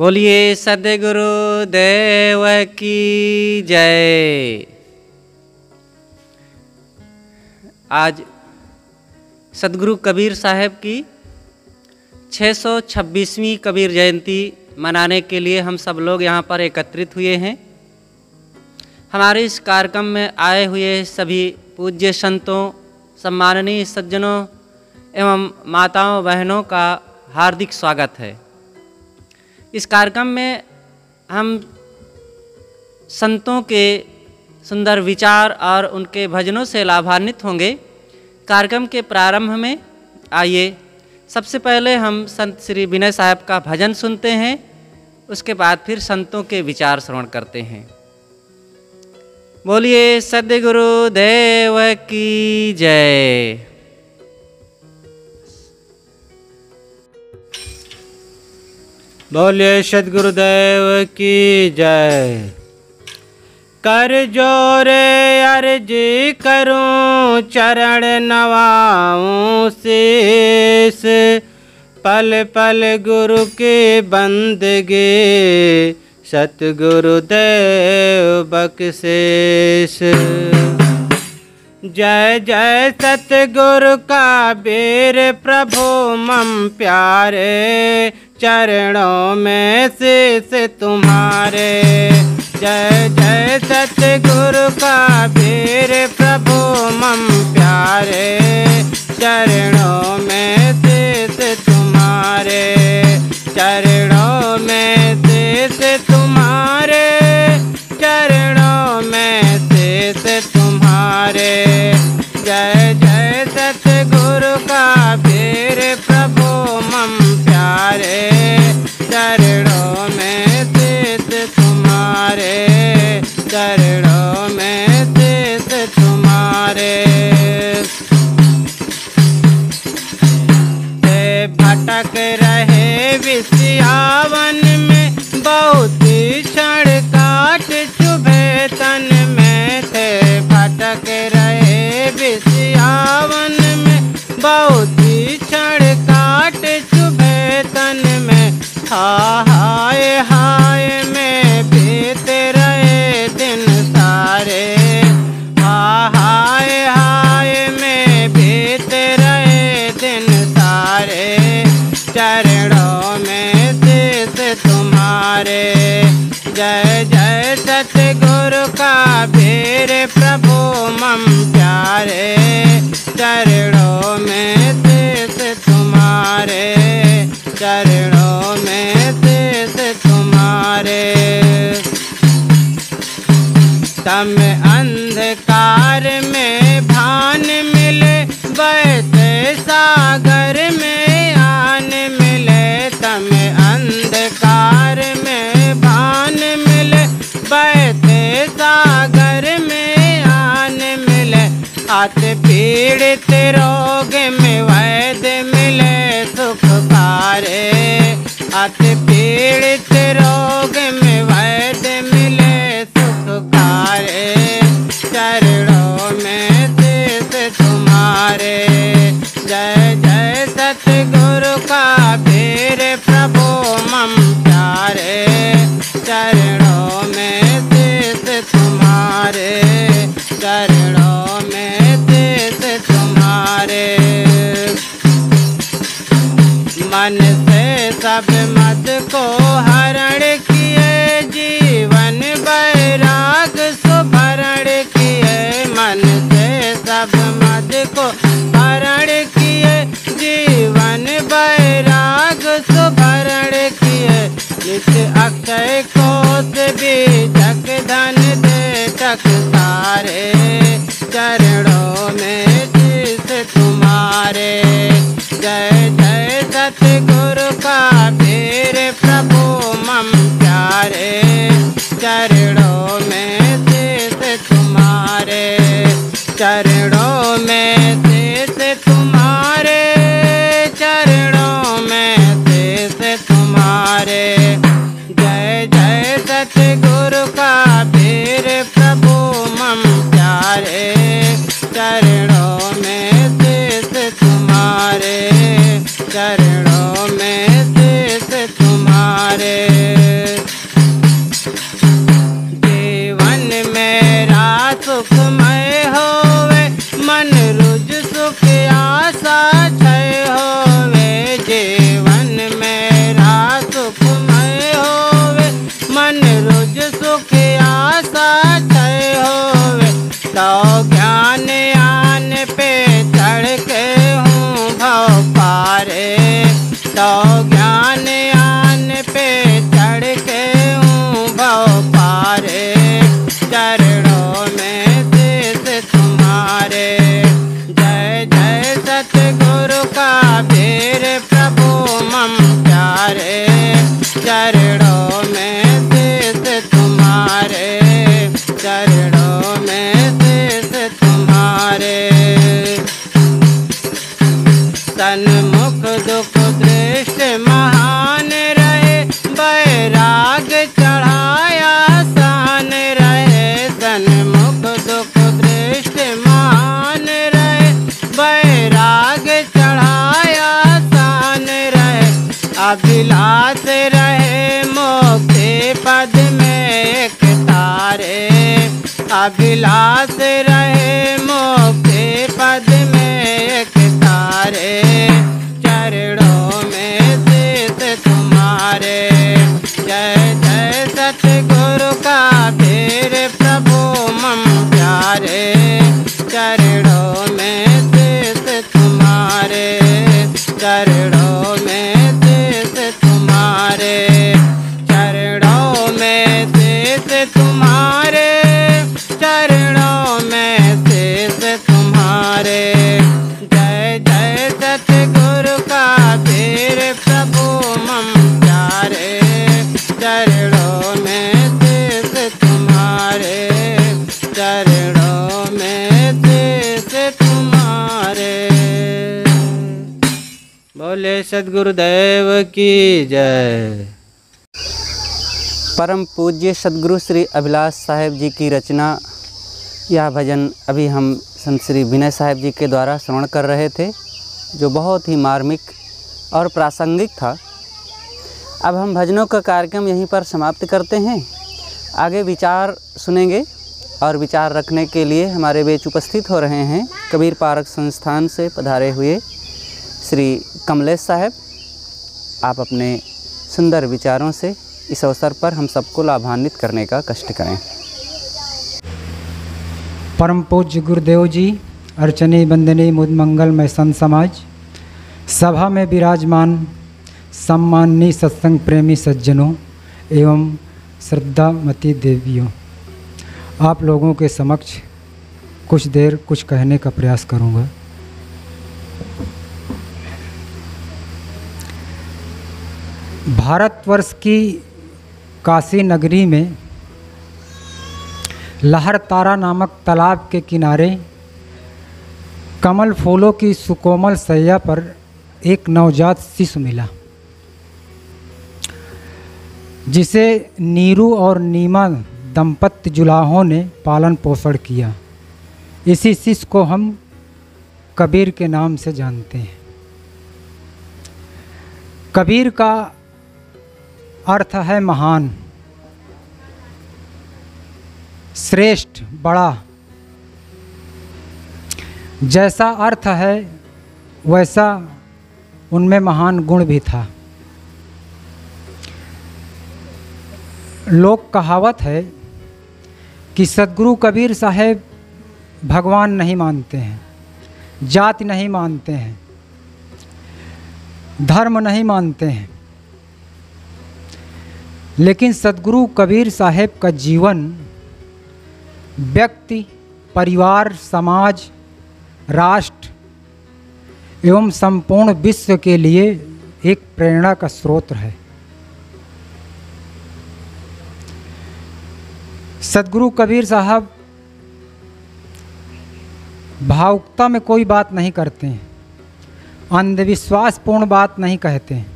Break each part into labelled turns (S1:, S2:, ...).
S1: बोलिए सदगुरु देव की जय आज सदगुरु कबीर साहब की 626वीं कबीर जयंती मनाने के लिए हम सब लोग यहाँ पर एकत्रित हुए हैं हमारे इस कार्यक्रम में आए हुए सभी पूज्य संतों सम्माननीय सज्जनों एवं माताओं बहनों का हार्दिक स्वागत है इस कार्यक्रम में हम संतों के सुंदर विचार और उनके भजनों से लाभान्वित होंगे कार्यक्रम के प्रारंभ में आइए सबसे पहले हम संत श्री विनय साहब का भजन सुनते हैं उसके बाद फिर संतों के विचार श्रवण करते हैं बोलिए गुरु देव की जय
S2: बोले सदगुरुदेव की जय कर जोरे अर्ज करूं चरण नवाऊ शेष पल पल गुरु की बंदगी सतगुरुदेव बख्शेश जय जय सतगुरु का बीर प्रभु मम प्यारे चरणों में से तुम्हारे जय जय सतगुरु का फिर प्रभु मम प्यारे चरणों में शीस तुम्हारे चरणों में शीस तुम्हारे चरणों में शीस तुम्हारे जय जय सतगुरु का फिर प्रभु मम तुम्हारे चरणों में तीत तुम्हारे चरणों में तीत तुम्हारे से भटक रहे विषयावन में बहुत क्षण काट चुभे तन में थे भटक रहे विषयावन में बहुत हाय हाय में बीते रहे दिन सारे हाय हाय में बीते रहे दिन सारे चरणों में शीश तुम्हारे जय जय सतगुरु का मेरे प्रभु मम प्यारे चरणों में शीश तुम्हारे चरण तम अंधकार में भान मिले बहते सागर में आन मिले तम अंधकार में भान मिले बहते सागर में आन मिले आत पीड़ित रो मन से सब मत को हरण किए जीवन बैराग सुभरण किए मन से सब मत को हरण किए जीवन बैराग सुभरण किए इस अक्षय कोश भी जग धन दे तक सारे चरणों में जिस तुम्हारे जय सतगुरु का फिर प्रभु मम प्यारे चरणों में तीर्थ तुम्हारे चरणों में तीर्थ तुम्हारे चरणों में तीर्थ तुम्हारे जय जय सतगुरु का फिर प्रभु मम प्यारे चर अभिलाष रहे मोक्ति पद में एक तारे अभिलाष रहे मोक्ति पद में एक तारे चरणों में सित तुम्हारे जय जय सतगुरु का फिर प्रभु मम प्यारे चरणों में सित तुम्हारे चरण बोले सदगुरुदेव की जय
S1: परम पूज्य सदगुरु श्री अभिलाष साहेब जी की रचना यह भजन अभी हम संत श्री विनय साहेब जी के द्वारा श्रवण कर रहे थे जो बहुत ही मार्मिक और प्रासंगिक था अब हम भजनों का कार्यक्रम यहीं पर समाप्त करते हैं आगे विचार सुनेंगे और विचार रखने के लिए हमारे बीच उपस्थित हो रहे हैं कबीर पारक संस्थान से पधारे हुए श्री कमलेश साहब आप अपने सुंदर विचारों से इस अवसर पर हम सबको लाभान्वित करने का कष्ट करें
S3: परम पूज्य गुरुदेव जी अर्चनी बंदनी मुद मंगल में संत समाज सभा में विराजमान सम्माननीय सत्संग प्रेमी सज्जनों एवं श्रद्धामती देवियों आप लोगों के समक्ष कुछ देर कुछ कहने का प्रयास करूँगा भारतवर्ष की काशी नगरी में लहर तारा नामक तालाब के किनारे कमल फूलों की सुकोमल सैया पर एक नवजात शिशु मिला जिसे नीरू और नीमा दंपत्य जुलाहों ने पालन पोषण किया इसी शिशु को हम कबीर के नाम से जानते हैं कबीर का अर्थ है महान श्रेष्ठ बड़ा जैसा अर्थ है वैसा उनमें महान गुण भी था लोक कहावत है कि सदगुरु कबीर साहेब भगवान नहीं मानते हैं जाति नहीं मानते हैं धर्म नहीं मानते हैं लेकिन सदगुरु कबीर साहेब का जीवन व्यक्ति परिवार समाज राष्ट्र एवं संपूर्ण विश्व के लिए एक प्रेरणा का स्रोत है सदगुरु कबीर साहब भावुकता में कोई बात नहीं करते हैं अंधविश्वासपूर्ण बात नहीं कहते हैं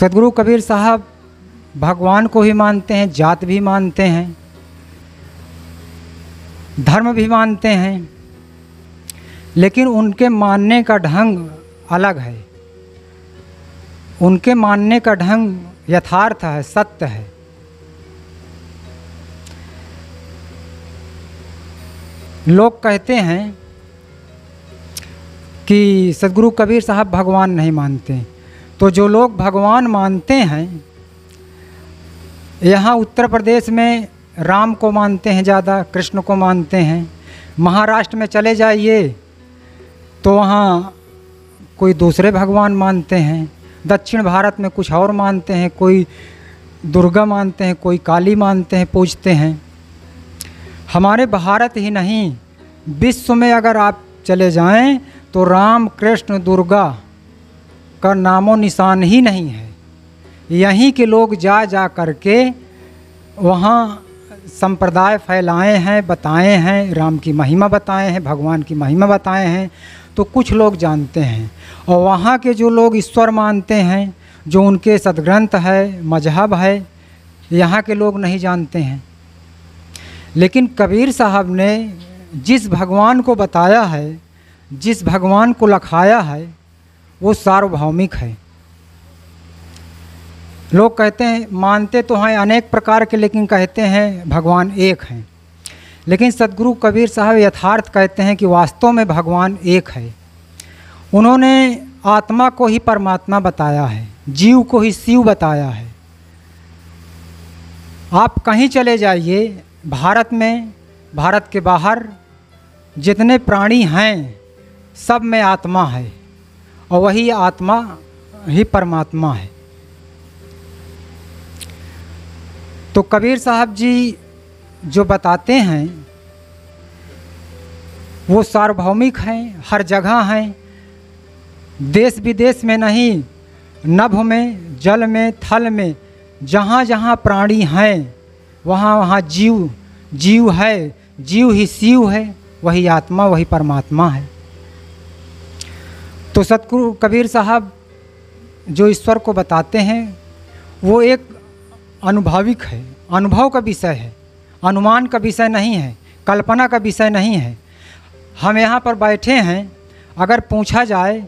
S3: सदगुरु कबीर साहब भगवान को ही मानते हैं जात भी मानते हैं धर्म भी मानते हैं लेकिन उनके मानने का ढंग अलग है उनके मानने का ढंग यथार्थ है सत्य है लोग कहते हैं कि सदगुरु कबीर साहब भगवान नहीं मानते तो जो लोग भगवान मानते हैं यहाँ उत्तर प्रदेश में राम को मानते हैं ज़्यादा कृष्ण को मानते हैं महाराष्ट्र में चले जाइए तो वहाँ कोई दूसरे भगवान मानते हैं दक्षिण भारत में कुछ और मानते हैं कोई दुर्गा मानते हैं कोई काली मानते हैं पूजते हैं हमारे भारत ही नहीं विश्व में अगर आप चले जाएं तो राम कृष्ण दुर्गा का नामो निशान ही नहीं है यहीं के लोग जा जा करके वहाँ संप्रदाय फैलाए हैं बताए हैं राम की महिमा बताए हैं भगवान की महिमा बताए हैं तो कुछ लोग जानते हैं और वहाँ के जो लोग ईश्वर मानते हैं जो उनके सदग्रंथ है मजहब है यहाँ के लोग नहीं जानते हैं लेकिन कबीर साहब ने जिस भगवान को बताया है जिस भगवान को लखाया है वो सार्वभौमिक है लोग कहते हैं मानते तो हैं अनेक प्रकार के लेकिन कहते हैं भगवान एक हैं लेकिन सदगुरु कबीर साहब यथार्थ कहते हैं कि वास्तव में भगवान एक है उन्होंने आत्मा को ही परमात्मा बताया है जीव को ही शिव बताया है आप कहीं चले जाइए भारत में भारत के बाहर जितने प्राणी हैं सब में आत्मा है और वही आत्मा ही परमात्मा है तो कबीर साहब जी जो बताते हैं वो सार्वभौमिक हैं हर जगह हैं देश विदेश में नहीं नभ में जल में थल में जहाँ जहाँ प्राणी हैं वहाँ वहाँ जीव जीव है जीव ही शिव है वही आत्मा वही परमात्मा है तो सतगुरु कबीर साहब जो ईश्वर को बताते हैं वो एक अनुभाविक है अनुभव का विषय है अनुमान का विषय नहीं है कल्पना का विषय नहीं है हम यहाँ पर बैठे हैं अगर पूछा जाए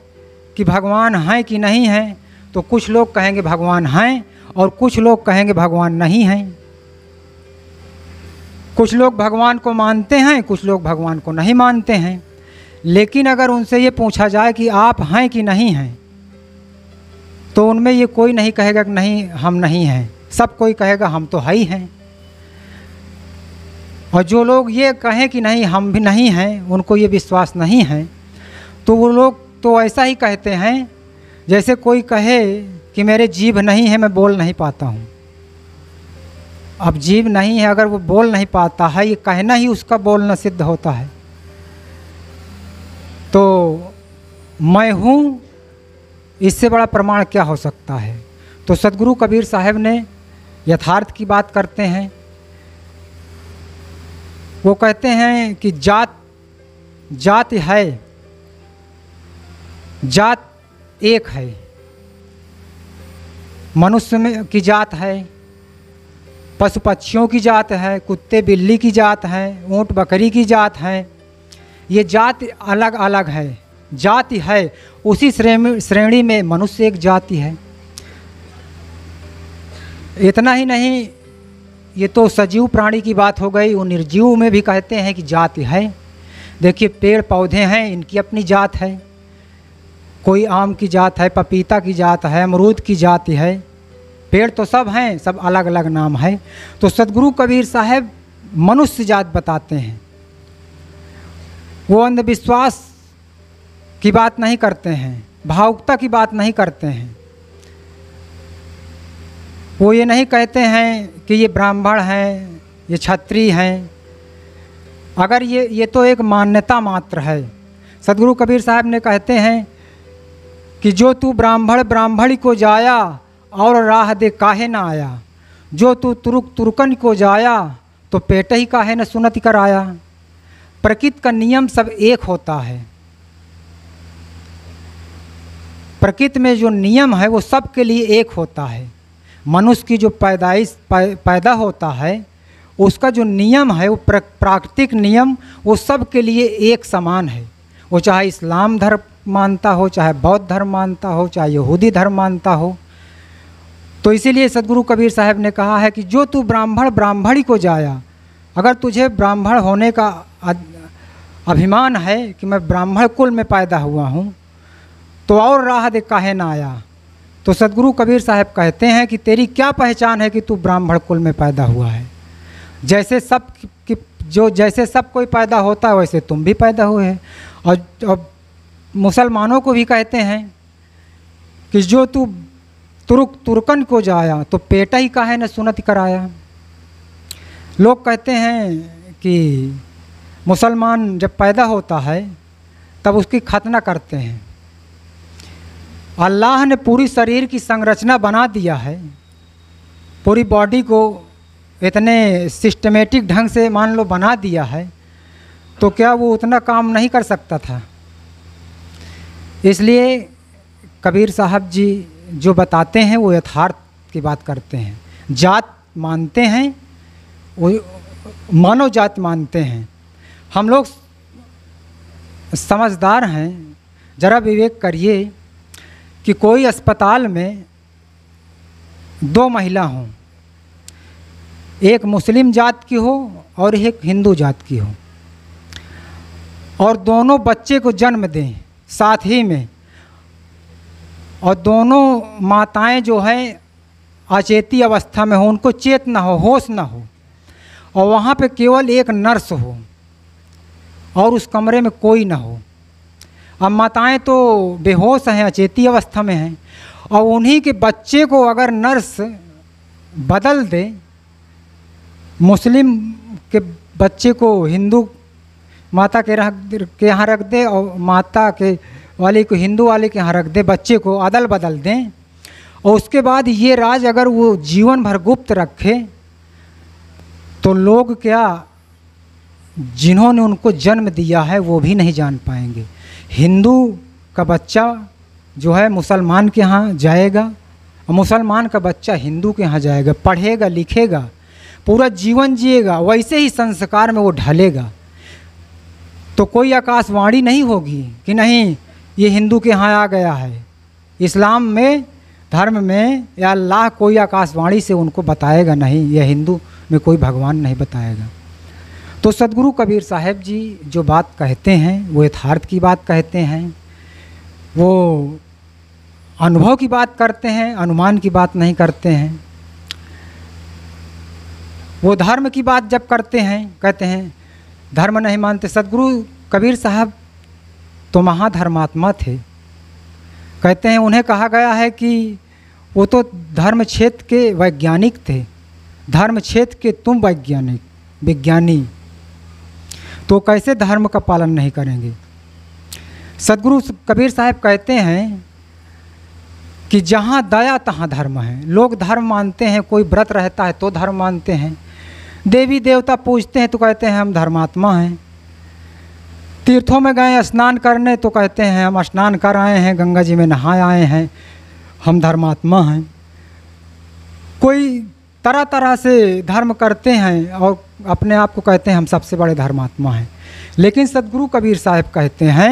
S3: कि भगवान हैं कि नहीं हैं तो कुछ लोग कहेंगे भगवान हैं और कुछ लोग कहेंगे भगवान नहीं हैं कुछ लोग भगवान को मानते हैं कुछ लोग भगवान को नहीं मानते हैं लेकिन अगर उनसे ये पूछा जाए कि आप हैं कि नहीं हैं तो उनमें ये कोई नहीं कहेगा कि नहीं हम नहीं हैं सब कोई कहेगा हम तो है ही हैं और जो लोग ये कहें कि नहीं हम भी नहीं हैं उनको ये विश्वास नहीं है तो वो लोग तो ऐसा ही कहते हैं जैसे कोई कहे कि मेरे जीभ नहीं है मैं बोल नहीं पाता हूँ अब जीभ नहीं है अगर वो बोल नहीं पाता है ये कहना ही उसका बोलना सिद्ध होता है तो मैं हूँ इससे बड़ा प्रमाण क्या हो सकता है तो सदगुरु कबीर साहब ने यथार्थ की बात करते हैं वो कहते हैं कि जात जात है जात एक है मनुष्य में की जात है पशु पक्षियों की जात है कुत्ते बिल्ली की जात है ऊँट बकरी की जात है ये जाति अलग अलग है जाति है उसी श्रेणी श्रेणी में मनुष्य एक जाति है इतना ही नहीं ये तो सजीव प्राणी की बात हो गई वो निर्जीव में भी कहते हैं कि जाति है देखिए पेड़ पौधे हैं इनकी अपनी जात है कोई आम की जात है पपीता की जात है अमरूद की जाति है पेड़ तो सब हैं सब अलग अलग नाम है तो सदगुरु कबीर साहब मनुष्य जात बताते हैं वो अंधविश्वास की बात नहीं करते हैं भावुकता की बात नहीं करते हैं वो ये नहीं कहते हैं कि ये ब्राह्मण हैं ये छत्री हैं अगर ये ये तो एक मान्यता मात्र है सदगुरु कबीर साहब ने कहते हैं कि जो तू ब्राह्मण ब्राह्मणी को जाया और राह दे काहे ना आया जो तू तुरुक तुरकन को जाया तो पेट ही काहे न सुनत कर आया प्रकृति का नियम सब एक होता है प्रकृति में जो नियम है वो सबके लिए एक होता है मनुष्य की जो पैदाइश पैदा होता है उसका जो नियम है वो प्राकृतिक नियम वो सबके लिए एक समान है वो चाहे इस्लाम धर्म मानता हो चाहे बौद्ध धर्म मानता हो चाहे यहूदी धर्म मानता हो तो इसीलिए सदगुरु कबीर साहब ने कहा है कि जो तू ब्राह्मण ब्राह्मणी को जाया अगर तुझे ब्राह्मण होने का अभिमान है कि मैं ब्राह्मण कुल में पैदा हुआ हूँ तो और राह दे काहे ना आया तो सदगुरु कबीर साहब कहते हैं कि तेरी क्या पहचान है कि तू ब्राह्मण कुल में पैदा हुआ है जैसे सब कि जो जैसे सब कोई पैदा होता है वैसे तुम भी पैदा हुए हैं और, मुसलमानों को भी कहते हैं कि जो तू तुर्क तुर्कन को जाया तो पेटा ही काहे न सुनत कराया लोग कहते हैं कि मुसलमान जब पैदा होता है तब उसकी खतना करते हैं अल्लाह ने पूरी शरीर की संरचना बना दिया है पूरी बॉडी को इतने सिस्टमेटिक ढंग से मान लो बना दिया है तो क्या वो उतना काम नहीं कर सकता था इसलिए कबीर साहब जी जो बताते हैं वो यथार्थ की बात करते हैं जात मानते हैं वो मानव जात मानते हैं हम लोग समझदार हैं ज़रा विवेक करिए कि कोई अस्पताल में दो महिला हों एक मुस्लिम जात की हो और एक हिंदू जात की हो और दोनों बच्चे को जन्म दें साथ ही में और दोनों माताएं जो हैं अचेती अवस्था में हो उनको चेत ना हो होश ना हो और वहाँ पे केवल एक नर्स हो और उस कमरे में कोई ना हो अब माताएं तो बेहोश हैं अचेती अवस्था में हैं और उन्हीं के बच्चे को अगर नर्स बदल दे मुस्लिम के बच्चे को हिंदू माता के रख के यहाँ रख दे और माता के वाले को हिंदू वाले के यहाँ रख दे बच्चे को अदल बदल दें और उसके बाद ये राज अगर वो जीवन भर गुप्त रखे तो लोग क्या जिन्होंने उनको जन्म दिया है वो भी नहीं जान पाएंगे हिंदू का बच्चा जो है मुसलमान के यहाँ जाएगा और मुसलमान का बच्चा हिंदू के यहाँ जाएगा पढ़ेगा लिखेगा पूरा जीवन जिएगा वैसे ही संस्कार में वो ढलेगा तो कोई आकाशवाणी नहीं होगी कि नहीं ये हिंदू के यहाँ आ गया है इस्लाम में धर्म में या अल्लाह कोई आकाशवाणी से उनको बताएगा नहीं यह हिंदू में कोई भगवान नहीं बताएगा तो सदगुरु कबीर साहब जी जो बात कहते हैं वो यथार्थ की बात कहते हैं वो अनुभव की बात करते हैं अनुमान की बात नहीं करते हैं वो धर्म की बात जब करते हैं कहते हैं धर्म नहीं मानते सदगुरु कबीर साहब तो महाधर्मात्मा थे कहते हैं उन्हें कहा गया है कि वो तो धर्म क्षेत्र के वैज्ञानिक थे धर्म क्षेत्र के तुम वैज्ञानिक विज्ञानी तो कैसे धर्म का पालन नहीं करेंगे सदगुरु कबीर साहब कहते हैं कि जहाँ दया तहाँ धर्म है लोग धर्म मानते हैं कोई व्रत रहता है तो धर्म मानते हैं देवी देवता पूजते हैं तो कहते हैं हम धर्मात्मा हैं तीर्थों में गए स्नान करने तो कहते हैं हम स्नान कर आए हैं गंगा जी में नहाए आए हैं हम धर्मात्मा हैं कोई तरह तरह से धर्म करते हैं और अपने आप को कहते हैं हम सबसे बड़े धर्मात्मा हैं लेकिन सदगुरु कबीर साहब कहते हैं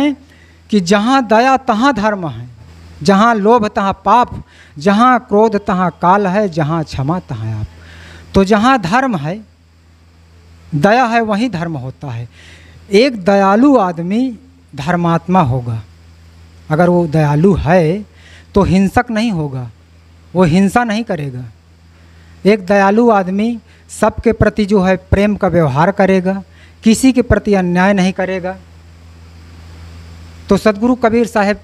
S3: कि जहाँ दया तहाँ धर्म है जहाँ लोभ तहाँ पाप जहाँ क्रोध तहाँ काल है जहाँ क्षमा तहाँ आप तो जहाँ धर्म है दया है वहीं धर्म होता है एक दयालु आदमी धर्मात्मा होगा अगर वो दयालु है तो हिंसक नहीं होगा वो हिंसा नहीं करेगा एक दयालु आदमी सबके प्रति जो है प्रेम का व्यवहार करेगा किसी के प्रति अन्याय नहीं करेगा तो सदगुरु कबीर साहब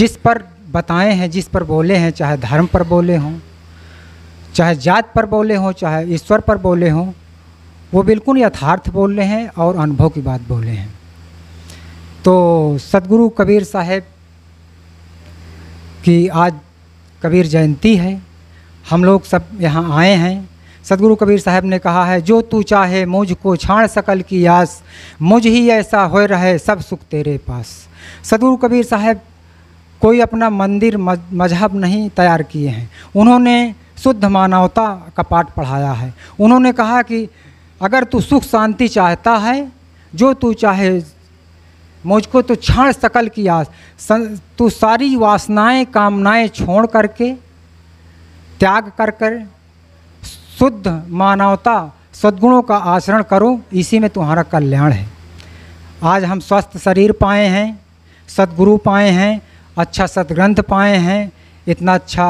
S3: जिस पर बताए हैं जिस पर बोले हैं चाहे धर्म पर बोले हों चाहे जात पर बोले हों चाहे ईश्वर पर बोले हों वो बिल्कुल यथार्थ बोल रहे हैं और अनुभव की बात बोले हैं तो सदगुरु कबीर साहब की आज कबीर जयंती है हम लोग सब यहाँ आए हैं सदगुरु कबीर साहब ने कहा है जो तू चाहे मुझ को छाण सकल की आस मुझ ही ऐसा हो रहे सब सुख तेरे पास सदगुरु कबीर साहब कोई अपना मंदिर मजहब नहीं तैयार किए हैं उन्होंने शुद्ध मानवता का पाठ पढ़ाया है उन्होंने कहा कि अगर तू सुख शांति चाहता है जो तू चाहे मुझको तो छाण सकल की आस तू सारी वासनाएं कामनाएं छोड़ करके त्याग कर कर शुद्ध मानवता सद्गुणों का आचरण करो इसी में तुम्हारा कल्याण है आज हम स्वस्थ शरीर पाए हैं सदगुरु पाए हैं अच्छा सदग्रंथ पाए हैं इतना अच्छा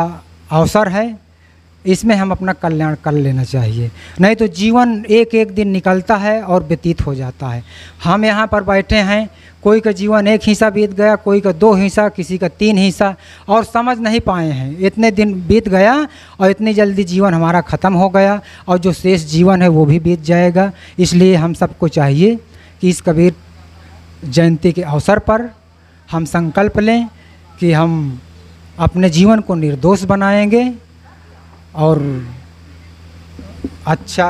S3: अवसर है इसमें हम अपना कल्याण कर लेना चाहिए नहीं तो जीवन एक एक दिन निकलता है और व्यतीत हो जाता है हम यहाँ पर बैठे हैं कोई का जीवन एक हिस्सा बीत गया कोई का दो हिस्सा किसी का तीन हिस्सा और समझ नहीं पाए हैं इतने दिन बीत गया और इतनी जल्दी जीवन हमारा ख़त्म हो गया और जो शेष जीवन है वो भी बीत जाएगा इसलिए हम सबको चाहिए कि इस कबीर जयंती के अवसर पर हम संकल्प लें कि हम अपने जीवन को निर्दोष बनाएंगे और अच्छा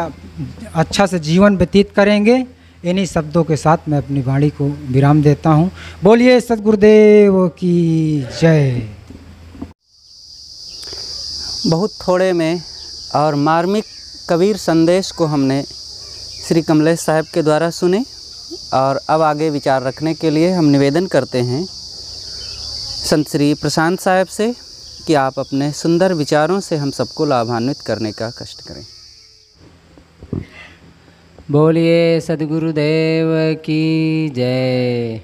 S3: अच्छा से जीवन व्यतीत करेंगे इन्हीं शब्दों के साथ मैं अपनी वाणी को विराम देता हूँ बोलिए सदगुरुदेव की जय
S1: बहुत थोड़े में और मार्मिक कबीर संदेश को हमने श्री कमलेश साहब के द्वारा सुने और अब आगे विचार रखने के लिए हम निवेदन करते हैं संत श्री प्रशांत साहब से कि आप अपने सुंदर विचारों से हम सबको लाभान्वित करने का कष्ट करें
S4: बोलिए सदगुरुदेव की जय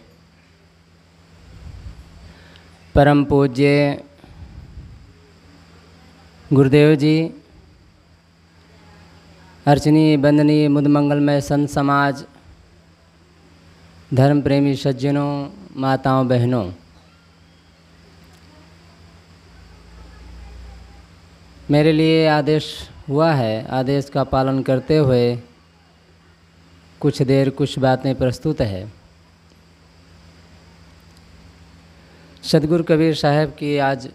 S4: परम पूज्य गुरुदेव जी अर्चनी बंदनीय मुदमंगलमय संत समाज धर्म प्रेमी सज्जनों माताओं बहनों मेरे लिए आदेश हुआ है आदेश का पालन करते हुए कुछ देर कुछ बातें प्रस्तुत है सदगुरु कबीर साहब की आज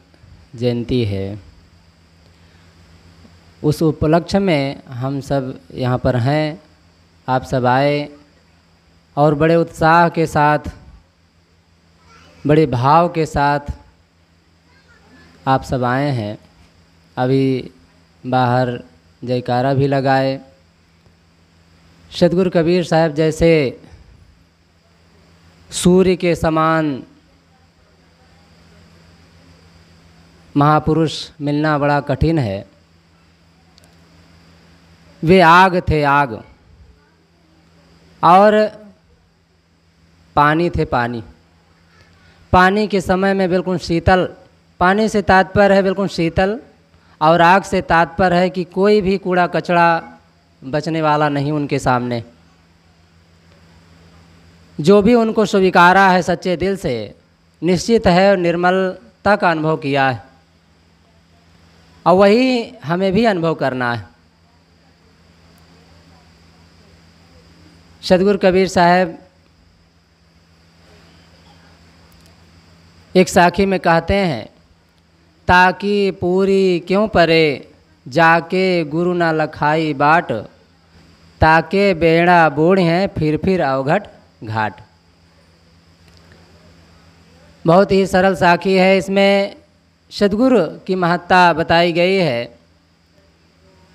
S4: जयंती है उस उपलक्ष्य में हम सब यहाँ पर हैं आप सब आए और बड़े उत्साह के साथ बड़े भाव के साथ आप सब आए हैं अभी बाहर जयकारा भी लगाए सतगुरु कबीर साहब जैसे सूर्य के समान महापुरुष मिलना बड़ा कठिन है वे आग थे आग और पानी थे पानी पानी के समय में बिल्कुल शीतल पानी से तात्पर्य है बिल्कुल शीतल और आग से तात्पर्य है कि कोई भी कूड़ा कचड़ा बचने वाला नहीं उनके सामने जो भी उनको स्वीकारा है सच्चे दिल से निश्चित है निर्मलता का अनुभव किया है और वही हमें भी अनुभव करना है सदगुरु कबीर साहब एक साखी में कहते हैं ताकि पूरी क्यों परे जाके गुरु ना लखाई बाट ताके बेड़ा बूढ़ हैं फिर फिर अवघट घाट बहुत ही सरल साखी है इसमें सदगुरु की महत्ता बताई गई है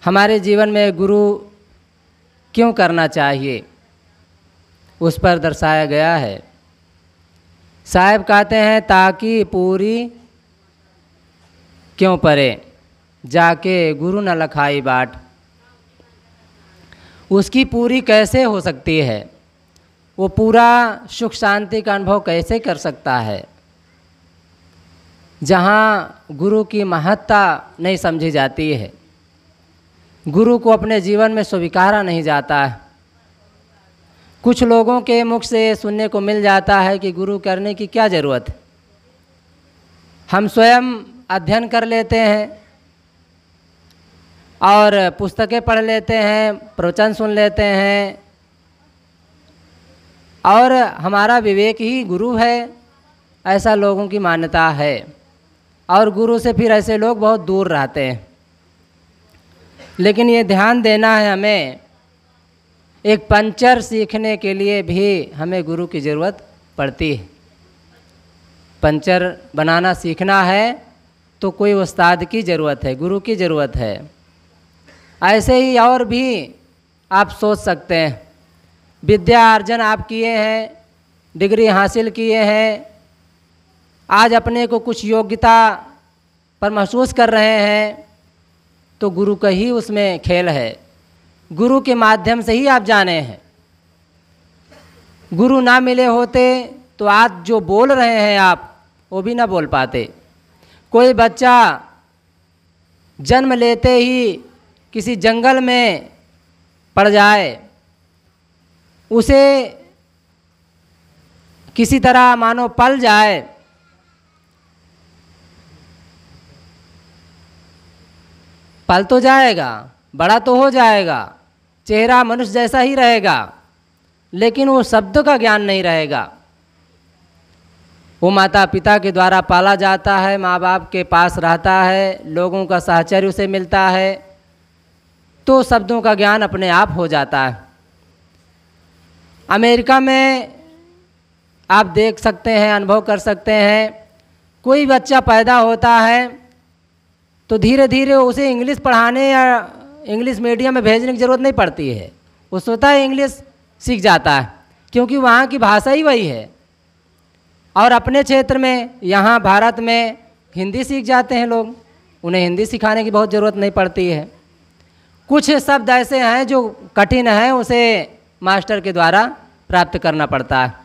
S4: हमारे जीवन में गुरु क्यों करना चाहिए उस पर दर्शाया गया है साहेब कहते हैं ताकि पूरी क्यों परे जाके गुरु न लखाई बाट उसकी पूरी कैसे हो सकती है वो पूरा सुख शांति का अनुभव कैसे कर सकता है जहाँ गुरु की महत्ता नहीं समझी जाती है गुरु को अपने जीवन में स्वीकारा नहीं जाता है कुछ लोगों के मुख से सुनने को मिल जाता है कि गुरु करने की क्या ज़रूरत है हम स्वयं अध्ययन कर लेते हैं और पुस्तकें पढ़ लेते हैं प्रवचन सुन लेते हैं और हमारा विवेक ही गुरु है ऐसा लोगों की मान्यता है और गुरु से फिर ऐसे लोग बहुत दूर रहते हैं लेकिन ये ध्यान देना है हमें एक पंचर सीखने के लिए भी हमें गुरु की ज़रूरत पड़ती है पंचर बनाना सीखना है तो कोई उस्ताद की ज़रूरत है गुरु की ज़रूरत है ऐसे ही और भी आप सोच सकते हैं विद्या अर्जन आप किए हैं डिग्री हासिल किए हैं आज अपने को कुछ योग्यता पर महसूस कर रहे हैं तो गुरु का ही उसमें खेल है गुरु के माध्यम से ही आप जाने हैं गुरु ना मिले होते तो आज जो बोल रहे हैं आप वो भी ना बोल पाते कोई बच्चा जन्म लेते ही किसी जंगल में पड़ जाए उसे किसी तरह मानो पल जाए पल तो जाएगा बड़ा तो हो जाएगा चेहरा मनुष्य जैसा ही रहेगा लेकिन वो शब्द का ज्ञान नहीं रहेगा वो माता पिता के द्वारा पाला जाता है माँ बाप के पास रहता है लोगों का साहचर्य उसे मिलता है तो शब्दों का ज्ञान अपने आप हो जाता है अमेरिका में आप देख सकते हैं अनुभव कर सकते हैं कोई बच्चा पैदा होता है तो धीरे धीरे उसे इंग्लिश पढ़ाने या इंग्लिश मीडियम में भेजने की ज़रूरत नहीं पड़ती है वो स्वतः इंग्लिश सीख जाता है क्योंकि वहाँ की भाषा ही वही है और अपने क्षेत्र में यहाँ भारत में हिंदी सीख जाते हैं लोग उन्हें हिंदी सिखाने की बहुत ज़रूरत नहीं पड़ती है कुछ शब्द ऐसे हैं जो कठिन हैं उसे मास्टर के द्वारा प्राप्त करना पड़ता है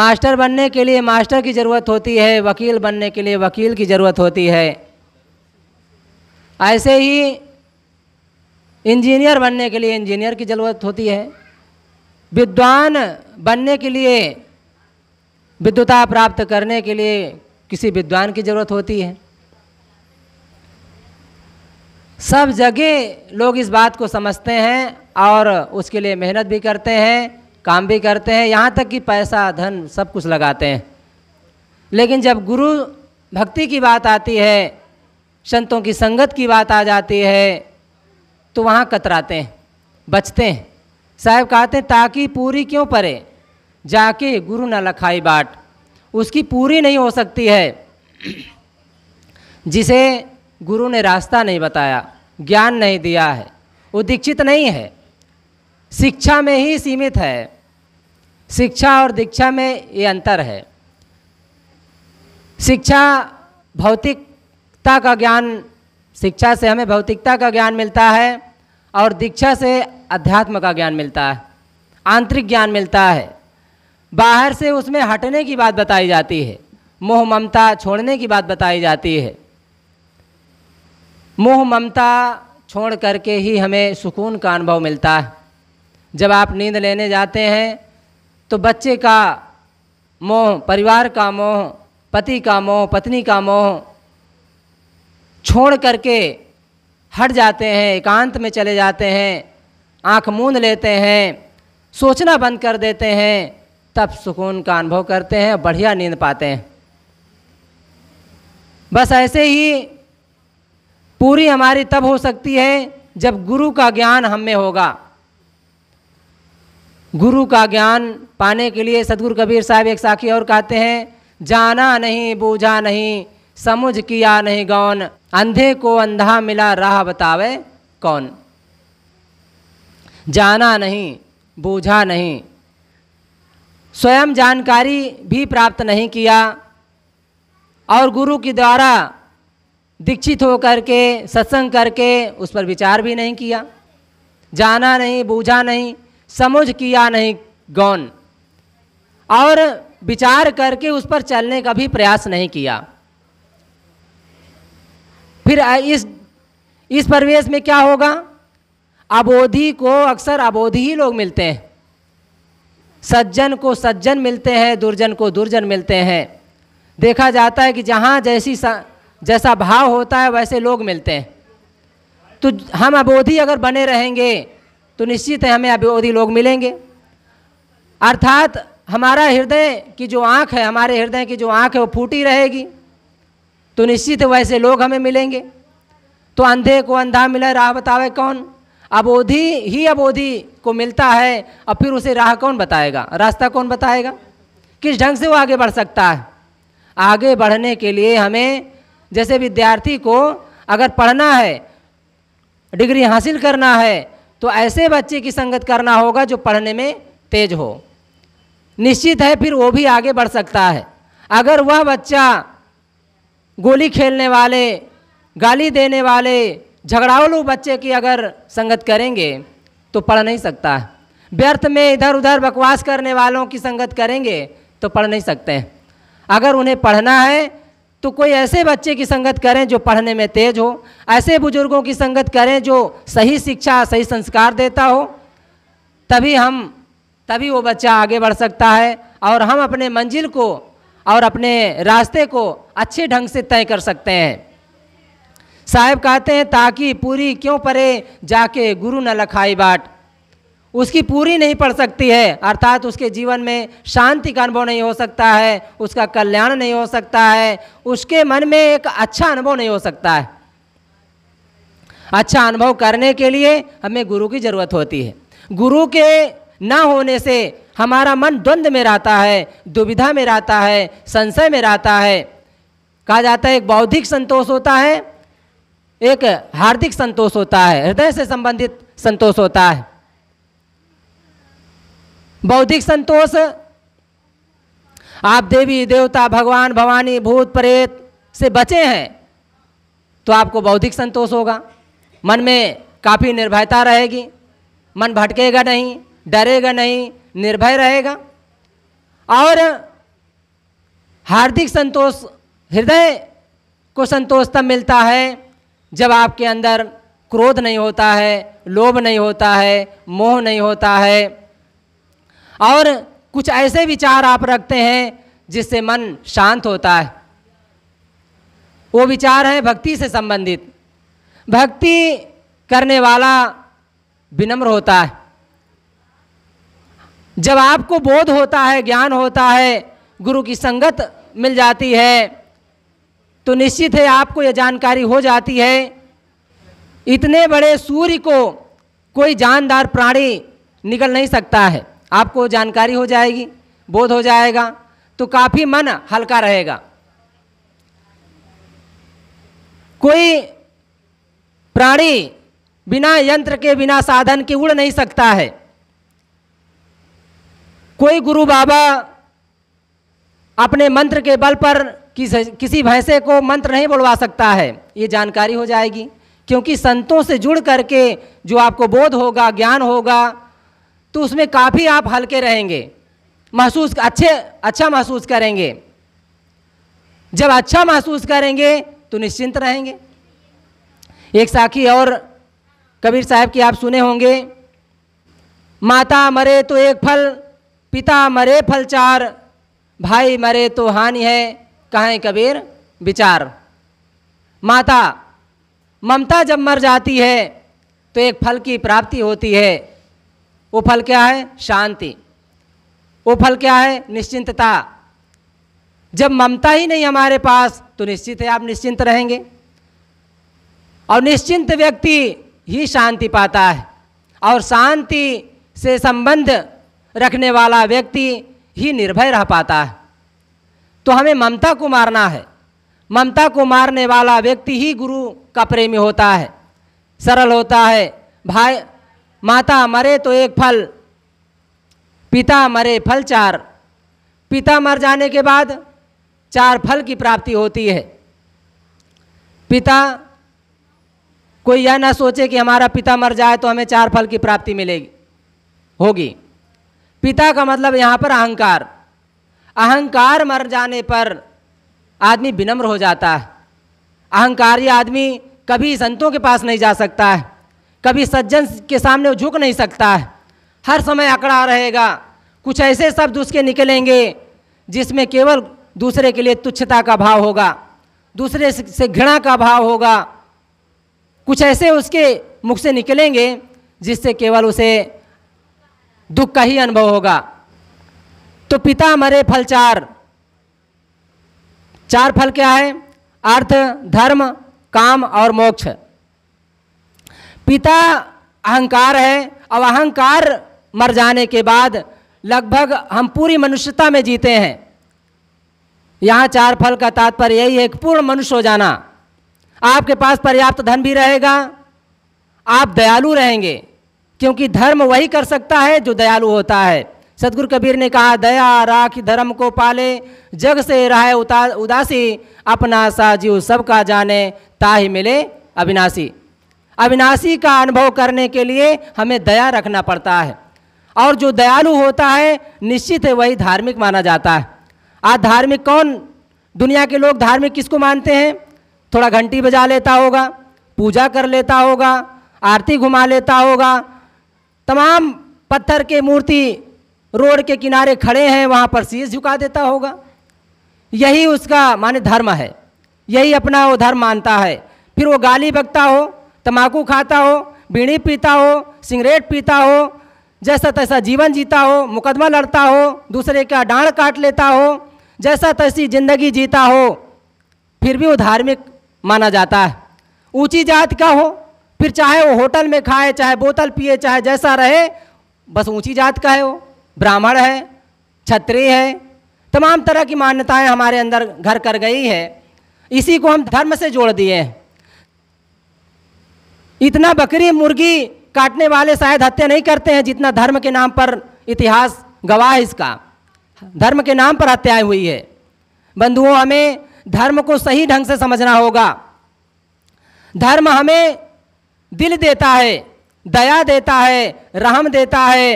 S4: मास्टर बनने के लिए मास्टर की ज़रूरत होती है वकील बनने के लिए वकील की ज़रूरत होती है ऐसे ही इंजीनियर बनने के लिए इंजीनियर की ज़रूरत होती है विद्वान बनने के लिए विद्वता प्राप्त करने के लिए किसी विद्वान की ज़रूरत होती है सब जगह लोग इस बात को समझते हैं और उसके लिए मेहनत भी करते हैं काम भी करते हैं यहाँ तक कि पैसा धन सब कुछ लगाते हैं लेकिन जब गुरु भक्ति की बात आती है संतों की संगत की बात आ जाती है तो वहाँ कतराते हैं बचते हैं साहब कहते हैं ताकि पूरी क्यों परे जाके गुरु न लखाई बाट उसकी पूरी नहीं हो सकती है जिसे गुरु ने रास्ता नहीं बताया ज्ञान नहीं दिया है वो दीक्षित नहीं है शिक्षा में ही सीमित है शिक्षा और दीक्षा में ये अंतर है शिक्षा भौतिकता का ज्ञान शिक्षा से हमें भौतिकता का ज्ञान मिलता है और दीक्षा से अध्यात्म का ज्ञान मिलता है आंतरिक ज्ञान मिलता है बाहर से उसमें हटने की बात बताई जाती है मोह ममता छोड़ने की बात बताई जाती है मोह ममता छोड़ करके ही हमें सुकून का अनुभव मिलता है जब आप नींद लेने जाते हैं तो बच्चे का मोह परिवार का मोह पति का मोह पत्नी का मोह छोड़ करके हट जाते हैं एकांत में चले जाते हैं आंख मूंद लेते हैं सोचना बंद कर देते हैं तब सुकून का अनुभव करते हैं बढ़िया नींद पाते हैं बस ऐसे ही पूरी हमारी तब हो सकती है जब गुरु का ज्ञान हम में होगा गुरु का ज्ञान पाने के लिए सदगुरु कबीर साहब एक साखी और कहते हैं जाना नहीं बूझा नहीं समझ किया नहीं गौन अंधे को अंधा मिला राह बतावे कौन जाना नहीं बूझा नहीं स्वयं जानकारी भी प्राप्त नहीं किया और गुरु के द्वारा दीक्षित होकर के सत्संग करके उस पर विचार भी नहीं किया जाना नहीं बूझा नहीं समझ किया नहीं गौन और विचार करके उस पर चलने का भी प्रयास नहीं किया फिर इस इस परिवेश में क्या होगा अबोधि को अक्सर अबोधि ही लोग मिलते हैं सज्जन को सज्जन मिलते हैं दुर्जन को दुर्जन मिलते हैं देखा जाता है कि जहाँ जैसी जैसा भाव होता है वैसे लोग मिलते हैं तो हम अबोधी अगर बने रहेंगे तो निश्चित है हमें अबोधी लोग मिलेंगे अर्थात हमारा हृदय की जो आँख है हमारे हृदय की जो आँख है वो फूटी रहेगी तो निश्चित वैसे लोग हमें मिलेंगे तो अंधे को अंधा मिला राह बतावे कौन अबोधि ही अबोधि को मिलता है और फिर उसे राह कौन बताएगा रास्ता कौन बताएगा किस ढंग से वो आगे बढ़ सकता है आगे बढ़ने के लिए हमें जैसे विद्यार्थी को अगर पढ़ना है डिग्री हासिल करना है तो ऐसे बच्चे की संगत करना होगा जो पढ़ने में तेज हो निश्चित है फिर वो भी आगे बढ़ सकता है अगर वह बच्चा गोली खेलने वाले गाली देने वाले झगड़ावलू बच्चे की अगर संगत करेंगे तो पढ़ नहीं सकता व्यर्थ में इधर उधर बकवास करने वालों की संगत करेंगे तो पढ़ नहीं सकते अगर उन्हें पढ़ना है तो कोई ऐसे बच्चे की संगत करें जो पढ़ने में तेज हो ऐसे बुजुर्गों की संगत करें जो सही शिक्षा सही संस्कार देता हो तभी हम तभी वो बच्चा आगे बढ़ सकता है और हम अपने मंजिल को और अपने रास्ते को अच्छे ढंग से तय कर सकते हैं साहब कहते हैं ताकि पूरी क्यों परे जाके गुरु न लखाई बाट उसकी पूरी नहीं पड़ सकती है अर्थात उसके जीवन में शांति का अनुभव नहीं हो सकता है उसका कल्याण नहीं हो सकता है उसके मन में एक अच्छा अनुभव नहीं हो सकता है अच्छा अनुभव करने के लिए हमें गुरु की ज़रूरत होती है गुरु के ना होने से हमारा मन द्वंद्व में रहता है दुविधा में रहता है संशय में रहता है कहा जाता है एक बौद्धिक संतोष होता है एक हार्दिक संतोष होता है हृदय से संबंधित संतोष होता है बौद्धिक संतोष आप देवी देवता भगवान भवानी भूत प्रेत से बचे हैं तो आपको बौद्धिक संतोष होगा मन में काफ़ी निर्भयता रहेगी मन भटकेगा नहीं डरेगा नहीं निर्भय रहेगा और हार्दिक संतोष हृदय को संतोष तब मिलता है जब आपके अंदर क्रोध नहीं होता है लोभ नहीं होता है मोह नहीं होता है और कुछ ऐसे विचार आप रखते हैं जिससे मन शांत होता है वो विचार हैं भक्ति से संबंधित भक्ति करने वाला विनम्र होता है जब आपको बोध होता है ज्ञान होता है गुरु की संगत मिल जाती है तो निश्चित है आपको यह जानकारी हो जाती है इतने बड़े सूर्य को कोई जानदार प्राणी निकल नहीं सकता है आपको जानकारी हो जाएगी बोध हो जाएगा तो काफ़ी मन हल्का रहेगा कोई प्राणी बिना यंत्र के बिना साधन के उड़ नहीं सकता है कोई गुरु बाबा अपने मंत्र के बल पर किस किसी भैंसे को मंत्र नहीं बुलवा सकता है ये जानकारी हो जाएगी क्योंकि संतों से जुड़ करके जो आपको बोध होगा ज्ञान होगा तो उसमें काफ़ी आप हल्के रहेंगे महसूस अच्छे अच्छा महसूस करेंगे जब अच्छा महसूस करेंगे तो निश्चिंत रहेंगे एक साखी और कबीर साहब की आप सुने होंगे माता मरे तो एक फल पिता मरे फल चार भाई मरे तो हानि है कहें कबीर विचार माता ममता जब मर जाती है तो एक फल की प्राप्ति होती है वो फल क्या है शांति वो फल क्या है निश्चिंतता जब ममता ही नहीं हमारे पास तो निश्चित है आप निश्चिंत रहेंगे और निश्चिंत व्यक्ति ही शांति पाता है और शांति से संबंध रखने वाला व्यक्ति ही निर्भय रह पाता है तो हमें ममता को मारना है ममता को मारने वाला व्यक्ति ही गुरु का प्रेमी होता है सरल होता है भाई माता मरे तो एक फल पिता मरे फल चार पिता मर जाने के बाद चार फल की प्राप्ति होती है पिता कोई यह ना सोचे कि हमारा पिता मर जाए तो हमें चार फल की प्राप्ति मिलेगी होगी पिता का मतलब यहाँ पर अहंकार अहंकार मर जाने पर आदमी विनम्र हो जाता है अहंकारी आदमी कभी संतों के पास नहीं जा सकता है कभी सज्जन के सामने झुक नहीं सकता है हर समय अकड़ा रहेगा कुछ ऐसे शब्द उसके निकलेंगे जिसमें केवल दूसरे के लिए तुच्छता का भाव होगा दूसरे से घृणा का भाव होगा कुछ ऐसे उसके मुख से निकलेंगे जिससे केवल उसे दुख का ही अनुभव होगा तो पिता मरे फल चार चार फल क्या है अर्थ धर्म काम और मोक्ष पिता अहंकार है अब अहंकार मर जाने के बाद लगभग हम पूरी मनुष्यता में जीते हैं यहाँ चार फल का तात्पर्य यही है कि पूर्ण मनुष्य हो जाना आपके पास पर्याप्त धन भी रहेगा आप दयालु रहेंगे क्योंकि धर्म वही कर सकता है जो दयालु होता है सदगुरु कबीर ने कहा दया राख धर्म को पाले जग से रहे उदासी अपना सा जीव सबका जाने ताहि मिले अविनाशी अविनाशी का अनुभव करने के लिए हमें दया रखना पड़ता है और जो दयालु होता है निश्चित है वही धार्मिक माना जाता है आज धार्मिक कौन दुनिया के लोग धार्मिक किसको मानते हैं थोड़ा घंटी बजा लेता होगा पूजा कर लेता होगा आरती घुमा लेता होगा तमाम पत्थर के मूर्ति रोड के किनारे खड़े हैं वहाँ पर शीश झुका देता होगा यही उसका माने धर्म है यही अपना वो धर्म मानता है फिर वो गाली बकता हो तम्बाकू खाता हो बीड़ी पीता हो सिगरेट पीता हो जैसा तैसा जीवन जीता हो मुकदमा लड़ता हो दूसरे का डांड काट लेता हो जैसा तैसी जिंदगी जीता हो फिर भी वो धार्मिक माना जाता है ऊंची जात का हो फिर चाहे वो होटल में खाए चाहे बोतल पिए चाहे जैसा रहे बस ऊंची जात का है वो ब्राह्मण है क्षत्रिय है तमाम तरह की मान्यताएं हमारे अंदर घर कर गई है इसी को हम धर्म से जोड़ दिए हैं इतना बकरी मुर्गी काटने वाले शायद हत्या नहीं करते हैं जितना धर्म के नाम पर इतिहास गवाह है इसका धर्म के नाम पर हत्याएं हुई है बंधुओं हमें धर्म को सही ढंग से समझना होगा धर्म हमें दिल देता है दया देता है रहम देता है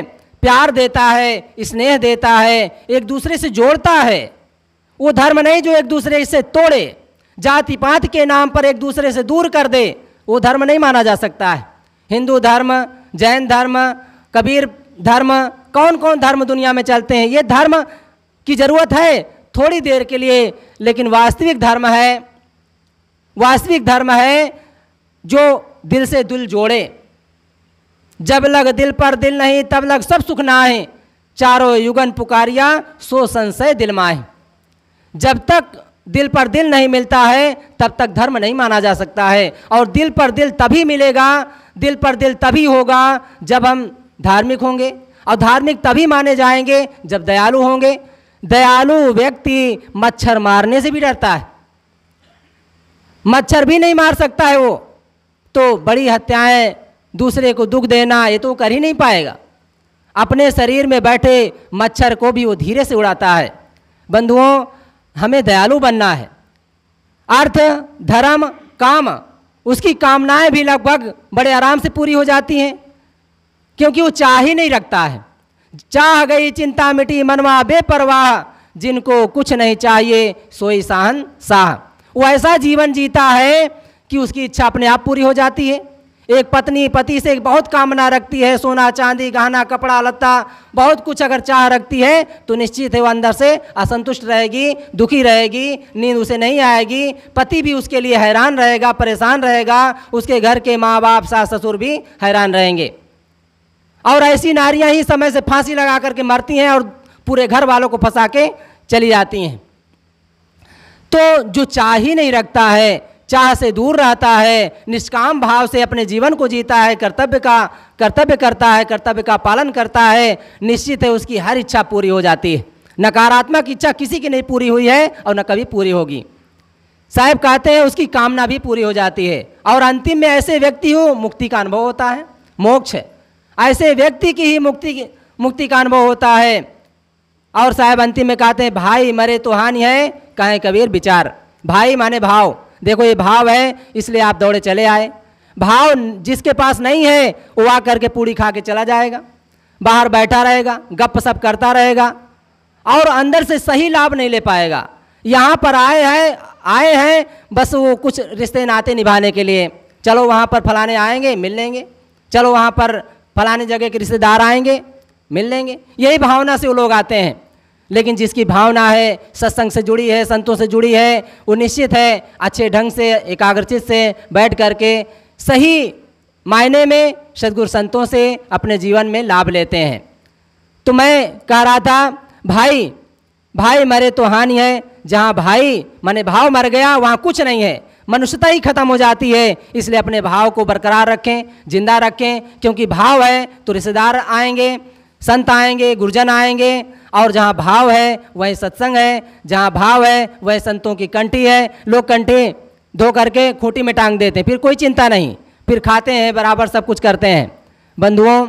S4: प्यार देता है स्नेह देता है एक दूसरे से जोड़ता है वो धर्म नहीं जो एक दूसरे से तोड़े जाति पात के नाम पर एक दूसरे से दूर कर दे वो धर्म नहीं माना जा सकता है हिंदू धर्म जैन धर्म कबीर धर्म कौन कौन धर्म दुनिया में चलते हैं ये धर्म की ज़रूरत है थोड़ी देर के लिए लेकिन वास्तविक धर्म है वास्तविक धर्म है जो दिल से दिल जोड़े जब लग दिल पर दिल नहीं तब लग सब सुख ना है चारों युगन पुकारिया सो संशय दिल माए जब तक दिल पर दिल नहीं मिलता है तब तक धर्म नहीं माना जा सकता है और दिल पर दिल तभी मिलेगा दिल पर दिल तभी होगा जब हम धार्मिक होंगे और धार्मिक तभी माने जाएंगे जब दयालु होंगे दयालु व्यक्ति मच्छर मारने से भी डरता है मच्छर भी नहीं मार सकता है वो तो बड़ी हत्याएं दूसरे को दुख देना ये तो कर ही नहीं पाएगा अपने शरीर में बैठे मच्छर को भी वो धीरे से उड़ाता है बंधुओं हमें दयालु बनना है अर्थ धर्म काम उसकी कामनाएं भी लगभग बड़े आराम से पूरी हो जाती हैं क्योंकि वो चाह ही नहीं रखता है चाह गई चिंता मिटी मनवा बेपरवाह जिनको कुछ नहीं चाहिए सोई साहन साह वो ऐसा जीवन जीता है कि उसकी इच्छा अपने आप पूरी हो जाती है एक पत्नी पति से बहुत कामना रखती है सोना चांदी गहना कपड़ा लत्ता बहुत कुछ अगर चाह रखती है तो निश्चित है वो अंदर से असंतुष्ट रहेगी दुखी रहेगी नींद उसे नहीं आएगी पति भी उसके लिए हैरान रहेगा परेशान रहेगा उसके घर के माँ बाप सास ससुर भी हैरान रहेंगे और ऐसी नारियाँ ही समय से फांसी लगा करके मरती हैं और पूरे घर वालों को फंसा के चली जाती हैं तो जो चाह ही नहीं रखता है चाह से दूर रहता है निष्काम भाव से अपने जीवन को जीता है कर्तव्य का कर्तव्य करता है कर्तव्य का पालन करता है निश्चित है उसकी हर इच्छा पूरी हो जाती है नकारात्मक इच्छा किसी की नहीं पूरी हुई है और न कभी पूरी होगी साहब कहते हैं उसकी कामना भी पूरी हो जाती है और अंतिम में ऐसे व्यक्ति हो मुक्ति का अनुभव होता है मोक्ष ऐसे व्यक्ति की ही मुक्ति मुक्ति का अनुभव होता है और साहब अंतिम में कहते हैं भाई मरे तो हानि है कहें कबीर विचार भाई माने भाव देखो ये भाव है इसलिए आप दौड़े चले आए भाव जिसके पास नहीं है वो आ करके पूड़ी खा के चला जाएगा बाहर बैठा रहेगा गप सप करता रहेगा और अंदर से सही लाभ नहीं ले पाएगा यहाँ पर आए हैं आए हैं बस वो कुछ रिश्ते नाते निभाने के लिए चलो वहाँ पर फलाने आएंगे मिल लेंगे चलो वहाँ पर फलाने जगह के रिश्तेदार आएंगे मिल लेंगे यही भावना से वो लोग आते हैं लेकिन जिसकी भावना है सत्संग से जुड़ी है संतों से जुड़ी है वो निश्चित है अच्छे ढंग से एकाग्रचित से बैठ करके सही मायने में सदगुरु संतों से अपने जीवन में लाभ लेते हैं तो मैं कह रहा था भाई भाई मरे तो हानि है जहाँ भाई मैंने भाव मर गया वहाँ कुछ नहीं है मनुष्यता ही खत्म हो जाती है इसलिए अपने भाव को बरकरार रखें जिंदा रखें क्योंकि भाव है तो रिश्तेदार आएंगे संत आएंगे गुरुजन आएंगे और जहाँ भाव है वही सत्संग है जहाँ भाव है वह संतों की कंठी है लोग कंठी धो करके खूटी में टांग देते हैं फिर कोई चिंता नहीं फिर खाते हैं बराबर सब कुछ करते हैं बंधुओं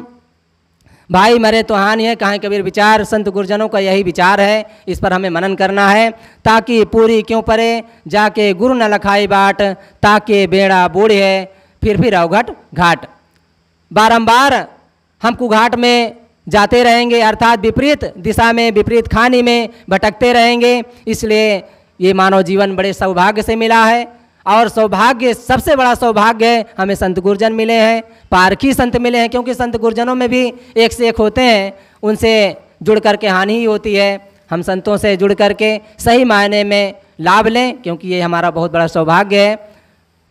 S4: भाई मरे तो हानि है कहाँ कबीर विचार संत गुरुजनों का यही विचार है इस पर हमें मनन करना है ताकि पूरी क्यों परे जाके गुरु न लखाई बाट ताकि बेड़ा बूढ़े है फिर फिर अवघट घाट बारम्बार हमको घाट में जाते रहेंगे अर्थात विपरीत दिशा में विपरीत खानी में भटकते रहेंगे इसलिए ये मानव जीवन बड़े सौभाग्य से मिला है और सौभाग्य सबसे बड़ा सौभाग्य है हमें संत गुरजन मिले हैं पारखी संत मिले हैं क्योंकि संत गुरजनों में भी एक से एक होते हैं उनसे जुड़ करके हानि ही होती है हम संतों से जुड़ करके सही मायने में लाभ लें क्योंकि ये हमारा बहुत बड़ा सौभाग्य है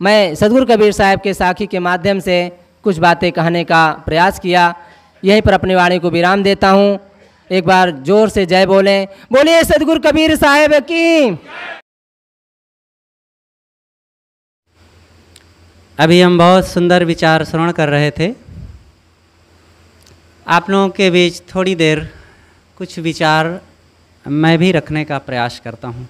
S4: मैं सदगुरु कबीर साहब के साखी के माध्यम से कुछ बातें कहने का प्रयास किया यहीं पर अपनी वाणी को विराम देता हूँ एक बार जोर से जय बोलें बोलिए सदगुरु कबीर साहेब की
S1: अभी हम बहुत सुंदर विचार श्रवण कर रहे थे आप लोगों के बीच थोड़ी देर कुछ विचार मैं भी रखने का प्रयास करता हूँ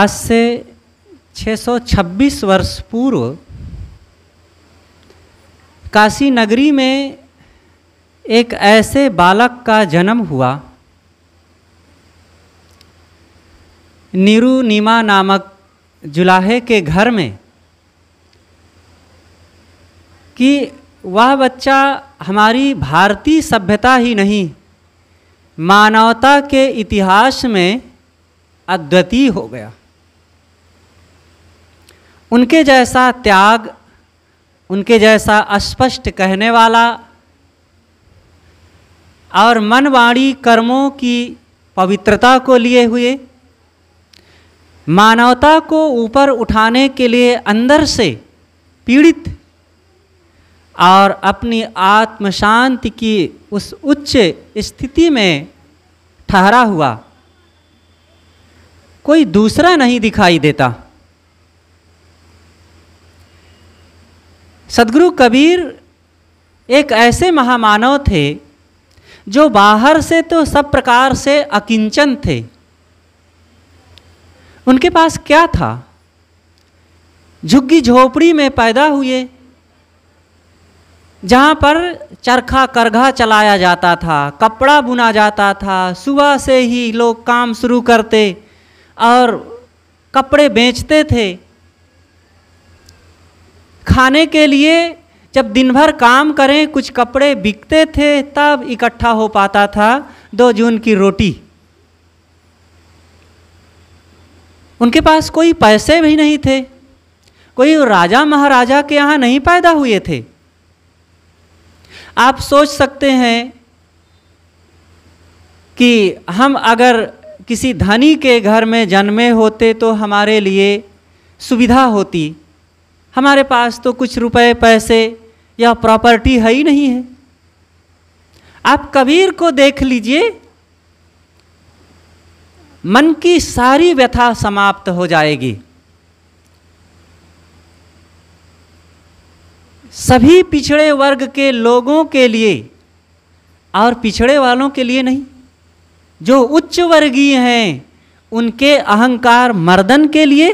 S1: आज से 626 वर्ष पूर्व काशी नगरी में एक ऐसे बालक का जन्म हुआ निरुनीमा नामक जुलाहे के घर में कि वह बच्चा हमारी भारतीय सभ्यता ही नहीं मानवता के इतिहास में अद्वितीय हो गया उनके जैसा त्याग उनके जैसा अस्पष्ट कहने वाला और मन वाणी कर्मों की पवित्रता को लिए हुए मानवता को ऊपर उठाने के लिए अंदर से पीड़ित और अपनी आत्म शांति की उस उच्च स्थिति में ठहरा हुआ कोई दूसरा नहीं दिखाई देता सदगुरु कबीर एक ऐसे महामानव थे जो बाहर से तो सब प्रकार से अकिंचन थे उनके पास क्या था झुग्गी झोपड़ी में पैदा हुए जहाँ पर चरखा करघा चलाया जाता था कपड़ा बुना जाता था सुबह से ही लोग काम शुरू करते और कपड़े बेचते थे खाने के लिए जब दिन भर काम करें कुछ कपड़े बिकते थे तब इकट्ठा हो पाता था दो जून की रोटी उनके पास कोई पैसे भी नहीं थे कोई राजा महाराजा के यहाँ नहीं पैदा हुए थे आप सोच सकते हैं कि हम अगर किसी धनी के घर में जन्मे होते तो हमारे लिए सुविधा होती हमारे पास तो कुछ रुपए पैसे या प्रॉपर्टी है ही नहीं है आप कबीर को देख लीजिए मन की सारी व्यथा समाप्त हो जाएगी सभी पिछड़े वर्ग के लोगों के लिए और पिछड़े वालों के लिए नहीं जो उच्च वर्गीय हैं उनके अहंकार मर्दन के लिए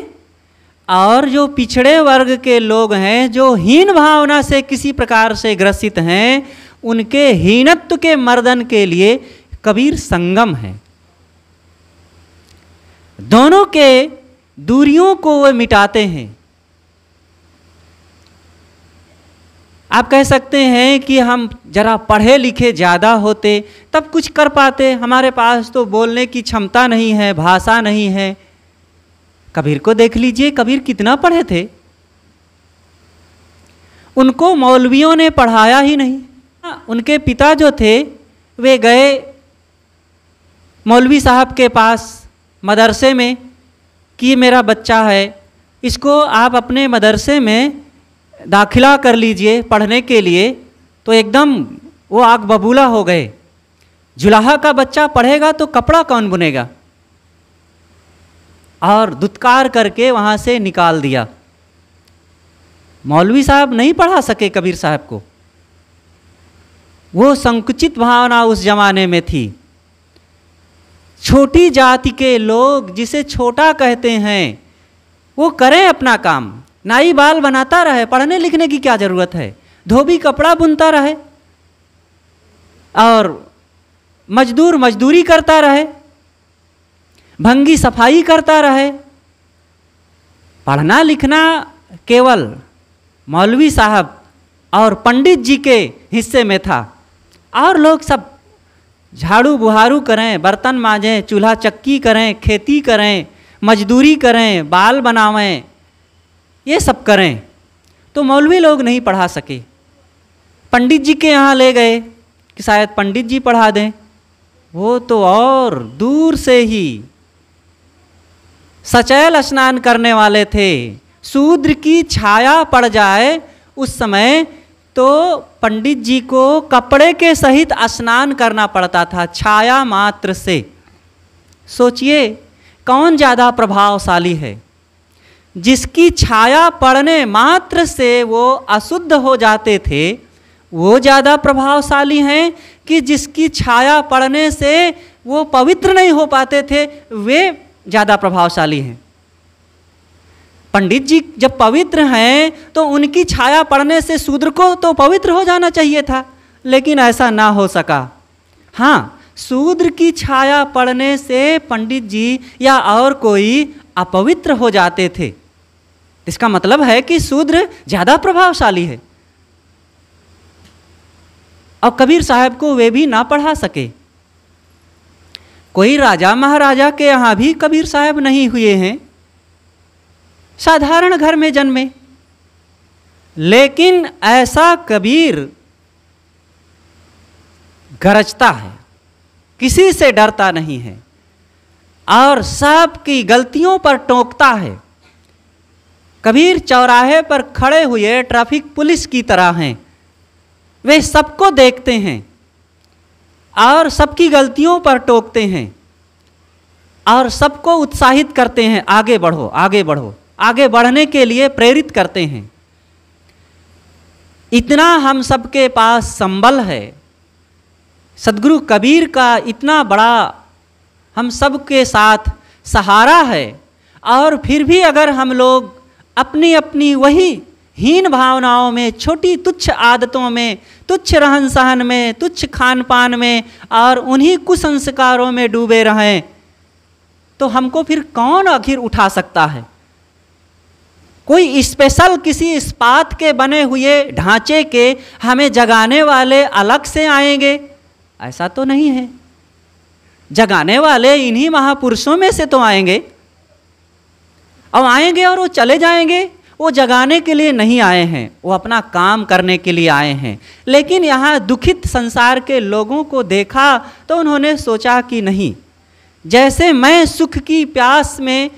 S1: और जो पिछड़े वर्ग के लोग हैं जो हीन भावना से किसी प्रकार से ग्रसित हैं उनके हीनत्व के मर्दन के लिए कबीर संगम है दोनों के दूरियों को वे मिटाते हैं आप कह सकते हैं कि हम जरा पढ़े लिखे ज़्यादा होते तब कुछ कर पाते हमारे पास तो बोलने की क्षमता नहीं है भाषा नहीं है कबीर को देख लीजिए कबीर कितना पढ़े थे उनको मौलवियों ने पढ़ाया ही नहीं हाँ, उनके पिता जो थे वे गए मौलवी साहब के पास मदरसे में कि मेरा बच्चा है इसको आप अपने मदरसे में दाखिला कर लीजिए पढ़ने के लिए तो एकदम वो आग बबूला हो गए जुलाहा का बच्चा पढ़ेगा तो कपड़ा कौन बुनेगा और दुत्कार करके वहाँ से निकाल दिया मौलवी साहब नहीं पढ़ा सके कबीर साहब को वो संकुचित भावना उस जमाने में थी छोटी जाति के लोग जिसे छोटा कहते हैं वो करें अपना काम नाई बाल बनाता रहे पढ़ने लिखने की क्या ज़रूरत है धोबी कपड़ा बुनता रहे और मजदूर मजदूरी करता रहे भंगी सफाई करता रहे पढ़ना लिखना केवल मौलवी साहब और पंडित जी के हिस्से में था और लोग सब झाड़ू बुहारू करें बर्तन माँजें चूल्हा चक्की करें खेती करें मजदूरी करें बाल बनावें ये सब करें तो मौलवी लोग नहीं पढ़ा सके पंडित जी के यहाँ ले गए कि शायद पंडित जी पढ़ा दें वो तो और दूर से ही सचैल स्नान करने वाले थे शूद्र की छाया पड़ जाए उस समय तो पंडित जी को कपड़े के सहित स्नान करना पड़ता था छाया मात्र से सोचिए कौन ज़्यादा प्रभावशाली है जिसकी छाया पड़ने मात्र से वो अशुद्ध हो जाते थे वो ज़्यादा प्रभावशाली हैं कि जिसकी छाया पड़ने से वो पवित्र नहीं हो पाते थे वे ज़्यादा प्रभावशाली हैं पंडित जी जब पवित्र हैं तो उनकी छाया पड़ने से शूद्र को तो पवित्र हो जाना चाहिए था लेकिन ऐसा ना हो सका हाँ शूद्र की छाया पड़ने से पंडित जी या और कोई अपवित्र हो जाते थे इसका मतलब है कि शूद्र ज़्यादा प्रभावशाली है और कबीर साहब को वे भी ना पढ़ा सके कोई राजा महाराजा के यहाँ भी कबीर साहब नहीं हुए हैं साधारण घर में जन्मे लेकिन ऐसा कबीर गरजता है किसी से डरता नहीं है और सब की गलतियों पर टोकता है कबीर चौराहे पर खड़े हुए ट्रैफिक पुलिस की तरह हैं वे सबको देखते हैं और सबकी गलतियों पर टोकते हैं और सबको उत्साहित करते हैं आगे बढ़ो आगे बढ़ो आगे बढ़ने के लिए प्रेरित करते हैं इतना हम सबके पास संबल है सदगुरु कबीर का इतना बड़ा हम सबके साथ सहारा है और फिर भी अगर हम लोग अपनी अपनी वही हीन भावनाओं में छोटी तुच्छ आदतों में तुच्छ रहन सहन में तुच्छ खान पान में और उन्हीं कुसंस्कारों में डूबे रहें तो हमको फिर कौन आखिर उठा सकता है कोई स्पेशल किसी इस्पात के बने हुए ढांचे के हमें जगाने वाले अलग से आएंगे ऐसा तो नहीं है जगाने वाले इन्हीं महापुरुषों में से तो आएंगे अब आएंगे और वो चले जाएंगे वो जगाने के लिए नहीं आए हैं वो अपना काम करने के लिए आए हैं लेकिन यहाँ दुखित संसार के लोगों को देखा तो उन्होंने सोचा कि नहीं जैसे मैं सुख की प्यास में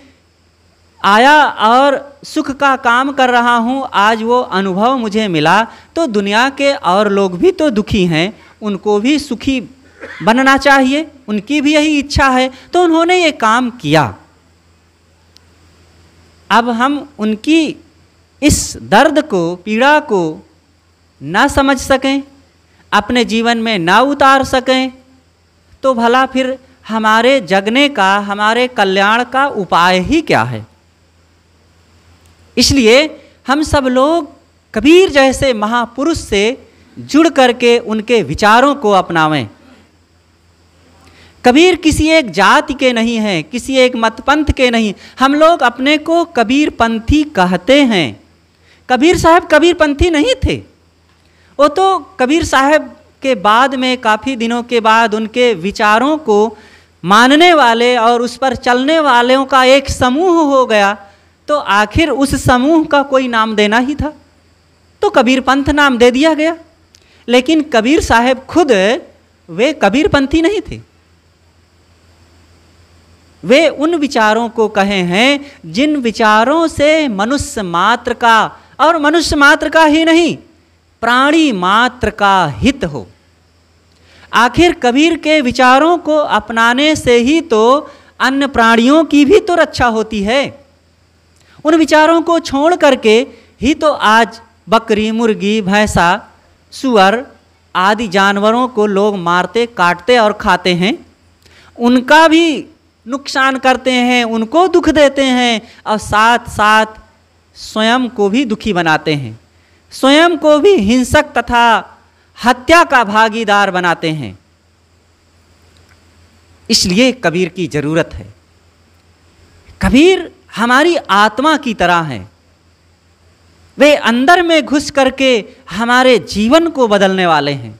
S1: आया और सुख का काम कर रहा हूँ आज वो अनुभव मुझे मिला तो दुनिया के और लोग भी तो दुखी हैं उनको भी सुखी बनना चाहिए उनकी भी यही इच्छा है तो उन्होंने ये काम किया अब हम उनकी इस दर्द को पीड़ा को ना समझ सकें अपने जीवन में ना उतार सकें तो भला फिर हमारे जगने का हमारे कल्याण का उपाय ही क्या है इसलिए हम सब लोग कबीर जैसे महापुरुष से जुड़ करके उनके विचारों को अपनावें कबीर किसी एक जाति के नहीं हैं किसी एक मतपंथ के नहीं हम लोग अपने को कबीर पंथी कहते हैं कबीर साहब कबीरपंथी नहीं थे वो तो कबीर साहब के बाद में काफ़ी दिनों के बाद उनके विचारों को मानने वाले और उस पर चलने वालों का एक समूह हो गया तो आखिर उस समूह का कोई नाम देना ही था तो कबीर पंथ नाम दे दिया गया लेकिन कबीर साहब खुद वे कबीर पंथी नहीं थे वे उन विचारों को कहे हैं जिन विचारों से मनुष्य मात्र का और मनुष्य मात्र का ही नहीं प्राणी मात्र का हित हो आखिर कबीर के विचारों को अपनाने से ही तो अन्य प्राणियों की भी तो रक्षा होती है उन विचारों को छोड़ करके ही तो आज बकरी मुर्गी भैंसा सुअर आदि जानवरों को लोग मारते काटते और खाते हैं उनका भी नुकसान करते हैं उनको दुख देते हैं और साथ साथ स्वयं को भी दुखी बनाते हैं स्वयं को भी हिंसक तथा हत्या का भागीदार बनाते हैं इसलिए कबीर की जरूरत है कबीर हमारी आत्मा की तरह है वे अंदर में घुस करके हमारे जीवन को बदलने वाले हैं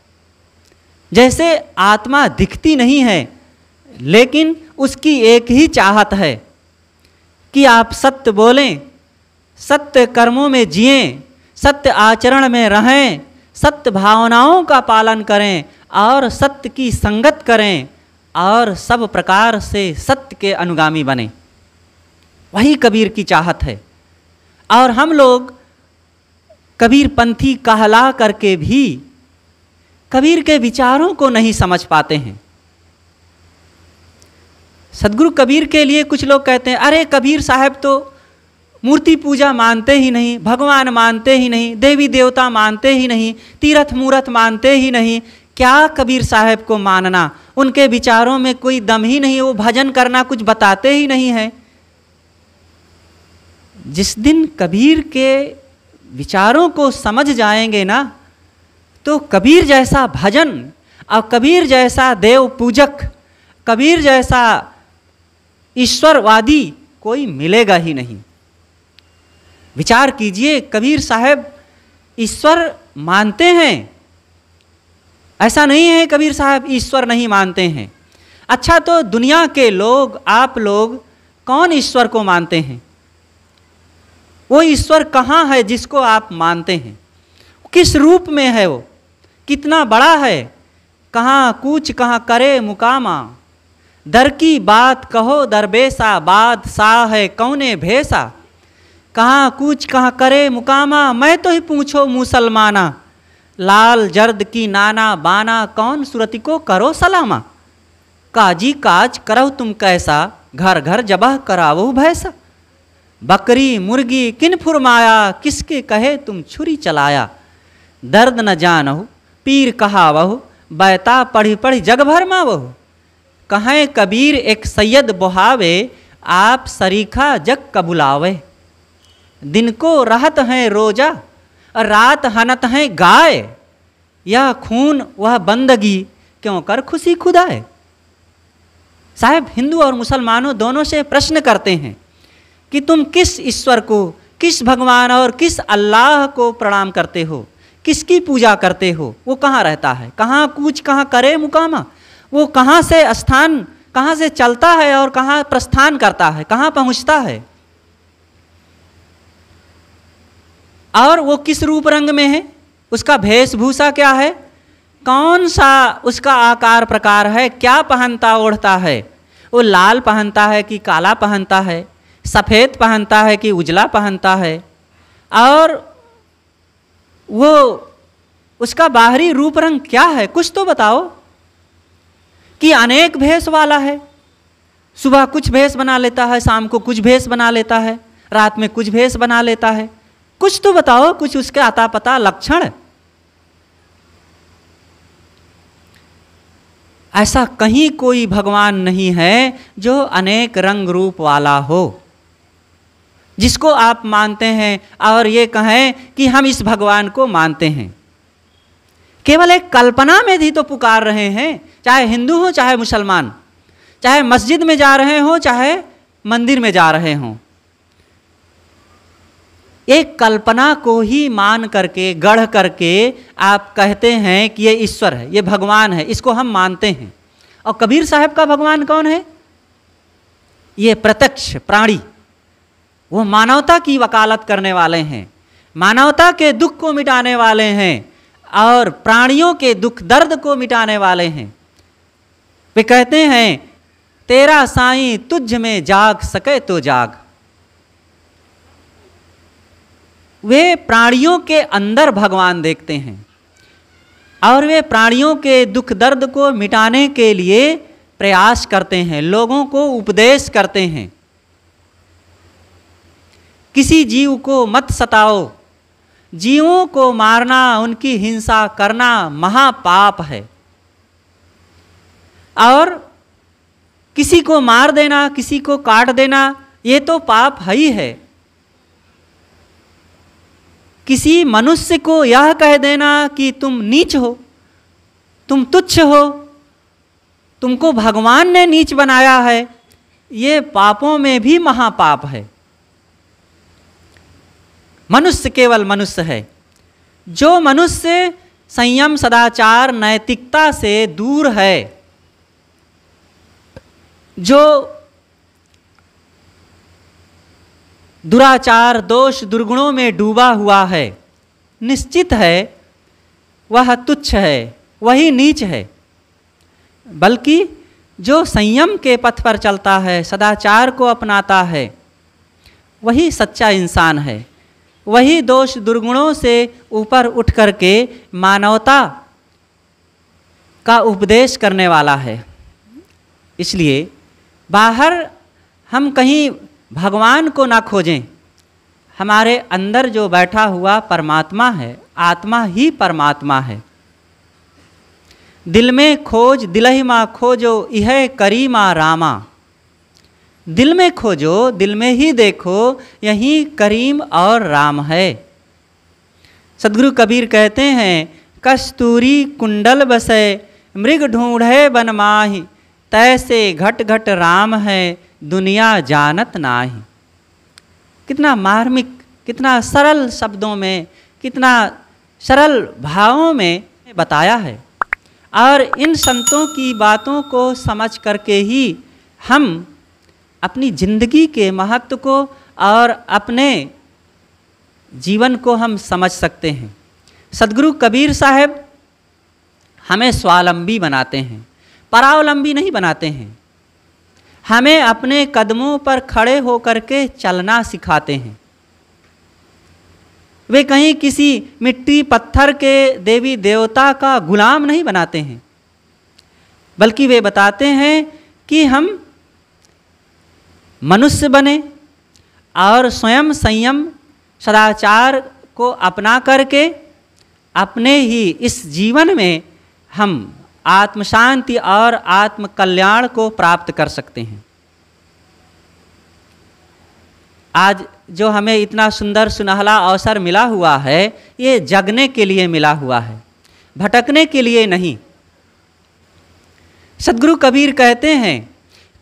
S1: जैसे आत्मा दिखती नहीं है लेकिन उसकी एक ही चाहत है कि आप सत्य बोलें सत्य कर्मों में जिए सत्य आचरण में रहें सत्य भावनाओं का पालन करें और सत्य की संगत करें और सब प्रकार से सत्य के अनुगामी बने वही कबीर की चाहत है और हम लोग कबीर पंथी कहला करके भी कबीर के विचारों को नहीं समझ पाते हैं सदगुरु कबीर के लिए कुछ लोग कहते हैं अरे कबीर साहब तो मूर्ति पूजा मानते ही नहीं भगवान मानते ही नहीं देवी देवता मानते ही नहीं तीर्थ मूर्त मानते ही नहीं क्या कबीर साहब को मानना उनके विचारों में कोई दम ही नहीं वो भजन करना कुछ बताते ही नहीं है जिस दिन कबीर के विचारों को समझ जाएंगे ना तो कबीर जैसा भजन और कबीर जैसा देव पूजक कबीर जैसा ईश्वरवादी कोई मिलेगा ही नहीं विचार कीजिए कबीर साहब ईश्वर मानते हैं ऐसा नहीं है कबीर साहब ईश्वर नहीं मानते हैं अच्छा तो दुनिया के लोग आप लोग कौन ईश्वर को मानते हैं वो ईश्वर कहाँ है जिसको आप मानते हैं किस रूप में है वो कितना बड़ा है कहाँ कूच कहाँ करे मुकामा दर की बात कहो दरबेसा बाद सा है कौने भेसा कहाँ कुछ कहाँ करे मुकामा मैं तो ही पूछो मुसलमाना लाल जर्द की नाना बाना कौन सुरति को करो सलामा काजी काज करो तुम कैसा घर घर जबह कराओ भैसा बकरी मुर्गी किन फुरमाया किसके कहे तुम छुरी चलाया दर्द न जानहु पीर कहा बहु बैता पढ़ी पढ़ी जग भर बहु कहें कबीर एक सैयद बहावे आप सरीखा जग कबुलावे दिन को रहत हैं रोजा और रात हनत हैं गाय यह खून वह बंदगी क्यों कर खुशी खुदा है साहब हिंदू और मुसलमानों दोनों से प्रश्न करते हैं कि तुम किस ईश्वर को किस भगवान और किस अल्लाह को प्रणाम करते हो किसकी पूजा करते हो वो कहाँ रहता है कहाँ कूच कहाँ करे मुकामा वो कहाँ से स्थान कहाँ से चलता है और कहाँ प्रस्थान करता है कहाँ पहुँचता है और वो किस रूप रंग में है उसका वेशभूषा क्या है कौन सा उसका आकार प्रकार है क्या पहनता ओढ़ता है वो लाल पहनता है कि काला पहनता है सफ़ेद पहनता है कि उजला पहनता है और वो उसका बाहरी रूप रंग क्या है कुछ तो बताओ कि अनेक भेष वाला है सुबह कुछ भेष बना लेता है शाम को कुछ भेष बना लेता है रात में कुछ भेष बना लेता है कुछ तो बताओ कुछ उसके आता पता लक्षण ऐसा कहीं कोई भगवान नहीं है जो अनेक रंग रूप वाला हो जिसको आप मानते हैं और ये कहें कि हम इस भगवान को मानते हैं केवल एक कल्पना में भी तो पुकार रहे हैं चाहे हिंदू हो चाहे मुसलमान चाहे मस्जिद में जा रहे हो चाहे मंदिर में जा रहे हों एक कल्पना को ही मान करके गढ़ करके आप कहते हैं कि ये ईश्वर है ये भगवान है इसको हम मानते हैं और कबीर साहब का भगवान कौन है ये प्रत्यक्ष प्राणी वो मानवता की वकालत करने वाले हैं मानवता के दुख को मिटाने वाले हैं और प्राणियों के दुख दर्द को मिटाने वाले हैं वे कहते हैं तेरा साईं तुझ में जाग सके तो जाग वे प्राणियों के अंदर भगवान देखते हैं और वे प्राणियों के दुख दर्द को मिटाने के लिए प्रयास करते हैं लोगों को उपदेश करते हैं किसी जीव को मत सताओ जीवों को मारना उनकी हिंसा करना महापाप है और किसी को मार देना किसी को काट देना ये तो पाप है ही है किसी मनुष्य को यह कह देना कि तुम नीच हो तुम तुच्छ हो तुमको भगवान ने नीच बनाया है ये पापों में भी महापाप है मनुष्य केवल मनुष्य है जो मनुष्य संयम सदाचार नैतिकता से दूर है जो दुराचार दोष दुर्गुणों में डूबा हुआ है निश्चित है वह तुच्छ है वही नीच है बल्कि जो संयम के पथ पर चलता है सदाचार को अपनाता है वही सच्चा इंसान है वही दोष दुर्गुणों से ऊपर उठ कर के मानवता का उपदेश करने वाला है इसलिए बाहर हम कहीं भगवान को ना खोजें हमारे अंदर जो बैठा हुआ परमात्मा है आत्मा ही परमात्मा है दिल में खोज दिलही माँ खोजो यह करीमा रामा दिल में खोजो दिल में ही देखो यही करीम और राम है सदगुरु कबीर कहते हैं कस्तूरी कुंडल बसे मृग ढूंढे बनमाही तैसे घट घट राम है दुनिया जानत नाही कितना मार्मिक कितना सरल शब्दों में कितना सरल भावों में बताया है और इन संतों की बातों को समझ करके ही हम अपनी जिंदगी के महत्व को और अपने जीवन को हम समझ सकते हैं सदगुरु कबीर साहब हमें स्वावलंबी बनाते हैं परावलंबी नहीं बनाते हैं हमें अपने कदमों पर खड़े होकर के चलना सिखाते हैं वे कहीं किसी मिट्टी पत्थर के देवी देवता का गुलाम नहीं बनाते हैं बल्कि वे बताते हैं कि हम मनुष्य बने और स्वयं संयम सदाचार को अपना करके अपने ही इस जीवन में हम आत्म शांति और आत्म कल्याण को प्राप्त कर सकते हैं आज जो हमें इतना सुंदर सुनहला अवसर मिला हुआ है ये जगने के लिए मिला हुआ है भटकने के लिए नहीं सदगुरु कबीर कहते हैं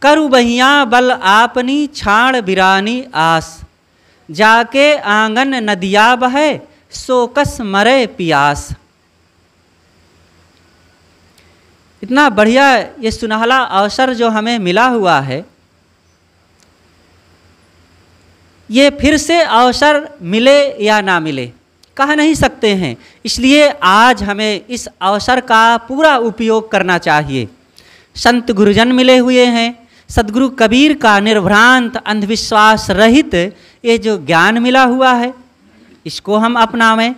S1: करु बहिया बल आपनी छाण बिरानी आस जाके आंगन नदिया बहे सोकस मरे पियास कितना बढ़िया ये सुनहला अवसर जो हमें मिला हुआ है ये फिर से अवसर मिले या ना मिले कह नहीं सकते हैं इसलिए आज हमें इस अवसर का पूरा उपयोग करना चाहिए संत गुरुजन मिले हुए हैं सदगुरु कबीर का निर्भ्रांत अंधविश्वास रहित ये जो ज्ञान मिला हुआ है इसको हम अपनावें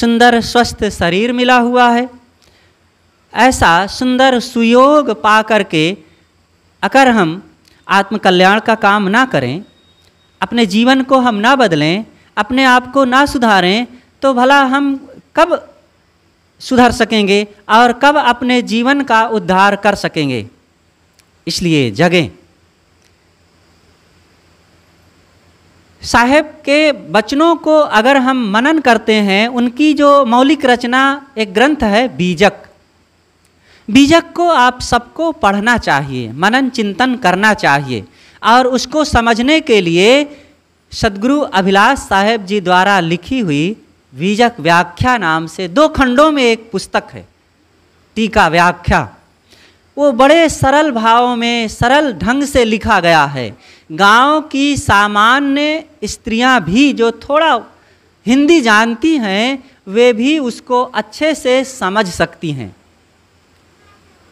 S1: सुंदर स्वस्थ शरीर मिला हुआ है ऐसा सुंदर सुयोग पा करके अगर हम आत्मकल्याण का काम ना करें अपने जीवन को हम ना बदलें अपने आप को ना सुधारें तो भला हम कब सुधर सकेंगे और कब अपने जीवन का उद्धार कर सकेंगे इसलिए जगें साहेब के वचनों को अगर हम मनन करते हैं उनकी जो मौलिक रचना एक ग्रंथ है बीजक बीजक को आप सबको पढ़ना चाहिए मनन चिंतन करना चाहिए और उसको समझने के लिए सदगुरु अभिलाष साहेब जी द्वारा लिखी हुई बीजक व्याख्या नाम से दो खंडों में एक पुस्तक है टीका व्याख्या वो बड़े सरल भाव में सरल ढंग से लिखा गया है गांव की सामान्य स्त्रियां भी जो थोड़ा हिंदी जानती हैं वे भी उसको अच्छे से समझ सकती हैं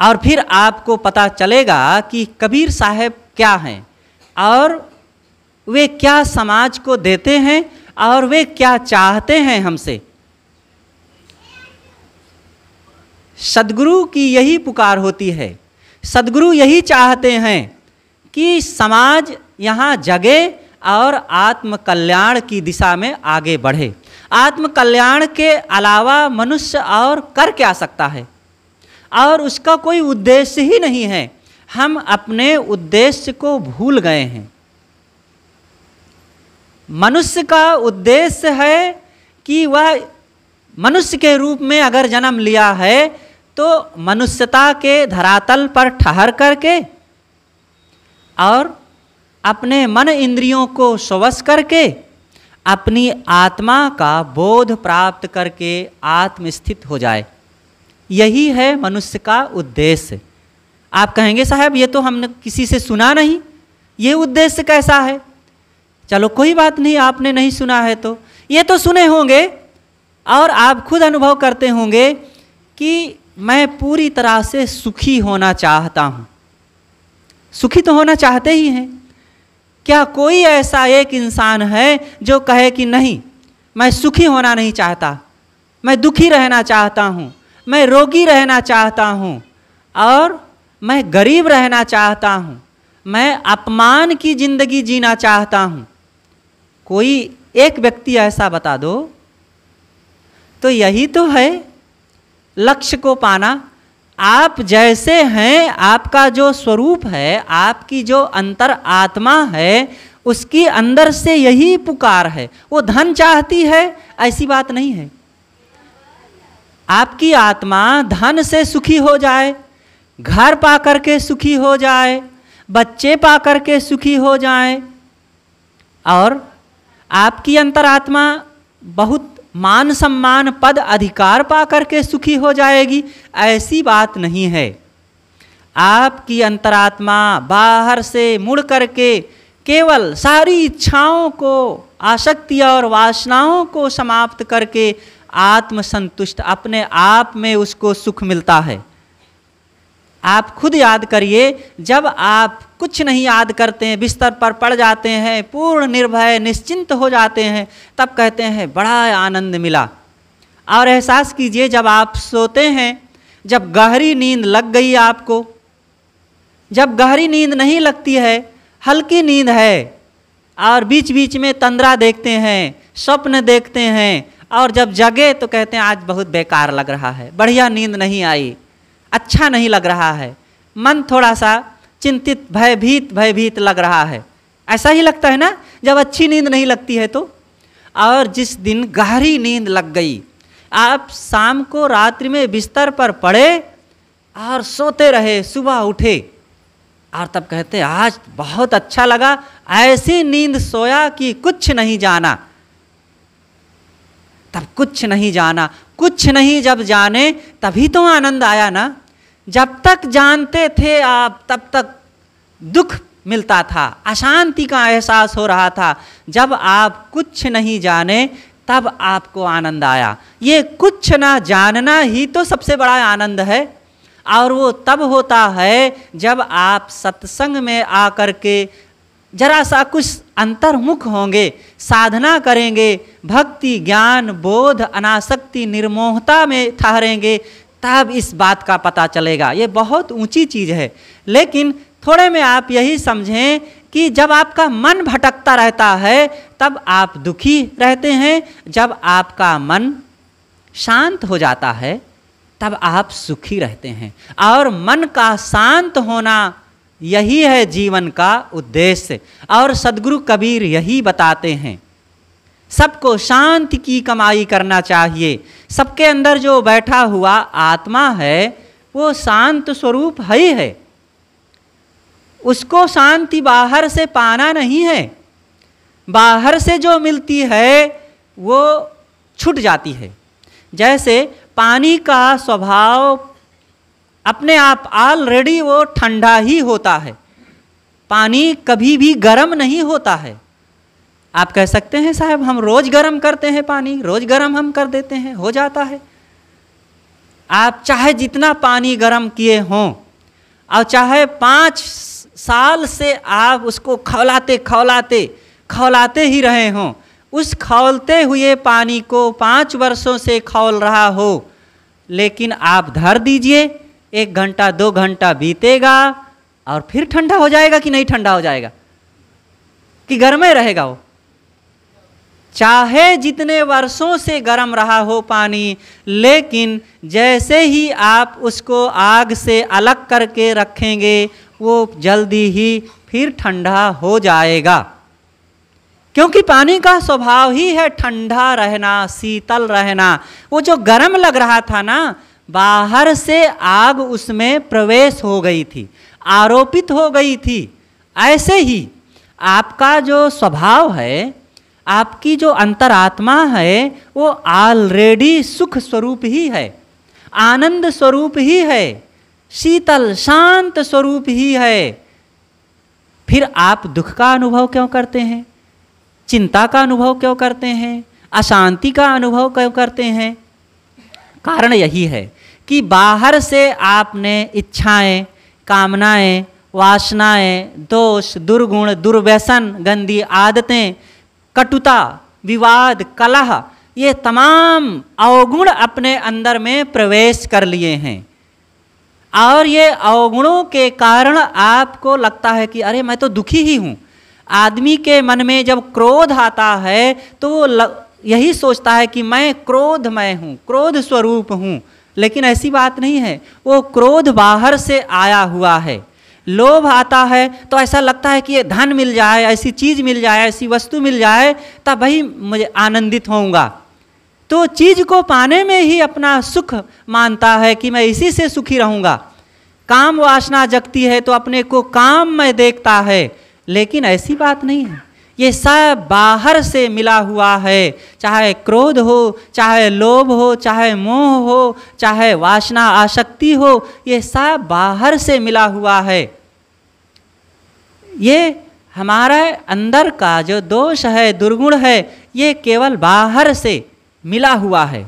S1: और फिर आपको पता चलेगा कि कबीर साहब क्या हैं और वे क्या समाज को देते हैं और वे क्या चाहते हैं हमसे सदगुरु की यही पुकार होती है सदगुरु यही चाहते हैं कि समाज यहाँ जगे और आत्मकल्याण की दिशा में आगे बढ़े आत्मकल्याण के अलावा मनुष्य और कर क्या सकता है और उसका कोई उद्देश्य ही नहीं है हम अपने उद्देश्य को भूल गए हैं मनुष्य का उद्देश्य है कि वह मनुष्य के रूप में अगर जन्म लिया है तो मनुष्यता के धरातल पर ठहर करके और अपने मन इंद्रियों को स्वश करके अपनी आत्मा का बोध प्राप्त करके आत्मस्थित हो जाए यही है मनुष्य का उद्देश्य आप कहेंगे साहब ये तो हमने किसी से सुना नहीं ये उद्देश्य कैसा है चलो कोई बात नहीं आपने नहीं सुना है तो ये तो सुने होंगे और आप खुद अनुभव करते होंगे कि मैं पूरी तरह से सुखी होना चाहता हूँ सुखी तो होना चाहते ही हैं क्या कोई ऐसा एक इंसान है जो कहे कि नहीं मैं सुखी होना नहीं चाहता मैं दुखी रहना चाहता हूँ मैं रोगी रहना चाहता हूँ और मैं गरीब रहना चाहता हूँ मैं अपमान की जिंदगी जीना चाहता हूँ कोई एक व्यक्ति ऐसा बता दो तो यही तो है लक्ष्य को पाना आप जैसे हैं आपका जो स्वरूप है आपकी जो अंतर आत्मा है उसकी अंदर से यही पुकार है वो धन चाहती है ऐसी बात नहीं है आपकी आत्मा धन से सुखी हो जाए घर पा करके सुखी हो जाए बच्चे पा करके सुखी हो जाए और आपकी अंतरात्मा बहुत मान सम्मान पद अधिकार पा करके सुखी हो जाएगी ऐसी बात नहीं है आपकी अंतरात्मा बाहर से मुड़ करके केवल सारी इच्छाओं को आसक्ति और वासनाओं को समाप्त करके आत्मसंतुष्ट अपने आप में उसको सुख मिलता है आप खुद याद करिए जब आप कुछ नहीं याद करते हैं बिस्तर पर पड़ जाते हैं पूर्ण निर्भय निश्चिंत हो जाते हैं तब कहते हैं बड़ा आनंद मिला और एहसास कीजिए जब आप सोते हैं जब गहरी नींद लग गई आपको जब गहरी नींद नहीं लगती है हल्की नींद है और बीच बीच में तंद्रा देखते हैं स्वप्न देखते हैं और जब जगे तो कहते हैं आज बहुत बेकार लग रहा है बढ़िया नींद नहीं आई अच्छा नहीं लग रहा है मन थोड़ा सा चिंतित भयभीत भयभीत लग रहा है ऐसा ही लगता है ना जब अच्छी नींद नहीं लगती है तो और जिस दिन गहरी नींद लग गई आप शाम को रात्रि में बिस्तर पर पड़े और सोते रहे सुबह उठे और तब कहते आज बहुत अच्छा लगा ऐसी नींद सोया कि कुछ नहीं जाना तब कुछ नहीं जाना कुछ नहीं जब जाने तभी तो आनंद आया ना जब तक जानते थे आप तब तक दुख मिलता था अशांति का एहसास हो रहा था जब आप कुछ नहीं जाने तब आपको आनंद आया ये कुछ ना जानना ही तो सबसे बड़ा आनंद है और वो तब होता है जब आप सत्संग में आकर के जरा सा कुछ अंतर्मुख होंगे साधना करेंगे भक्ति ज्ञान बोध अनासक्ति निर्मोहता में ठहरेंगे तब इस बात का पता चलेगा ये बहुत ऊंची चीज़ है लेकिन थोड़े में आप यही समझें कि जब आपका मन भटकता रहता है तब आप दुखी रहते हैं जब आपका मन शांत हो जाता है तब आप सुखी रहते हैं और मन का शांत होना यही है जीवन का उद्देश्य और सदगुरु कबीर यही बताते हैं सबको शांति की कमाई करना चाहिए सबके अंदर जो बैठा हुआ आत्मा है वो शांत स्वरूप है ही है उसको शांति बाहर से पाना नहीं है बाहर से जो मिलती है वो छूट जाती है जैसे पानी का स्वभाव अपने आप ऑलरेडी वो ठंडा ही होता है पानी कभी भी गर्म नहीं होता है आप कह सकते हैं साहब हम रोज़ गर्म करते हैं पानी रोज़ गर्म हम कर देते हैं हो जाता है आप चाहे जितना पानी गर्म किए हों और चाहे पाँच साल से आप उसको खौलाते खौलाते खौलाते ही रहे हों उस खौलते हुए पानी को पाँच वर्षों से खौल रहा हो लेकिन आप धर दीजिए एक घंटा दो घंटा बीतेगा और फिर ठंडा हो जाएगा कि नहीं ठंडा हो जाएगा कि गर्म ही रहेगा वो चाहे जितने वर्षों से गर्म रहा हो पानी लेकिन जैसे ही आप उसको आग से अलग करके रखेंगे वो जल्दी ही फिर ठंडा हो जाएगा क्योंकि पानी का स्वभाव ही है ठंडा रहना शीतल रहना वो जो गर्म लग रहा था ना बाहर से आग उसमें प्रवेश हो गई थी आरोपित हो गई थी ऐसे ही आपका जो स्वभाव है आपकी जो अंतरात्मा है वो ऑलरेडी सुख स्वरूप ही है आनंद स्वरूप ही है शीतल शांत स्वरूप ही है फिर आप दुख का अनुभव क्यों करते हैं चिंता का अनुभव क्यों करते हैं अशांति का अनुभव क्यों करते हैं कारण यही है कि बाहर से आपने इच्छाएं कामनाएं वासनाएं दोष दुर्गुण दुर्व्यसन गंदी आदतें कटुता विवाद कलह ये तमाम अवगुण अपने अंदर में प्रवेश कर लिए हैं और ये अवगुणों के कारण आपको लगता है कि अरे मैं तो दुखी ही हूँ आदमी के मन में जब क्रोध आता है तो वो यही सोचता है कि मैं क्रोधमय हूँ क्रोध स्वरूप हूँ लेकिन ऐसी बात नहीं है वो क्रोध बाहर से आया हुआ है लोभ आता है तो ऐसा लगता है कि ये धन मिल जाए ऐसी चीज़ मिल जाए ऐसी वस्तु मिल जाए तब वही मुझे आनंदित होऊंगा तो चीज़ को पाने में ही अपना सुख मानता है कि मैं इसी से सुखी रहूँगा काम वासना जगती है तो अपने को काम में देखता है लेकिन ऐसी बात नहीं है ये सब बाहर से मिला हुआ है चाहे क्रोध हो चाहे लोभ हो चाहे मोह हो चाहे वासना आसक्ति हो ये सब बाहर से मिला हुआ है ये हमारा अंदर का जो दोष है दुर्गुण है ये केवल बाहर से मिला हुआ है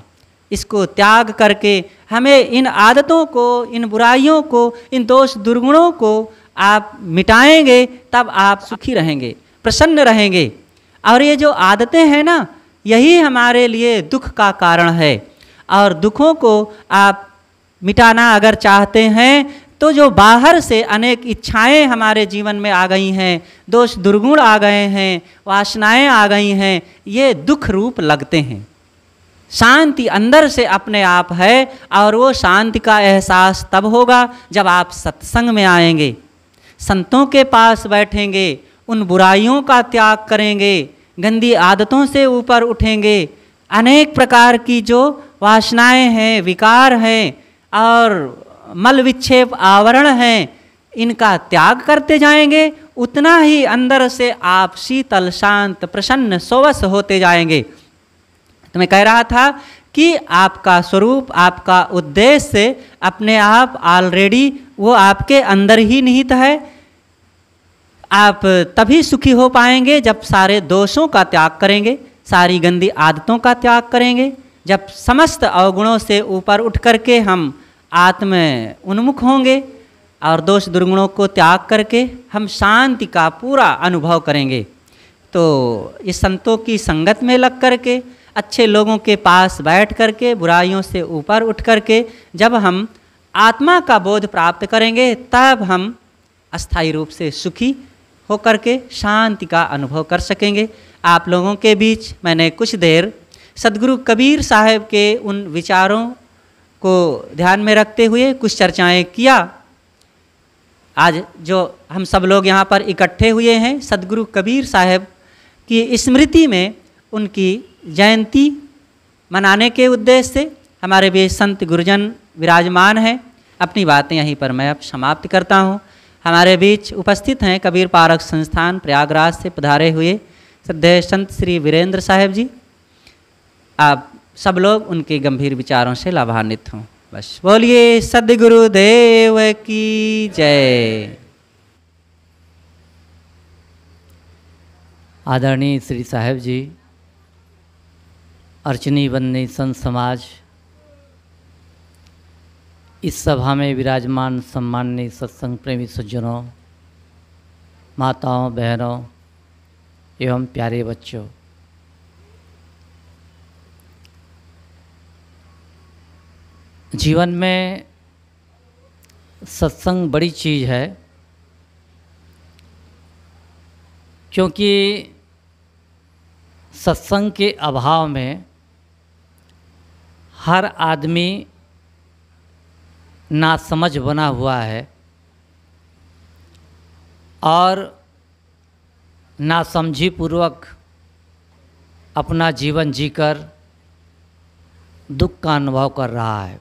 S1: इसको त्याग करके हमें इन आदतों को इन बुराइयों को इन दोष दुर्गुणों को आप मिटाएंगे तब आप सुखी रहेंगे प्रसन्न रहेंगे और ये जो आदतें हैं ना यही हमारे लिए दुख का कारण है और दुखों को आप मिटाना अगर चाहते हैं तो जो बाहर से अनेक इच्छाएं हमारे जीवन में आ गई हैं दोष दुर्गुण आ गए हैं वासनाएं आ गई हैं ये दुख रूप लगते हैं शांति अंदर से अपने आप है और वो शांति का एहसास तब होगा जब आप सत्संग में आएंगे संतों के पास बैठेंगे उन बुराइयों का त्याग करेंगे गंदी आदतों से ऊपर उठेंगे अनेक प्रकार की जो वासनाएं हैं विकार हैं और मल विच्छेप आवरण हैं इनका त्याग करते जाएंगे उतना ही अंदर से आप शीतल शांत प्रसन्न सोवस होते जाएंगे तो मैं कह रहा था कि आपका स्वरूप आपका उद्देश्य अपने आप ऑलरेडी वो आपके अंदर ही निहित है आप तभी सुखी हो पाएंगे जब सारे दोषों का त्याग करेंगे सारी गंदी आदतों का त्याग करेंगे जब समस्त अवगुणों से ऊपर उठ करके हम आत्म उन्मुख होंगे और दोष दुर्गुणों को त्याग करके हम शांति का पूरा अनुभव करेंगे तो इस संतों की संगत में लग करके अच्छे लोगों के पास बैठ करके बुराइयों से ऊपर उठ करके जब हम आत्मा का बोध प्राप्त करेंगे तब हम अस्थायी रूप से सुखी होकर के शांति का अनुभव कर सकेंगे आप लोगों के बीच मैंने कुछ देर सदगुरु कबीर साहब के उन विचारों को ध्यान में रखते हुए कुछ चर्चाएं किया आज जो हम सब लोग यहाँ पर इकट्ठे हुए हैं सदगुरु कबीर साहब की स्मृति में उनकी जयंती मनाने के उद्देश्य से हमारे भी संत गुरुजन विराजमान हैं अपनी बातें यहीं पर मैं अब समाप्त करता हूँ हमारे बीच उपस्थित हैं कबीर पारक संस्थान प्रयागराज से पधारे हुए श्रद्धेय संत श्री वीरेंद्र साहेब जी आप सब लोग उनके गंभीर विचारों से लाभान्वित हों बस बोलिए सदगुरु देव की
S5: जय आदरणीय श्री साहेब जी अर्चनी बंदी संत समाज इस सभा में विराजमान सम्माननीय सत्संग प्रेमी सज्जनों माताओं बहनों एवं प्यारे बच्चों जीवन में सत्संग बड़ी चीज़ है क्योंकि सत्संग के अभाव में हर आदमी ना समझ बना हुआ है और समझी पूर्वक अपना जीवन जीकर दुख का अनुभव कर रहा है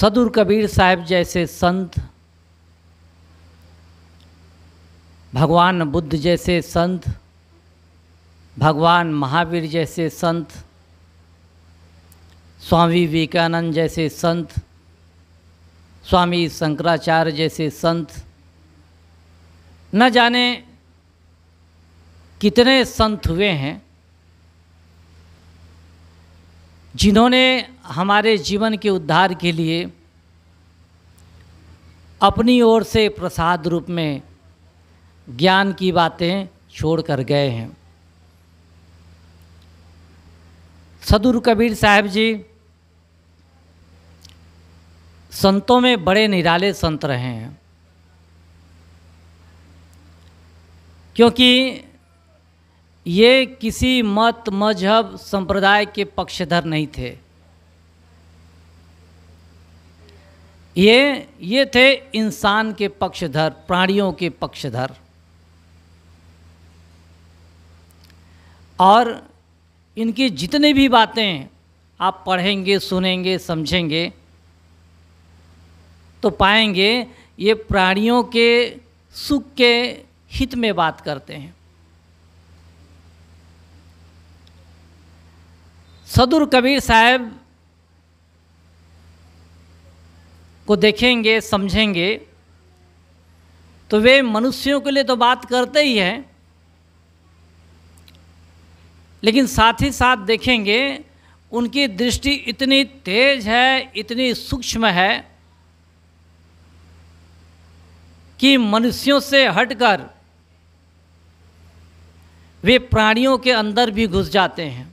S5: सदुर कबीर साहब जैसे संत भगवान बुद्ध जैसे संत भगवान महावीर जैसे संत स्वामी विवेकानंद जैसे संत स्वामी शंकराचार्य जैसे संत न जाने कितने संत हुए हैं जिन्होंने हमारे जीवन के उद्धार के लिए अपनी ओर से प्रसाद रूप में ज्ञान की बातें छोड़ कर गए हैं सदुर कबीर साहब जी संतों में बड़े निराले संत रहे हैं क्योंकि ये किसी मत मजहब संप्रदाय के पक्षधर नहीं थे ये ये थे इंसान के पक्षधर प्राणियों के पक्षधर और इनकी जितनी भी बातें आप पढ़ेंगे सुनेंगे समझेंगे तो पाएंगे ये प्राणियों के सुख के हित में बात करते हैं सदुर कबीर साहब को देखेंगे समझेंगे तो वे मनुष्यों के लिए तो बात करते ही हैं लेकिन साथ ही साथ देखेंगे उनकी दृष्टि इतनी तेज है इतनी सूक्ष्म है कि मनुष्यों से हटकर वे प्राणियों के अंदर भी घुस जाते हैं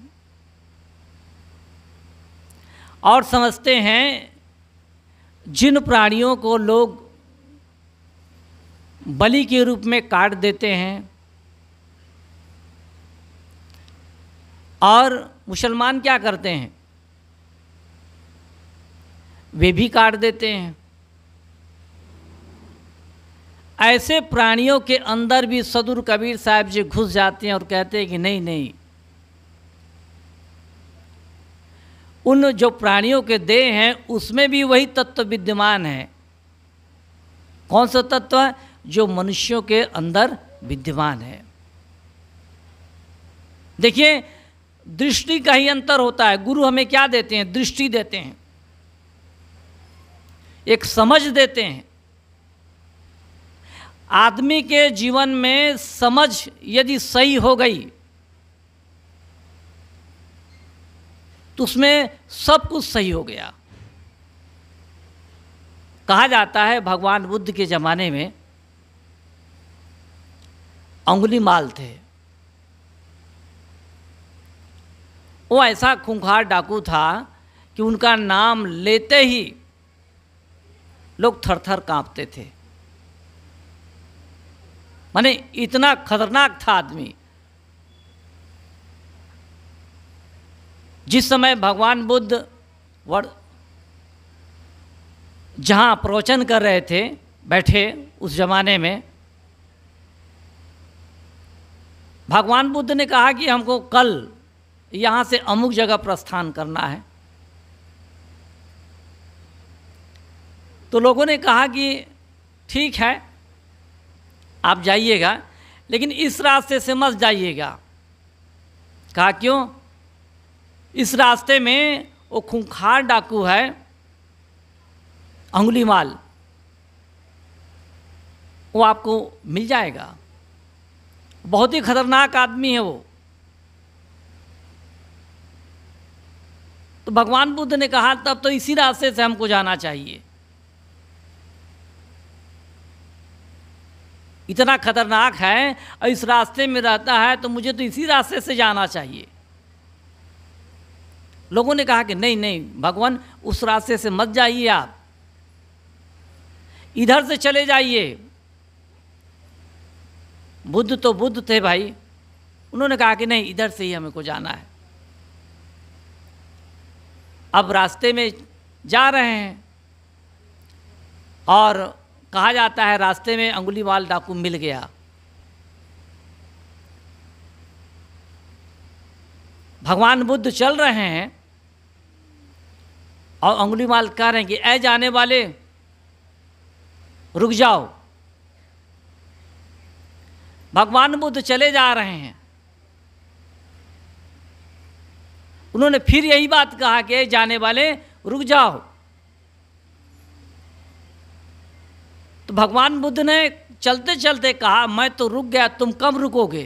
S5: और समझते हैं जिन प्राणियों को लोग बलि के रूप में काट देते हैं और मुसलमान क्या करते हैं वे भी काट देते हैं ऐसे प्राणियों के अंदर भी सदुर कबीर साहब जी घुस जाते हैं और कहते हैं कि नहीं नहीं उन जो प्राणियों के देह हैं उसमें भी वही तत्व विद्यमान है कौन सा तत्व है जो मनुष्यों के अंदर विद्यमान है देखिए दृष्टि का ही अंतर होता है गुरु हमें क्या देते हैं दृष्टि देते हैं एक समझ देते हैं आदमी के जीवन में समझ यदि सही हो गई तो उसमें सब कुछ सही हो गया कहा जाता है भगवान बुद्ध के ज़माने में अंगुली माल थे वो ऐसा खूंखार डाकू था कि उनका नाम लेते ही लोग थर थर काँपते थे माने इतना खतरनाक था आदमी जिस समय भगवान बुद्ध वर जहाँ प्रवचन कर रहे थे बैठे उस जमाने में भगवान बुद्ध ने कहा कि हमको कल यहाँ से अमुक जगह प्रस्थान करना है तो लोगों ने कहा कि ठीक है आप जाइएगा लेकिन इस रास्ते से मत जाइएगा कहा क्यों इस रास्ते में वो खूंखार डाकू है अंगुली माल वो आपको मिल जाएगा बहुत ही खतरनाक आदमी है वो तो भगवान बुद्ध ने कहा तब तो इसी रास्ते से हमको जाना चाहिए इतना खतरनाक है और इस रास्ते में रहता है तो मुझे तो इसी रास्ते से जाना चाहिए लोगों ने कहा कि नहीं नहीं भगवान उस रास्ते से मत जाइए आप इधर से चले जाइए बुद्ध तो बुद्ध थे भाई उन्होंने कहा कि नहीं इधर से ही हमें को जाना है अब रास्ते में जा रहे हैं और कहा जाता है रास्ते में अंगुलीमाल डाकू मिल गया भगवान बुद्ध चल रहे हैं और माल कह रहे हैं कि ऐ जाने वाले रुक जाओ भगवान बुद्ध चले जा रहे हैं उन्होंने फिर यही बात कहा कि जाने वाले रुक जाओ तो भगवान बुद्ध ने चलते चलते कहा मैं तो रुक गया तुम कब रुकोगे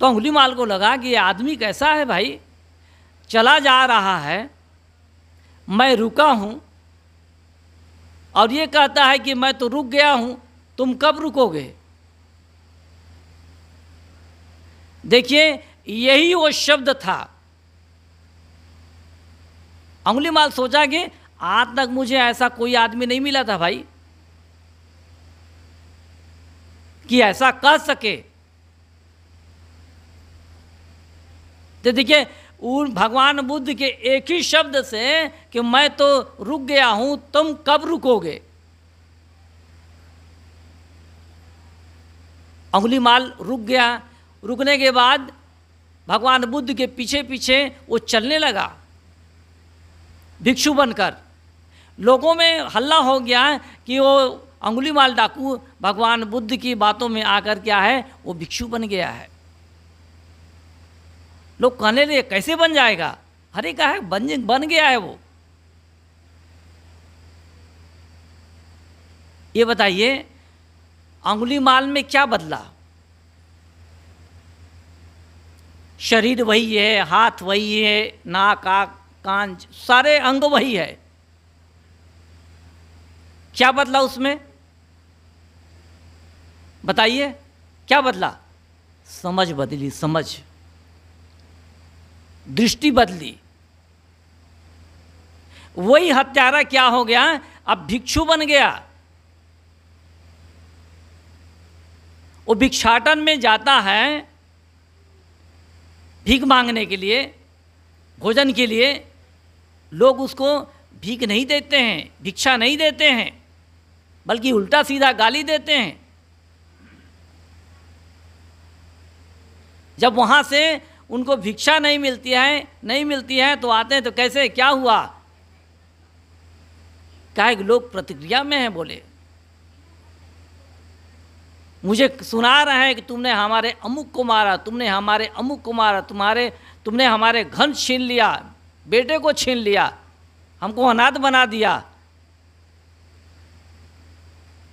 S5: तो अंगुली माल को लगा कि ये आदमी कैसा है भाई चला जा रहा है मैं रुका हूँ और ये कहता है कि मैं तो रुक गया हूँ तुम कब रुकोगे देखिए यही वो शब्द था अंगुली माल सोचा कि आज तक मुझे ऐसा कोई आदमी नहीं मिला था भाई कि ऐसा कर सके तो देखिए उन भगवान बुद्ध के एक ही शब्द से कि मैं तो रुक गया हूं तुम कब रुकोगे अंगुली माल रुक गया रुकने के बाद भगवान बुद्ध के पीछे पीछे वो चलने लगा भिक्षु बनकर लोगों में हल्ला हो गया है कि वो अंगुली माल डाकू भगवान बुद्ध की बातों में आकर क्या है वो भिक्षु बन गया है लोग कहने लगे कैसे बन जाएगा हरे का है बन बन गया है वो ये बताइए अंगुली माल में क्या बदला शरीर वही है हाथ वही है नाक आँख कान सारे अंग वही है क्या बदला उसमें बताइए क्या बदला समझ बदली समझ दृष्टि बदली वही हत्यारा क्या हो गया अब भिक्षु बन गया वो भिक्षाटन में जाता है भीख मांगने के लिए भोजन के लिए लोग उसको भीख नहीं देते हैं भिक्षा नहीं देते हैं बल्कि उल्टा सीधा गाली देते हैं जब वहाँ से उनको भिक्षा नहीं मिलती है नहीं मिलती है तो आते हैं तो कैसे क्या हुआ क्या लोग प्रतिक्रिया में हैं बोले मुझे सुना रहे हैं कि तुमने हमारे अमुक को मारा तुमने हमारे अमुक को मारा तुम्हारे तुमने हमारे घन छीन लिया बेटे को छीन लिया हमको अनाथ बना दिया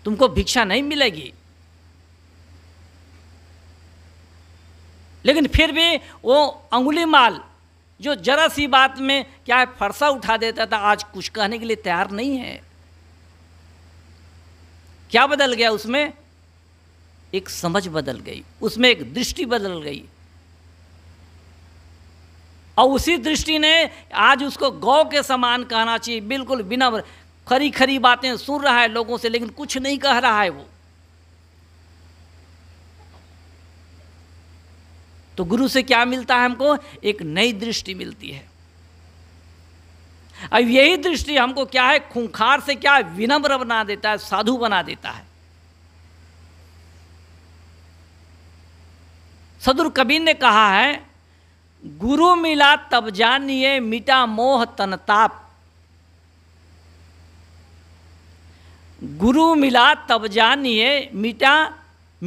S5: तुमको भिक्षा नहीं मिलेगी लेकिन फिर भी वो अंगुली माल जो जरा सी बात में क्या है फरसा उठा देता था आज कुछ कहने के लिए तैयार नहीं है क्या बदल गया उसमें एक समझ बदल गई उसमें एक दृष्टि बदल गई और उसी दृष्टि ने आज उसको गौ के समान कहना चाहिए बिल्कुल बिना खरी खरी बातें सुन रहा है लोगों से लेकिन कुछ नहीं कह रहा है वो तो गुरु से क्या मिलता है हमको एक नई दृष्टि मिलती है अब यही दृष्टि हमको क्या है खूंखार से क्या है विनम्र बना देता है साधु बना देता है सदुर कबीर ने कहा है गुरु मिला तब जानिए मिटा मोह तनताप गुरु मिला तब जानिए मिटा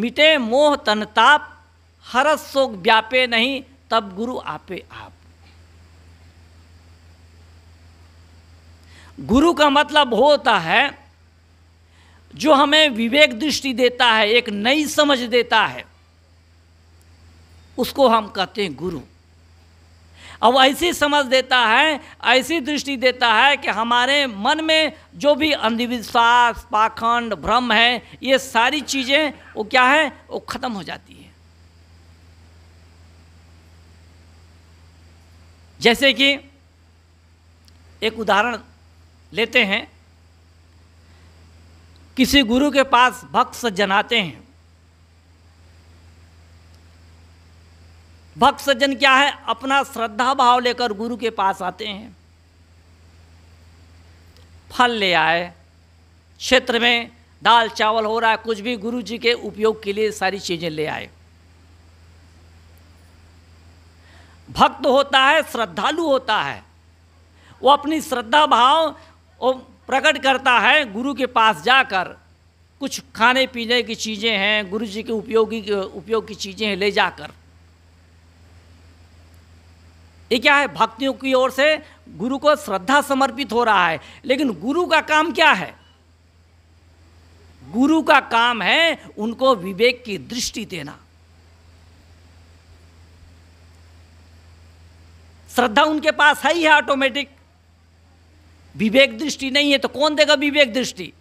S5: मिटे मोह तनताप हरस शोक व्यापे नहीं तब गुरु आपे आप गुरु का मतलब होता है जो हमें विवेक दृष्टि देता है एक नई समझ देता है उसको हम कहते हैं गुरु अब ऐसी समझ देता है ऐसी दृष्टि देता है कि हमारे मन में जो भी अंधविश्वास पाखंड भ्रम है ये सारी चीज़ें वो क्या है वो ख़त्म हो जाती है जैसे कि एक उदाहरण लेते हैं किसी गुरु के पास भक्त सज्जन आते हैं भक्त सज्जन क्या है अपना श्रद्धा भाव लेकर गुरु के पास आते हैं फल ले आए क्षेत्र में दाल चावल हो रहा है कुछ भी गुरु जी के उपयोग के लिए सारी चीज़ें ले आए भक्त होता है श्रद्धालु होता है वो अपनी श्रद्धा भाव वो प्रकट करता है गुरु के पास जाकर कुछ खाने पीने की चीज़ें हैं गुरु जी के उपयोगी उपयोग की चीज़ें हैं ले जाकर ये क्या है भक्तियों की ओर से गुरु को श्रद्धा समर्पित हो रहा है लेकिन गुरु का काम क्या है गुरु का काम है उनको विवेक की दृष्टि देना श्रद्धा उनके पास है ही है ऑटोमेटिक विवेक दृष्टि नहीं है तो कौन देगा विवेक दृष्टि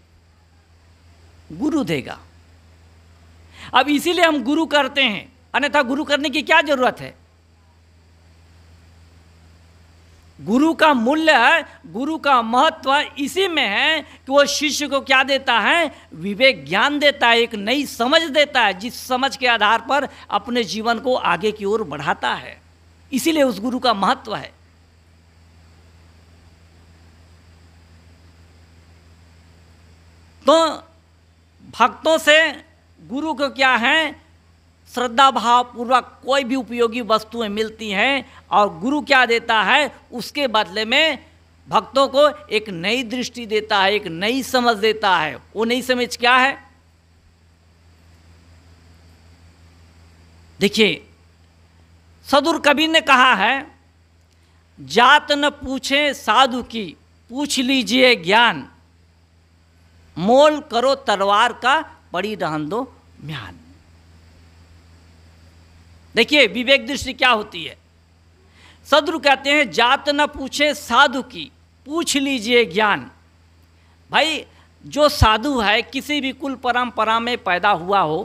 S5: गुरु देगा अब इसीलिए हम गुरु करते हैं अन्यथा गुरु करने की क्या जरूरत है गुरु का मूल्य गुरु का महत्व इसी में है कि वो शिष्य को क्या देता है विवेक ज्ञान देता है एक नई समझ देता है जिस समझ के आधार पर अपने जीवन को आगे की ओर बढ़ाता है इसीलिए उस गुरु का महत्व है तो भक्तों से गुरु को क्या है श्रद्धा भाव पूर्वक कोई भी उपयोगी वस्तुएं मिलती हैं और गुरु क्या देता है उसके बदले में भक्तों को एक नई दृष्टि देता है एक नई समझ देता है वो नई समझ क्या है देखिए सदुर कबीर ने कहा है जात न पूछे साधु की पूछ लीजिए ज्ञान मोल करो तलवार का पड़ी रहन दो म्यान देखिए विवेक दृष्टि क्या होती है सदरु कहते हैं जात न पूछे साधु की पूछ लीजिए ज्ञान भाई जो साधु है किसी भी कुल परंपरा में पैदा हुआ हो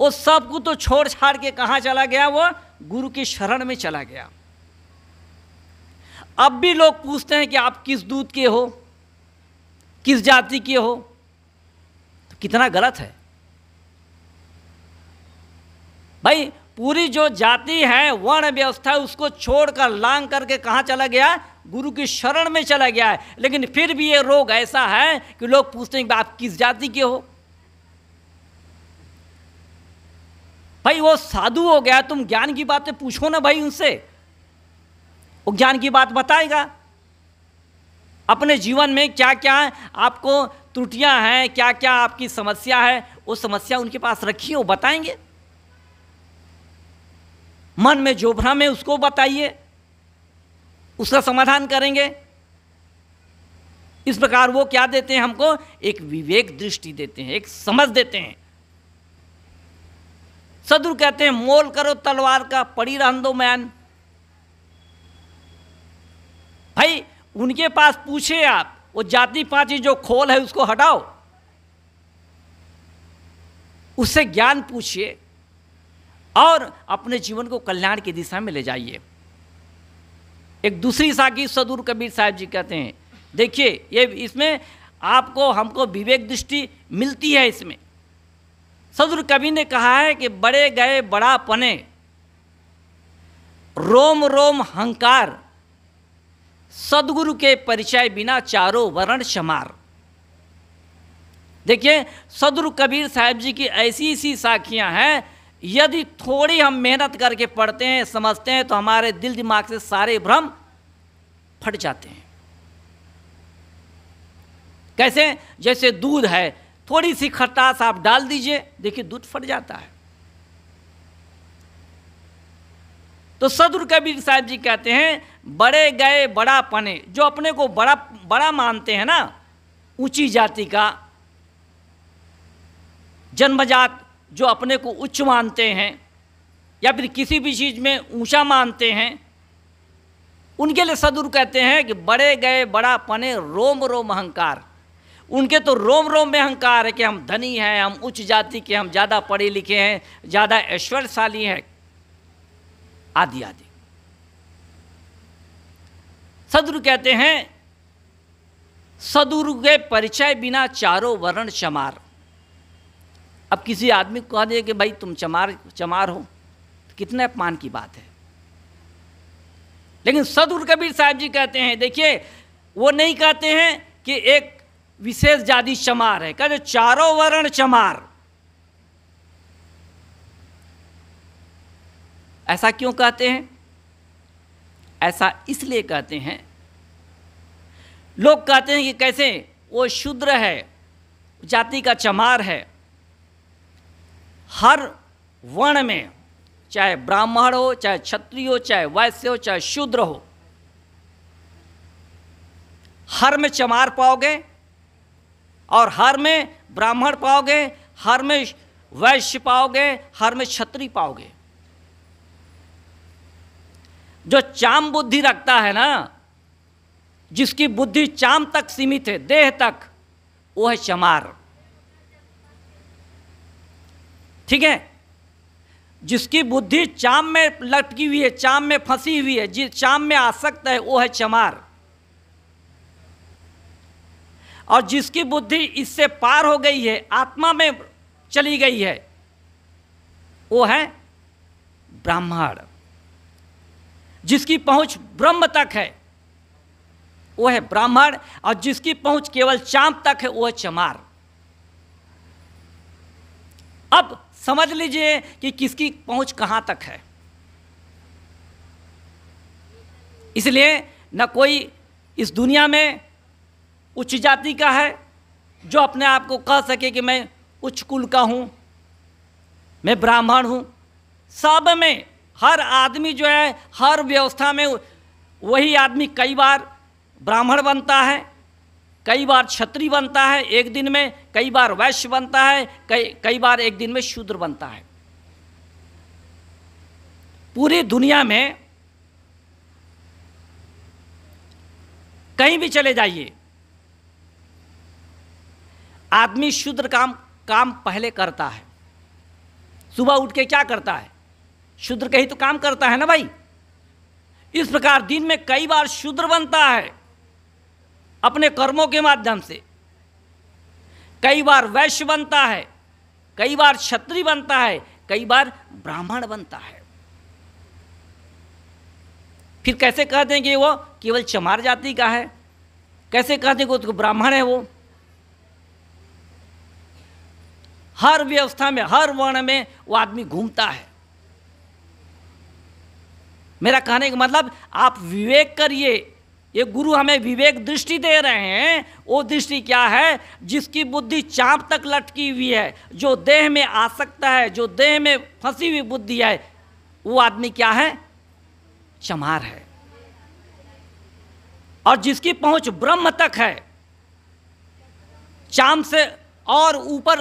S5: वो सबको तो छोड़ छाड़ के कहाँ चला गया वो गुरु की शरण में चला गया अब भी लोग पूछते हैं कि आप किस दूध के हो किस जाति के हो तो कितना गलत है भाई पूरी जो जाति है वर्ण व्यवस्था उसको छोड़कर लांग करके कहाँ चला गया गुरु की शरण में चला गया है लेकिन फिर भी ये रोग ऐसा है कि लोग पूछते हैं आप किस जाति के हो भाई वो साधु हो गया तुम ज्ञान की बातें पूछो ना भाई उनसे वो ज्ञान की बात बताएगा अपने जीवन में क्या क्या आपको त्रुटियां हैं क्या क्या आपकी समस्या है वो समस्या उनके पास रखी वो बताएंगे मन में जो भ्रम है उसको बताइए उसका समाधान करेंगे इस प्रकार वो क्या देते हैं हमको एक विवेक दृष्टि देते हैं एक समझ देते हैं सदुर कहते हैं मोल करो तलवार का पड़ी रह दो मैन भाई उनके पास पूछे आप वो जाति पांची जो खोल है उसको हटाओ उससे ज्ञान पूछिए और अपने जीवन को कल्याण की दिशा में ले जाइए एक दूसरी साखी सदूर कबीर साहब जी कहते हैं देखिए ये इसमें आपको हमको विवेक दृष्टि मिलती है इसमें सदुर कबीर ने कहा है कि बड़े गए बड़ा पने रोम रोम हंकार सदगुरु के परिचय बिना चारों वर्ण शमार देखिए सदुर कबीर साहब जी की ऐसी ऐसी साखियां हैं यदि थोड़ी हम मेहनत करके पढ़ते हैं समझते हैं तो हमारे दिल दिमाग से सारे भ्रम फट जाते हैं कैसे जैसे दूध है थोड़ी सी खटास आप डाल दीजिए देखिए दूध फट जाता है तो सदुर कबीर साहब जी कहते हैं बड़े गए बड़ा पने जो अपने को बड़ा बड़ा मानते हैं ना ऊंची जाति का जन्मजात जो अपने को उच्च मानते हैं या फिर किसी भी चीज़ में ऊंचा मानते हैं उनके लिए सदुर कहते हैं कि बड़े गए बड़ा पने रोम रोम अहंकार उनके तो रोम रोम में अहंकार है कि हम धनी हैं हम उच्च जाति के हम ज़्यादा पढ़े लिखे हैं ज़्यादा ऐश्वर्यशाली हैं आदि आदि सदुर कहते हैं सदुर के परिचय बिना चारों वर्ण चमार अब किसी आदमी को कह दिया कि भाई तुम चमार चमार हो तो कितने अपमान की बात है लेकिन सदुर कबीर साहब जी कहते हैं देखिए वो नहीं कहते हैं कि एक विशेष जाति चमार है कहते चारों वर्ण चमार ऐसा क्यों कहते हैं ऐसा इसलिए कहते हैं लोग कहते हैं कि कैसे वो शूद्र है जाति का चमार है हर वर्ण में चाहे ब्राह्मण हो चाहे क्षत्रिय हो चाहे वैश्य हो चाहे शूद्र हो हर में चमार पाओगे और हर में ब्राह्मण पाओगे हर में वैश्य पाओगे हर में क्षत्रिय पाओगे जो चाम बुद्धि रखता है ना जिसकी बुद्धि चाम तक सीमित है देह तक वो है चमार ठीक है जिसकी बुद्धि चाम में लटकी हुई है चाम में फंसी हुई है जिस चाम में आसक्त है वो है चमार और जिसकी बुद्धि इससे पार हो गई है आत्मा में चली गई है वो है ब्राह्मण जिसकी पहुंच ब्रह्म तक है वो है ब्राह्मण और जिसकी पहुंच केवल चाम तक है वो है चमार अब समझ लीजिए कि किसकी पहुंच कहाँ तक है इसलिए न कोई इस दुनिया में उच्च जाति का है जो अपने आप को कह सके कि मैं उच्च कुल का हूँ मैं ब्राह्मण हूँ सब में हर आदमी जो है हर व्यवस्था में वही आदमी कई बार ब्राह्मण बनता है कई बार क्षत्रिय बनता है एक दिन में कई बार वैश्य बनता है कई कई बार एक दिन में शूद्र बनता है पूरी दुनिया में कहीं भी चले जाइए आदमी शूद्र काम काम पहले करता है सुबह उठ के क्या करता है शूद्र कहीं तो काम करता है ना भाई इस प्रकार दिन में कई बार शूद्र बनता है अपने कर्मों के माध्यम से कई बार वैश्य बनता है कई बार क्षत्रिय बनता है कई बार ब्राह्मण बनता है फिर कैसे कहते हैं कि वो केवल चमार जाति का है कैसे कहते हैं कि उसको ब्राह्मण है वो हर व्यवस्था में हर वर्ण में वो आदमी घूमता है मेरा कहने का मतलब आप विवेक करिए ये गुरु हमें विवेक दृष्टि दे रहे हैं वो दृष्टि क्या है जिसकी बुद्धि चाँप तक लटकी हुई है जो देह में आ सकता है जो देह में फंसी हुई बुद्धि है वो आदमी क्या है चमार है और जिसकी पहुंच ब्रह्म तक है चाम से और ऊपर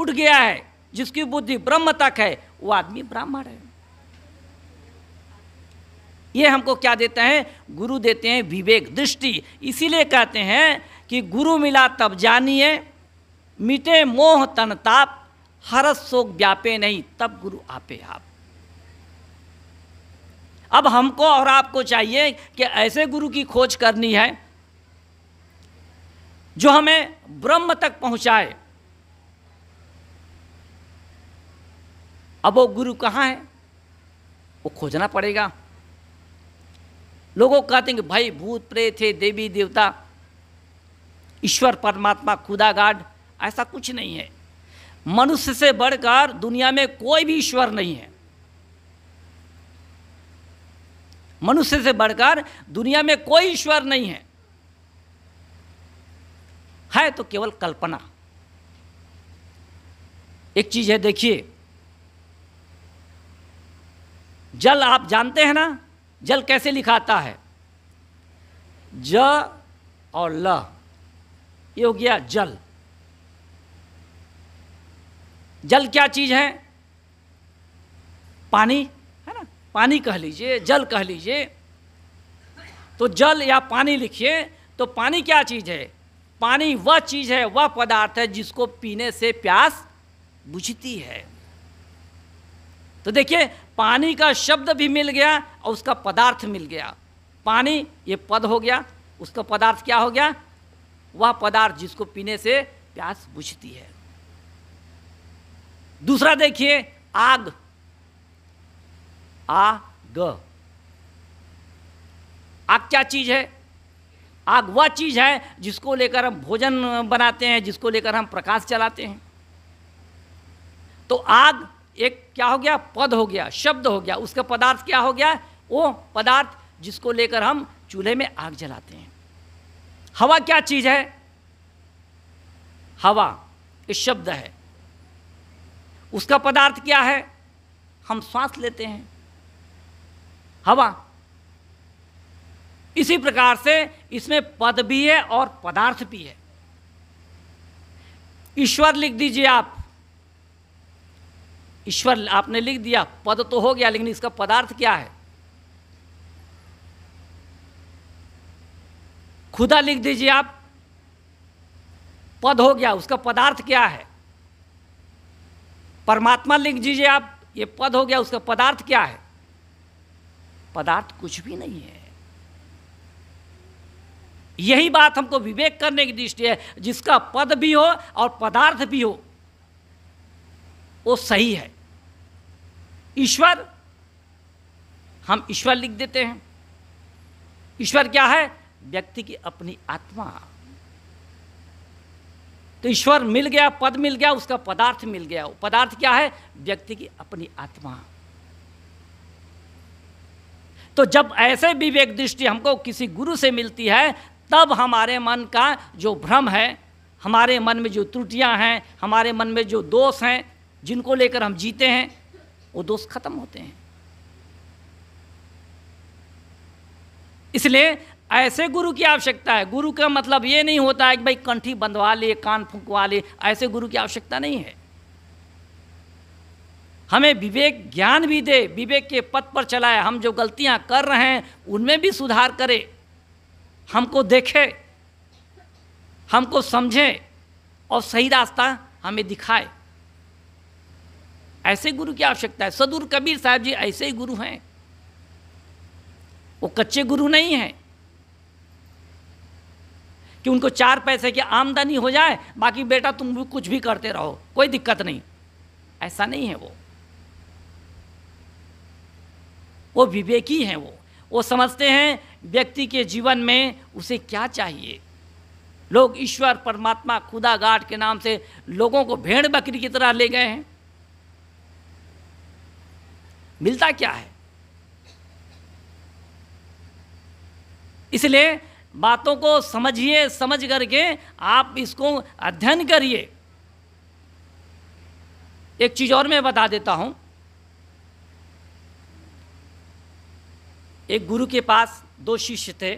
S5: उठ गया है जिसकी बुद्धि ब्रह्म तक है वो आदमी ब्राह्मण है ये हमको क्या देते हैं गुरु देते हैं विवेक दृष्टि इसीलिए कहते हैं कि गुरु मिला तब जानिए मिटे मोह तनताप हरस शोक व्यापे नहीं तब गुरु आपे आप अब हमको और आपको चाहिए कि ऐसे गुरु की खोज करनी है जो हमें ब्रह्म तक पहुंचाए अब वो गुरु कहाँ है वो खोजना पड़ेगा लोगों को कहते हैं कि भाई भूत प्रेत है देवी देवता ईश्वर परमात्मा खुदा गाड ऐसा कुछ नहीं है मनुष्य से बढ़कर दुनिया में कोई भी ईश्वर नहीं है मनुष्य से बढ़कर दुनिया में कोई ईश्वर नहीं है है तो केवल कल्पना एक चीज है देखिए जल आप जानते हैं ना जल कैसे लिखाता है ज और ल ये हो गया जल जल क्या चीज़ है पानी है ना पानी कह लीजिए जल कह लीजिए तो जल या पानी लिखिए तो पानी क्या चीज़ है पानी वह चीज़ है वह पदार्थ है जिसको पीने से प्यास बुझती है तो देखिए पानी का शब्द भी मिल गया और उसका पदार्थ मिल गया पानी ये पद हो गया उसका पदार्थ क्या हो गया वह पदार्थ जिसको पीने से प्यास बुझती है दूसरा देखिए आग आ ग आग क्या चीज है आग वह चीज है जिसको लेकर हम भोजन बनाते हैं जिसको लेकर हम प्रकाश चलाते हैं तो आग एक क्या हो गया पद हो गया शब्द हो गया उसका पदार्थ क्या हो गया वो पदार्थ जिसको लेकर हम चूल्हे में आग जलाते हैं हवा क्या चीज़ है हवा ये शब्द है उसका पदार्थ क्या है हम सांस लेते हैं हवा इसी प्रकार से इसमें पद भी है और पदार्थ भी है ईश्वर लिख दीजिए आप ईश्वर आपने लिख दिया पद तो हो गया लेकिन इसका पदार्थ क्या है खुदा लिख दीजिए आप पद हो गया उसका पदार्थ क्या है परमात्मा लिख दीजिए आप ये पद हो गया उसका पदार्थ क्या है पदार्थ कुछ भी नहीं है यही बात हमको विवेक करने की दृष्टि है जिसका पद भी हो और पदार्थ भी हो वो सही है ईश्वर हम ईश्वर लिख देते हैं ईश्वर क्या है व्यक्ति की अपनी आत्मा तो ईश्वर मिल गया पद मिल गया उसका पदार्थ मिल गया वो पदार्थ क्या है व्यक्ति की अपनी आत्मा तो जब ऐसे विवेक दृष्टि हमको किसी गुरु से मिलती है तब हमारे मन का जो भ्रम है हमारे मन में जो त्रुटियां हैं हमारे मन में जो दोष हैं जिनको लेकर हम जीते हैं वो दोष खत्म होते हैं इसलिए ऐसे गुरु की आवश्यकता है गुरु का मतलब ये नहीं होता है कि भाई कंठी बंधवा ले कान फूकवा ले ऐसे गुरु की आवश्यकता नहीं है हमें विवेक ज्ञान भी दे विवेक के पथ पर चलाए हम जो गलतियां कर रहे हैं उनमें भी सुधार करे हमको देखे हमको समझे और सही रास्ता हमें दिखाए ऐसे गुरु की आवश्यकता है सदुर कबीर साहब जी ऐसे ही गुरु हैं वो कच्चे गुरु नहीं हैं कि उनको चार पैसे की आमदनी हो जाए बाकी बेटा तुम भी कुछ भी करते रहो कोई दिक्कत नहीं ऐसा नहीं है वो वो विवेकी हैं वो वो समझते हैं व्यक्ति के जीवन में उसे क्या चाहिए लोग ईश्वर परमात्मा खुदा गाट के नाम से लोगों को भेड़ बकरी की तरह ले गए हैं मिलता क्या है इसलिए बातों को समझिए समझ करके आप इसको अध्ययन करिए एक चीज़ और मैं बता देता हूं एक गुरु के पास दो शिष्य थे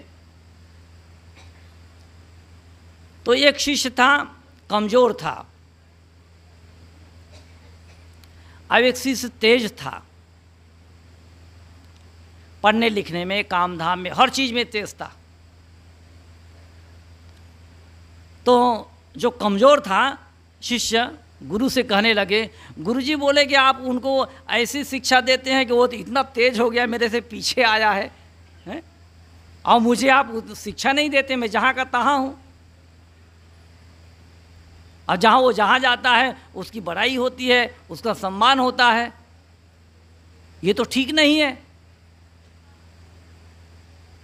S5: तो एक शिष्य था कमज़ोर था अब एक शिष्य तेज था पढ़ने लिखने में काम धाम में हर चीज़ में तेज था तो जो कमज़ोर था शिष्य गुरु से कहने लगे गुरुजी बोले कि आप उनको ऐसी शिक्षा देते हैं कि वो तो इतना तेज हो गया मेरे से पीछे आया है, और मुझे आप शिक्षा नहीं देते मैं जहाँ का तहाँ हूँ और जहाँ वो जहाँ जाता है उसकी बड़ाई होती है उसका सम्मान होता है ये तो ठीक नहीं है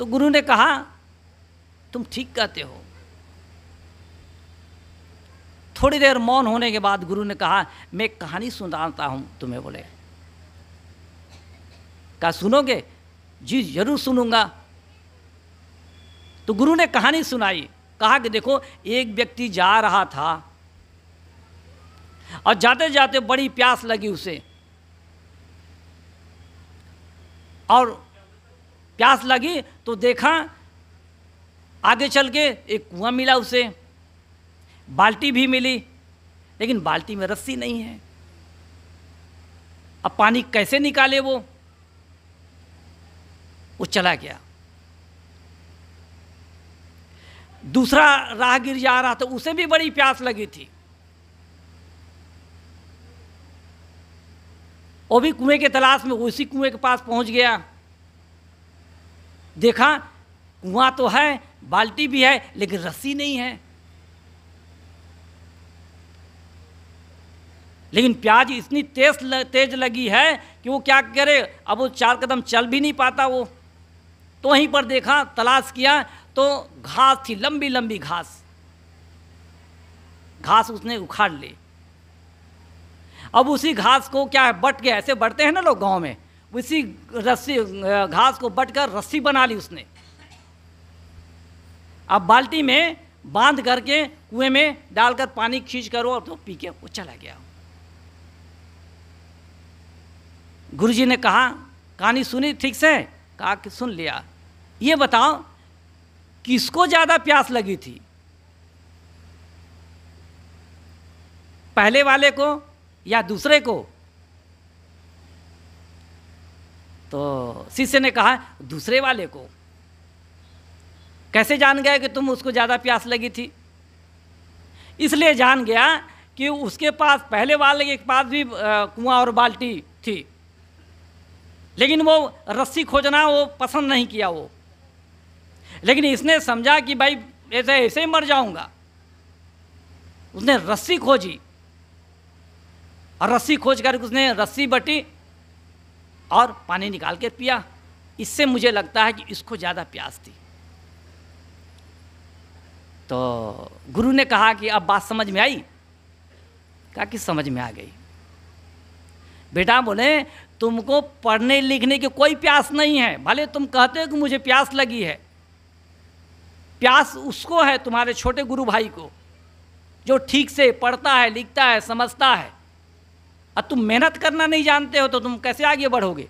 S5: तो गुरु ने कहा तुम ठीक कहते हो थोड़ी देर मौन होने के बाद गुरु ने कहा मैं कहानी सुनाता हूं तुम्हें बोले कहा सुनोगे जी जरूर सुनूंगा तो गुरु ने कहानी सुनाई कहा कि देखो एक व्यक्ति जा रहा था और जाते जाते बड़ी प्यास लगी उसे और प्यास लगी तो देखा आगे चल के एक कुआं मिला उसे बाल्टी भी मिली लेकिन बाल्टी में रस्सी नहीं है अब पानी कैसे निकाले वो वो चला गया दूसरा राहगीर जा रहा था उसे भी बड़ी प्यास लगी थी वो भी कुएं के तलाश में उसी कुएं के पास पहुंच गया देखा कुआं तो है बाल्टी भी है लेकिन रस्सी नहीं है लेकिन प्याज इतनी तेज तेज लगी है कि वो क्या करे अब वो चार कदम चल भी नहीं पाता वो तो वहीं पर देखा तलाश किया तो घास थी लंबी लंबी घास घास उसने उखाड़ ली अब उसी घास को क्या है बट गया ऐसे बढ़ते हैं ना लोग गांव में उसी रस्सी घास को बट कर रस्सी बना ली उसने अब बाल्टी में बांध करके कुएं में डालकर पानी खींच करो और तो पी के वो चला गया गुरु जी ने कहा कहानी सुनी ठीक से कहा कि सुन लिया ये बताओ किसको ज़्यादा प्यास लगी थी पहले वाले को या दूसरे को तो शिष्य ने कहा दूसरे वाले को कैसे जान गया कि तुम उसको ज़्यादा प्यास लगी थी इसलिए जान गया कि उसके पास पहले वाले के पास भी कुआं और बाल्टी थी लेकिन वो रस्सी खोजना वो पसंद नहीं किया वो लेकिन इसने समझा कि भाई ऐसे तो ऐसे ही मर जाऊंगा उसने रस्सी खोजी और रस्सी खोज कर उसने रस्सी बटी और पानी निकाल कर पिया इससे मुझे लगता है कि इसको ज़्यादा प्यास थी तो गुरु ने कहा कि अब बात समझ में आई कहा कि समझ में आ गई बेटा बोले तुमको पढ़ने लिखने की कोई प्यास नहीं है भले तुम कहते हो कि मुझे प्यास लगी है प्यास उसको है तुम्हारे छोटे गुरु भाई को जो ठीक से पढ़ता है लिखता है समझता है और तुम मेहनत करना नहीं जानते हो तो तुम कैसे आगे बढ़ोगे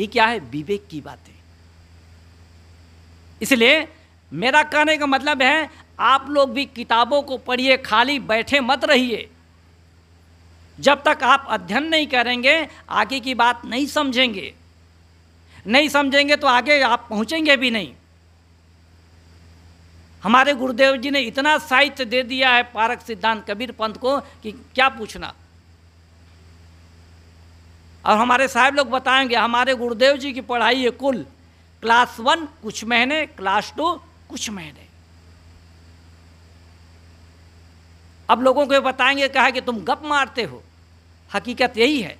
S5: ये क्या है विवेक की बातें इसलिए मेरा कहने का मतलब है आप लोग भी किताबों को पढ़िए खाली बैठे मत रहिए जब तक आप अध्ययन नहीं करेंगे आगे की बात नहीं समझेंगे नहीं समझेंगे तो आगे आप पहुंचेंगे भी नहीं हमारे गुरुदेव जी ने इतना साहित्य दे दिया है पारक सिद्धांत कबीर पंथ को कि क्या पूछना और हमारे साहब लोग बताएंगे हमारे गुरुदेव जी की पढ़ाई है कुल क्लास वन कुछ महीने क्लास टू कुछ महीने अब लोगों को बताएंगे कहा कि तुम गप मारते हो हकीकत यही है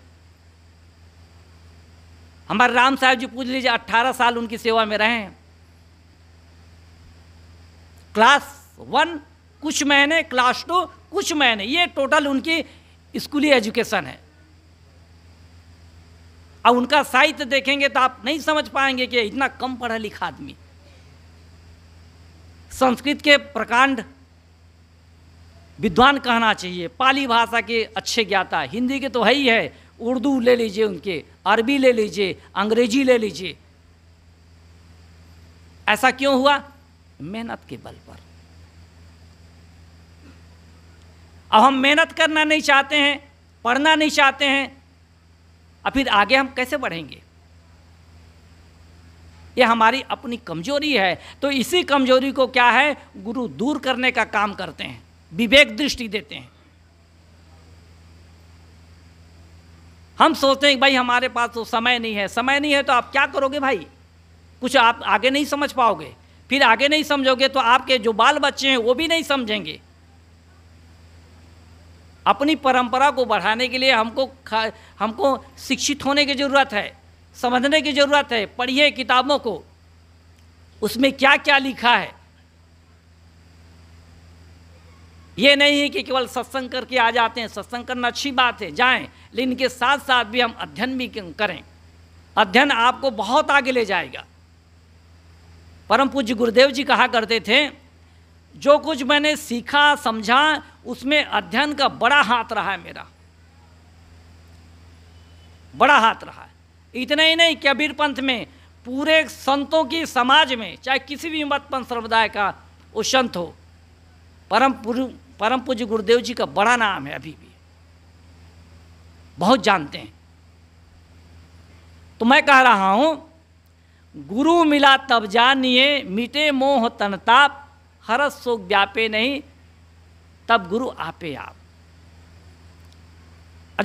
S5: हमारे राम साहब जी पूछ लीजिए अट्ठारह साल उनकी सेवा में रहे हैं क्लास वन कुछ महीने क्लास टू कुछ महीने ये टोटल उनकी स्कूली एजुकेशन है अब उनका साहित्य देखेंगे तो आप नहीं समझ पाएंगे कि इतना कम पढ़ा लिखा आदमी संस्कृत के प्रकांड विद्वान कहना चाहिए पाली भाषा के अच्छे ज्ञाता हिंदी के तो है ही है उर्दू ले लीजिए उनके अरबी ले लीजिए अंग्रेजी ले लीजिए ऐसा क्यों हुआ मेहनत के बल पर अब हम मेहनत करना नहीं चाहते हैं पढ़ना नहीं चाहते हैं अब फिर आगे हम कैसे बढ़ेंगे ये हमारी अपनी कमजोरी है तो इसी कमजोरी को क्या है गुरु दूर करने का काम करते हैं विवेक दृष्टि देते हैं हम सोचते हैं भाई हमारे पास तो समय नहीं है समय नहीं है तो आप क्या करोगे भाई कुछ आप आगे नहीं समझ पाओगे फिर आगे नहीं समझोगे तो आपके जो बाल बच्चे हैं वो भी नहीं समझेंगे अपनी परंपरा को बढ़ाने के लिए हमको हमको शिक्षित होने की ज़रूरत है समझने की ज़रूरत है पढ़िए किताबों को उसमें क्या क्या लिखा है ये नहीं है कि केवल सत्संग करके आ जाते हैं सत्संग करना अच्छी बात है जाएं लेकिन इनके साथ साथ भी हम अध्ययन भी करें अध्ययन आपको बहुत आगे ले जाएगा परम पूज्य गुरुदेव जी कहा करते थे जो कुछ मैंने सीखा समझा उसमें अध्ययन का बड़ा हाथ रहा है मेरा बड़ा हाथ रहा है इतना ही नहीं कबीर पंथ में पूरे संतों की समाज में चाहे किसी भी मत पंथ समुदाय का वो संत हो परम परम पूज्य गुरुदेव जी का बड़ा नाम है अभी भी बहुत जानते हैं तो मैं कह रहा हूं गुरु मिला तब जानिए मिटे मोह तनताप हरस शोक व्यापे नहीं तब गुरु आपे आप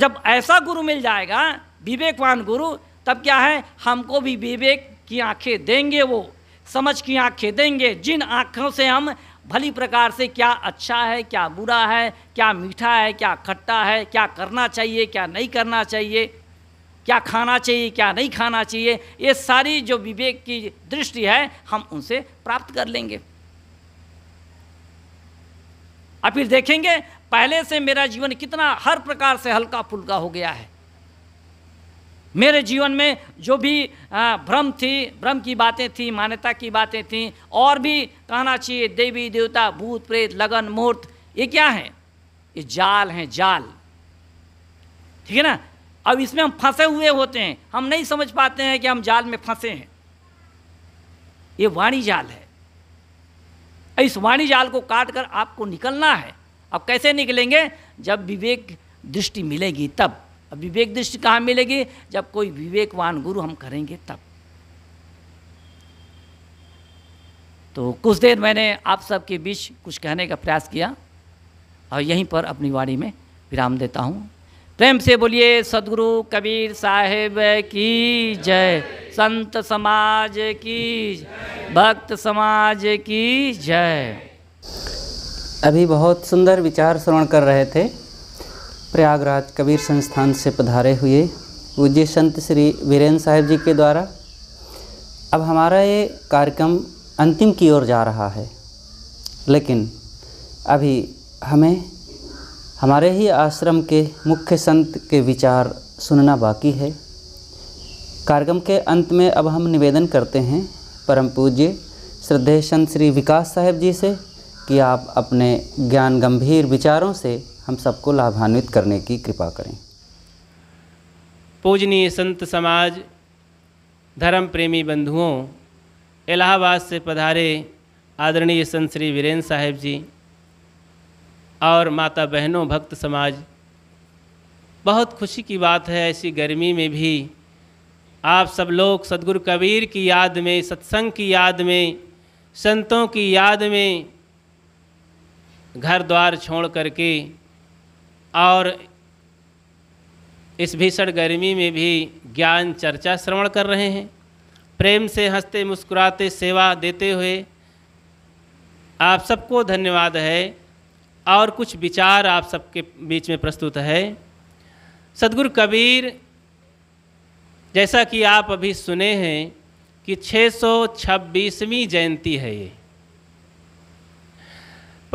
S5: जब ऐसा गुरु मिल जाएगा विवेकवान गुरु तब क्या है हमको भी विवेक की आंखें देंगे वो समझ की आंखें देंगे जिन आँखों से हम भली प्रकार से क्या अच्छा है क्या बुरा है क्या मीठा है क्या खट्टा है क्या करना चाहिए क्या नहीं करना चाहिए क्या खाना चाहिए क्या नहीं खाना चाहिए ये सारी जो विवेक की दृष्टि है हम उनसे प्राप्त कर लेंगे और फिर देखेंगे पहले से मेरा जीवन कितना हर प्रकार से हल्का फुल्का हो गया है मेरे जीवन में जो भी भ्रम थी भ्रम की बातें थी मान्यता की बातें थी और भी कहना चाहिए देवी देवता भूत प्रेत लगन मूर्त ये क्या है ये जाल हैं जाल ठीक है ना अब इसमें हम फंसे हुए होते हैं हम नहीं समझ पाते हैं कि हम जाल में फंसे हैं ये वाणी जाल है इस वाणी जाल को काट कर आपको निकलना है अब कैसे निकलेंगे जब विवेक दृष्टि मिलेगी तब अब विवेक दृष्टि कहाँ मिलेगी जब कोई विवेकवान गुरु हम करेंगे तब तो कुछ देर मैंने आप सबके बीच कुछ कहने का प्रयास किया और यहीं पर अपनी वाणी में विराम देता हूँ प्रेम से बोलिए सदगुरु कबीर साहेब की जय संत समाज की भक्त समाज की जय
S1: अभी बहुत सुंदर विचार श्रवण कर रहे थे प्रयागराज कबीर संस्थान से पधारे हुए पूज्य संत श्री वीरेंद्र साहेब जी के द्वारा अब हमारा ये कार्यक्रम अंतिम की ओर जा रहा है लेकिन अभी हमें हमारे ही आश्रम के मुख्य संत के विचार सुनना बाकी है कार्यक्रम के अंत में अब हम निवेदन करते हैं परम पूज्य श्रद्धेय संत श्री विकास साहेब जी से कि आप अपने ज्ञान गंभीर विचारों से हम सबको लाभान्वित करने की कृपा करें
S6: पूजनीय संत समाज धर्म प्रेमी बंधुओं इलाहाबाद से पधारे आदरणीय संत श्री वीरेंद्र साहेब जी और माता बहनों भक्त समाज बहुत खुशी की बात है ऐसी गर्मी में भी आप सब लोग सदगुरु कबीर की याद में सत्संग की याद में संतों की याद में घर द्वार छोड़ करके और इस भीषण गर्मी में भी ज्ञान चर्चा श्रवण कर रहे हैं प्रेम से हंसते मुस्कुराते सेवा देते हुए आप सबको धन्यवाद है और कुछ विचार आप सबके बीच में प्रस्तुत है सदगुरु कबीर जैसा कि आप अभी सुने हैं कि 626वीं जयंती है ये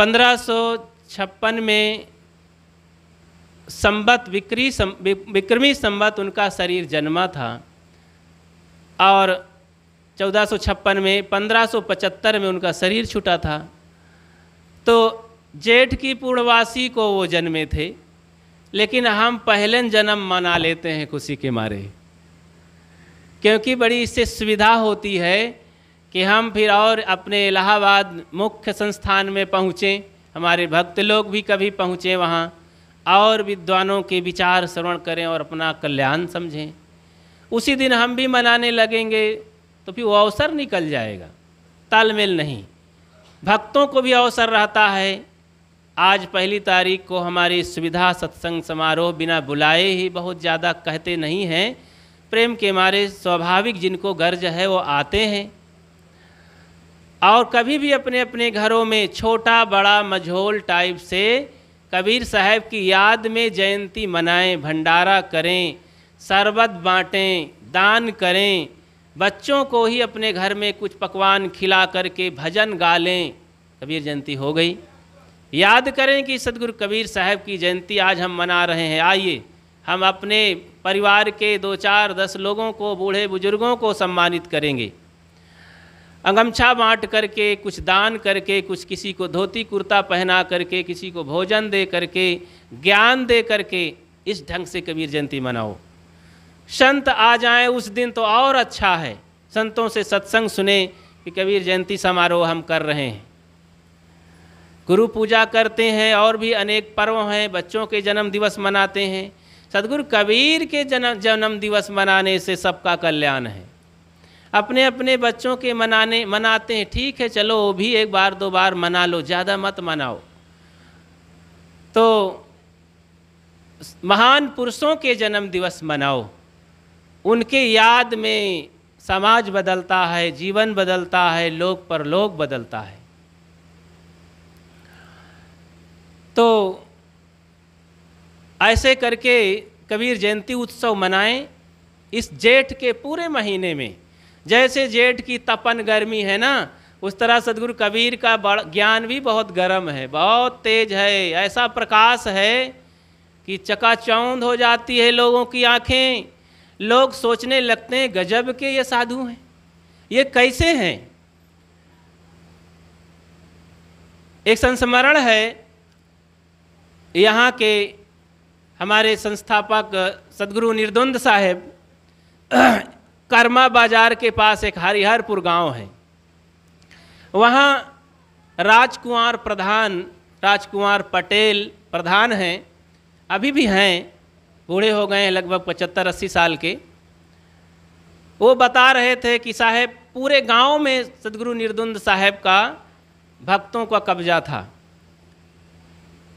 S6: 1556 में संबत विक्री सं, विक्रमी संबत उनका शरीर जन्मा था और 1456 में 1575 में उनका शरीर छूटा था तो जेठ की पूर्णवासी को वो जन्मे थे लेकिन हम पहले जन्म मना लेते हैं खुशी के मारे क्योंकि बड़ी इससे सुविधा होती है कि हम फिर और अपने इलाहाबाद मुख्य संस्थान में पहुँचें हमारे भक्त लोग भी कभी पहुँचें वहाँ और विद्वानों के विचार श्रवण करें और अपना कल्याण समझें उसी दिन हम भी मनाने लगेंगे तो फिर वो अवसर निकल जाएगा तालमेल नहीं भक्तों को भी अवसर रहता है आज पहली तारीख को हमारी सुविधा सत्संग समारोह बिना बुलाए ही बहुत ज़्यादा कहते नहीं हैं प्रेम के मारे स्वाभाविक जिनको गर्ज है वो आते हैं और कभी भी अपने अपने घरों में छोटा बड़ा मझोल टाइप से कबीर साहब की याद में जयंती मनाएं भंडारा करें शरबत बांटें दान करें बच्चों को ही अपने घर में कुछ पकवान खिला करके भजन गा लें कबीर जयंती हो गई याद करें कि सदगुरु कबीर साहब की जयंती आज हम मना रहे हैं आइए हम अपने परिवार के दो चार दस लोगों को बूढ़े बुजुर्गों को सम्मानित करेंगे अंगमछा बांट करके कुछ दान करके कुछ किसी को धोती कुर्ता पहना करके किसी को भोजन दे करके ज्ञान दे करके इस ढंग से कबीर जयंती मनाओ संत आ जाए उस दिन तो और अच्छा है संतों से सत्संग सुने कि कबीर जयंती समारोह हम कर रहे हैं गुरु पूजा करते हैं और भी अनेक पर्व हैं बच्चों के जन्म दिवस मनाते हैं सदगुरु कबीर के जन्म जन्म दिवस मनाने से सबका कल्याण है अपने अपने बच्चों के मनाने मनाते हैं ठीक है चलो वो भी एक बार दो बार मना लो ज़्यादा मत मनाओ तो महान पुरुषों के जन्म दिवस मनाओ उनके याद में समाज बदलता है जीवन बदलता है लोक पर लोक बदलता है तो ऐसे करके कबीर जयंती उत्सव मनाएं इस जेठ के पूरे महीने में जैसे जेठ की तपन गर्मी है ना उस तरह सदगुरु कबीर का ज्ञान भी बहुत गर्म है बहुत तेज है ऐसा प्रकाश है कि चकाचौंध हो जाती है लोगों की आँखें लोग सोचने लगते हैं गजब के ये साधु हैं ये कैसे हैं एक संस्मरण है यहाँ के हमारे संस्थापक सदगुरु निर्द्वंद साहेब कर्मा बाजार के पास एक हरिहरपुर गांव है वहाँ राजकुमार प्रधान राजकुमार पटेल प्रधान हैं अभी भी हैं बूढ़े हो गए हैं लगभग पचहत्तर अस्सी साल के वो बता रहे थे कि साहेब पूरे गांव में सदगुरु निर्द्वंद साहेब का भक्तों का कब्जा था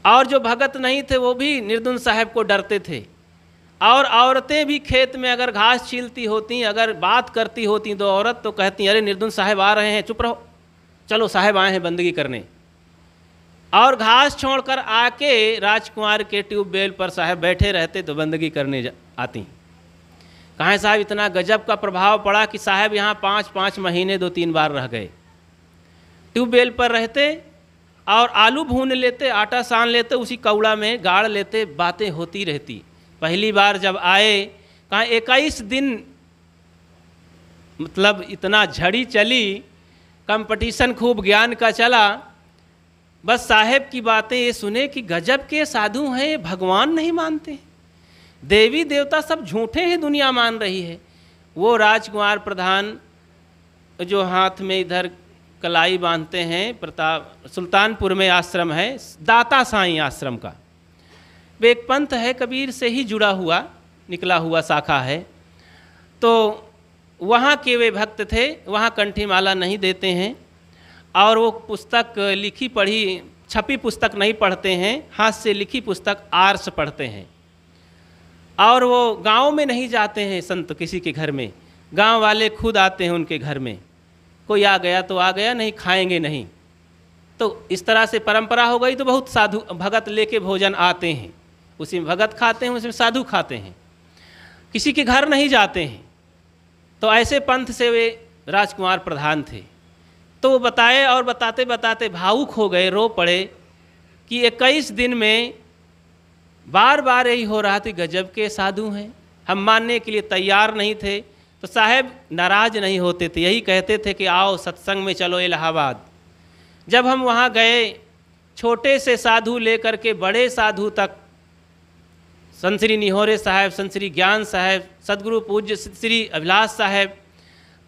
S6: और जो भगत नहीं थे वो भी निर्दुन साहब को डरते थे और औरतें भी खेत में अगर घास छीलती होती अगर बात करती होती तो औरत तो कहती अरे निर्दुन साहब आ रहे हैं चुप रहो चलो साहब आए हैं बंदगी करने और घास छोड़कर आके राजकुमार के ट्यूबवेल पर साहब बैठे रहते तो बंदगी करने आती कहाँ साहब इतना गजब का प्रभाव पड़ा कि साहब यहाँ पाँच पाँच महीने दो तीन बार रह गए ट्यूबवेल पर रहते और आलू भून लेते आटा सान लेते उसी कौड़ा में गाड़ लेते बातें होती रहती पहली बार जब आए कहाँ इक्कीस दिन मतलब इतना झड़ी चली कंपटीशन खूब ज्ञान का चला बस साहेब की बातें ये सुने कि गजब के साधु हैं भगवान नहीं मानते देवी देवता सब झूठे हैं दुनिया मान रही है वो राजकुमार प्रधान जो हाथ में इधर कलाई बांधते हैं प्रताप सुल्तानपुर में आश्रम है दाता साई आश्रम का वे एक पंथ है कबीर से ही जुड़ा हुआ निकला हुआ शाखा है तो वहाँ के वे भक्त थे वहाँ कंठी माला नहीं देते हैं और वो पुस्तक लिखी पढ़ी छपी पुस्तक नहीं पढ़ते हैं हाथ से लिखी पुस्तक आर्स पढ़ते हैं और वो गांव में नहीं जाते हैं संत किसी के घर में गांव वाले खुद आते हैं उनके घर में कोई आ गया तो आ गया नहीं खाएंगे नहीं तो इस तरह से परंपरा हो गई तो बहुत साधु भगत लेके भोजन आते हैं उसी में भगत खाते हैं उसी में साधु खाते हैं किसी के घर नहीं जाते हैं तो ऐसे पंथ से वे राजकुमार प्रधान थे तो वो बताए और बताते बताते भावुक हो गए रो पड़े कि इक्कीस दिन में बार बार यही हो रहा था गजब के साधु हैं हम मानने के लिए तैयार नहीं थे तो साहब नाराज़ नहीं होते थे यही कहते थे कि आओ सत्संग में चलो इलाहाबाद जब हम वहाँ गए छोटे से साधु लेकर के बड़े साधु तक श्री निहोरे साहब श्री ज्ञान साहब सदगुरु पूज्य श्री अभिलाष साहेब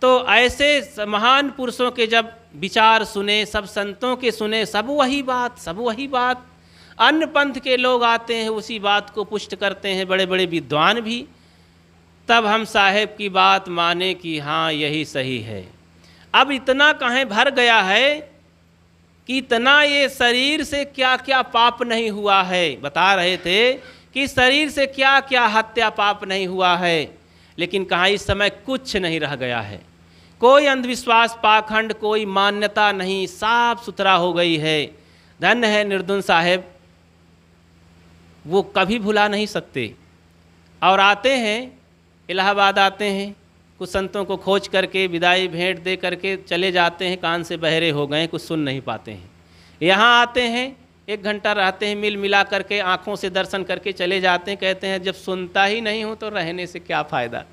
S6: तो ऐसे महान पुरुषों के जब विचार सुने सब संतों के सुने सब वही बात सब वही बात अन्य पंथ के लोग आते हैं उसी बात को पुष्ट करते हैं बड़े बड़े विद्वान भी तब हम साहेब की बात माने कि हाँ यही सही है अब इतना कहें भर गया है कि इतना ये शरीर से क्या क्या पाप नहीं हुआ है बता रहे थे कि शरीर से क्या क्या हत्या पाप नहीं हुआ है लेकिन कहा इस समय कुछ नहीं रह गया है कोई अंधविश्वास पाखंड कोई मान्यता नहीं साफ सुथरा हो गई है धन्य है निर्दुन साहेब वो कभी भुला नहीं सकते और आते हैं इलाहाबाद आते हैं कुछ संतों को खोज करके विदाई भेंट दे करके चले जाते हैं कान से बहरे हो गए कुछ सुन नहीं पाते हैं यहाँ आते हैं एक घंटा रहते हैं मिल मिला करके आँखों से दर्शन करके चले जाते हैं कहते हैं जब सुनता ही नहीं हूँ तो रहने से क्या फ़ायदा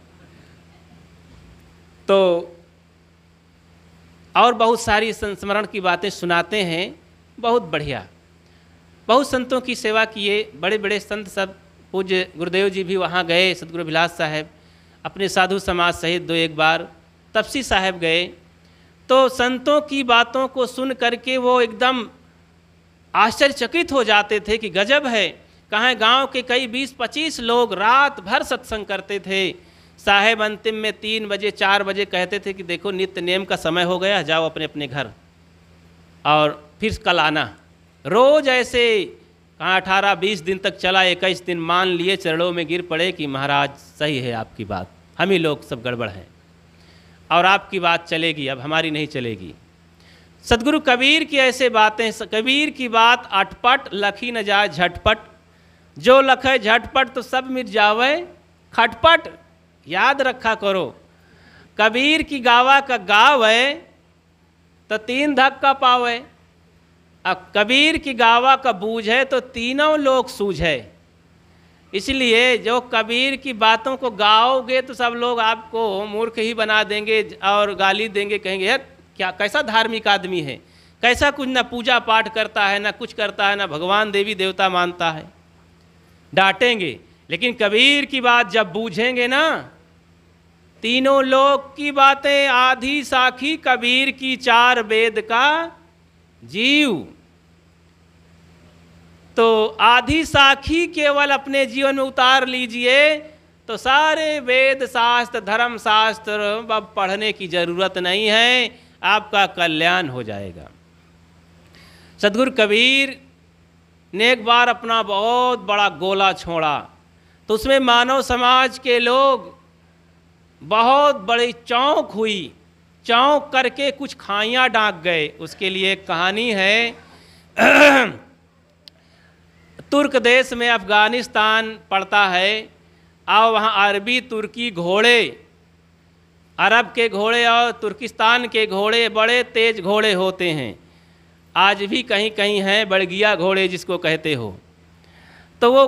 S6: तो और बहुत सारी संस्मरण की बातें सुनाते हैं बहुत बढ़िया बहुत संतों की सेवा किए बड़े बड़े संत सब पूज्य गुरुदेव जी भी वहाँ गए सदगुरु बिलास साहेब अपने साधु समाज सहित दो एक बार तपसी साहब गए तो संतों की बातों को सुन करके वो एकदम आश्चर्यचकित हो जाते थे कि गजब है कहाँ गांव के कई 20-25 लोग रात भर सत्संग करते थे साहेब अंतिम में तीन बजे चार बजे कहते थे कि देखो नित्य नेम का समय हो गया जाओ अपने अपने घर और फिर कल आना रोज़ ऐसे कहाँ अठारह बीस दिन तक चला इक्कीस दिन मान लिए चरणों में गिर पड़े कि महाराज सही है आपकी बात हम ही लोग सब गड़बड़ हैं और आपकी बात चलेगी अब हमारी नहीं चलेगी सदगुरु कबीर की ऐसे बातें कबीर की बात अटपट लखी न जाए झटपट जो लखे झटपट तो सब मिट जावे खटपट याद रखा करो कबीर की गावा का गावे तो तीन धक्का पावे अब कबीर की गावा का बूझ है तो तीनों लोग सूझ है इसलिए जो कबीर की बातों को गाओगे तो सब लोग आपको मूर्ख ही बना देंगे और गाली देंगे कहेंगे यार क्या कैसा धार्मिक आदमी है कैसा कुछ ना पूजा पाठ करता है ना कुछ करता है ना भगवान देवी देवता मानता है डांटेंगे लेकिन कबीर की बात जब बूझेंगे ना तीनों लोग की बातें आधी साखी कबीर की चार वेद का जीव तो आधी साखी केवल अपने जीवन में उतार लीजिए तो सारे वेद शास्त्र धर्म शास्त्र अब पढ़ने की ज़रूरत नहीं है आपका कल्याण हो जाएगा सदगुरु कबीर ने एक बार अपना बहुत बड़ा गोला छोड़ा तो उसमें मानव समाज के लोग बहुत बड़ी चौंक हुई चौंक करके कुछ खाइयाँ डाक गए उसके लिए एक कहानी है तुर्क देश में अफ़गानिस्तान पड़ता है और वहाँ अरबी तुर्की घोड़े अरब के घोड़े और तुर्किस्तान के घोड़े बड़े तेज घोड़े होते हैं आज भी कहीं कहीं हैं बड़गिया घोड़े जिसको कहते हो तो वो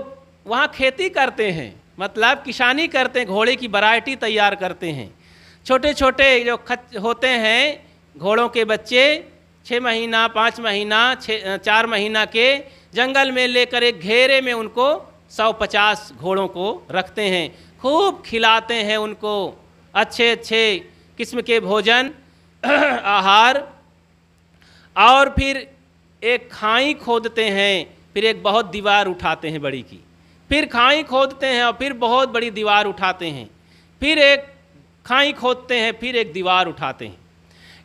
S6: वहाँ खेती करते हैं मतलब किसानी करते हैं घोड़े की वैरायटी तैयार करते हैं छोटे छोटे जो खच होते हैं घोड़ों के बच्चे छः महीना पाँच महीना छः चार महीना के जंगल में लेकर एक घेरे में उनको सौ पचास घोड़ों को रखते हैं खूब खिलाते हैं उनको अच्छे अच्छे किस्म के भोजन आहार और फिर एक खाई खोदते हैं फिर एक बहुत दीवार उठाते हैं बड़ी की फिर खाई खोदते हैं और फिर बहुत बड़ी दीवार उठाते हैं फिर एक खाई खोदते हैं फिर एक दीवार उठाते हैं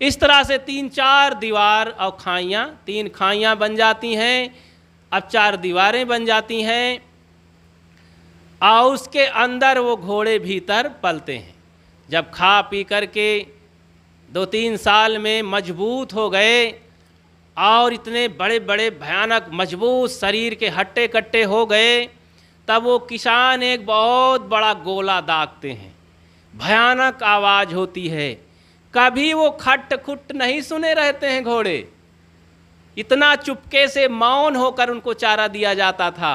S6: इस तरह से तीन चार दीवार और खाइयाँ तीन खाइयाँ बन जाती हैं अब चार दीवारें बन जाती हैं और उसके अंदर वो घोड़े भीतर पलते हैं जब खा पी करके दो तीन साल में मजबूत हो गए और इतने बड़े बड़े भयानक मजबूत शरीर के हट्टे कट्टे हो गए तब वो किसान एक बहुत बड़ा गोला दागते हैं भयानक आवाज़ होती है कभी वो खट खुट नहीं सुने रहते हैं घोड़े इतना चुपके से मौन होकर उनको चारा दिया जाता था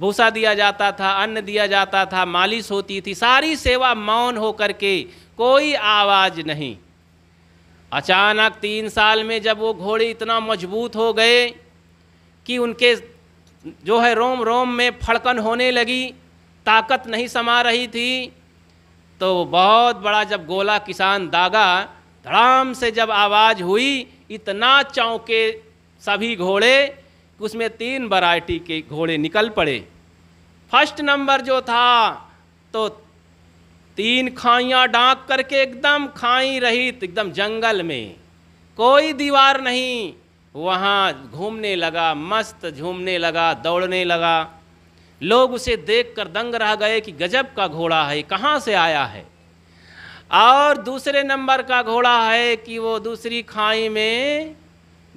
S6: भूसा दिया जाता था अन्न दिया जाता था मालिश होती थी सारी सेवा मौन होकर के कोई आवाज़ नहीं अचानक तीन साल में जब वो घोड़े इतना मजबूत हो गए कि उनके जो है रोम रोम में फड़कन होने लगी ताकत नहीं समा रही थी तो बहुत बड़ा जब गोला किसान दागा धड़ाम से जब आवाज़ हुई इतना चौंके सभी घोड़े उसमें तीन वैरायटी के घोड़े निकल पड़े फर्स्ट नंबर जो था तो तीन खाइयाँ डांक करके एकदम खाई रहित एकदम जंगल में कोई दीवार नहीं वहाँ घूमने लगा मस्त झूमने लगा दौड़ने लगा लोग उसे देखकर दंग रह गए कि गजब का घोड़ा है कहाँ से आया है और दूसरे नंबर का घोड़ा है कि वो दूसरी खाई में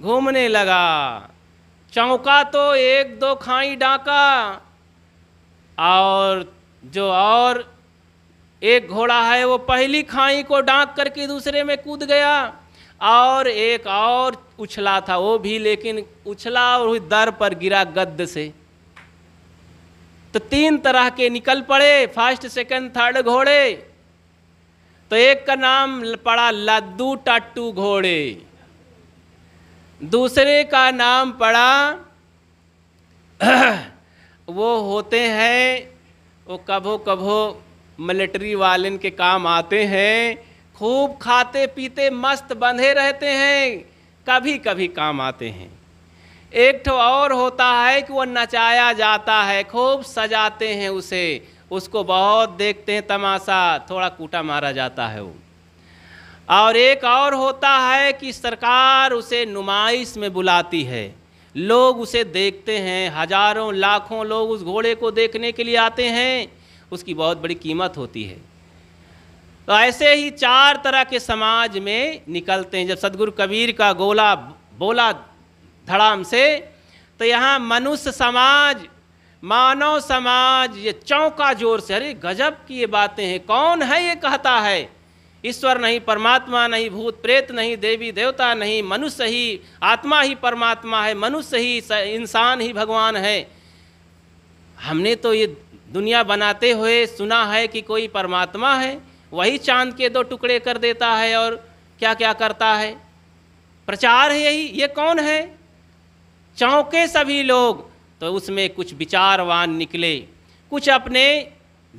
S6: घूमने लगा चौंका तो एक दो खाई डाका और जो और एक घोड़ा है वो पहली खाई को डांक करके दूसरे में कूद गया और एक और उछला था वो भी लेकिन उछला और दर पर गिरा गद्द से तो तीन तरह के निकल पड़े फर्स्ट सेकंड थर्ड घोड़े तो एक का नाम पड़ा लद्दू टट्टू घोड़े दूसरे का नाम पड़ा वो होते हैं वो कभो कभो मिलिट्री वाले के काम आते हैं खूब खाते पीते मस्त बंधे रहते हैं कभी कभी काम आते हैं एक तो और होता है कि वह नचाया जाता है खूब सजाते हैं उसे उसको बहुत देखते हैं तमाशा थोड़ा कूटा मारा जाता है वो और एक और होता है कि सरकार उसे नुमाइश में बुलाती है लोग उसे देखते हैं हजारों लाखों लोग उस घोड़े को देखने के लिए आते हैं उसकी बहुत बड़ी कीमत होती है तो ऐसे ही चार तरह के समाज में निकलते हैं जब सदगुरु कबीर का गोला बोला धड़ाम से तो यहाँ मनुष्य समाज मानव समाज ये चौका जोर से अरे गजब की ये बातें हैं कौन है ये कहता है ईश्वर नहीं परमात्मा नहीं भूत प्रेत नहीं देवी देवता नहीं मनुष्य ही आत्मा ही परमात्मा है मनुष्य ही इंसान ही भगवान है हमने तो ये दुनिया बनाते हुए सुना है कि कोई परमात्मा है वही चांद के दो टुकड़े कर देता है और क्या क्या करता है प्रचार है यही ये कौन है चौंके सभी लोग तो उसमें कुछ विचारवान निकले कुछ अपने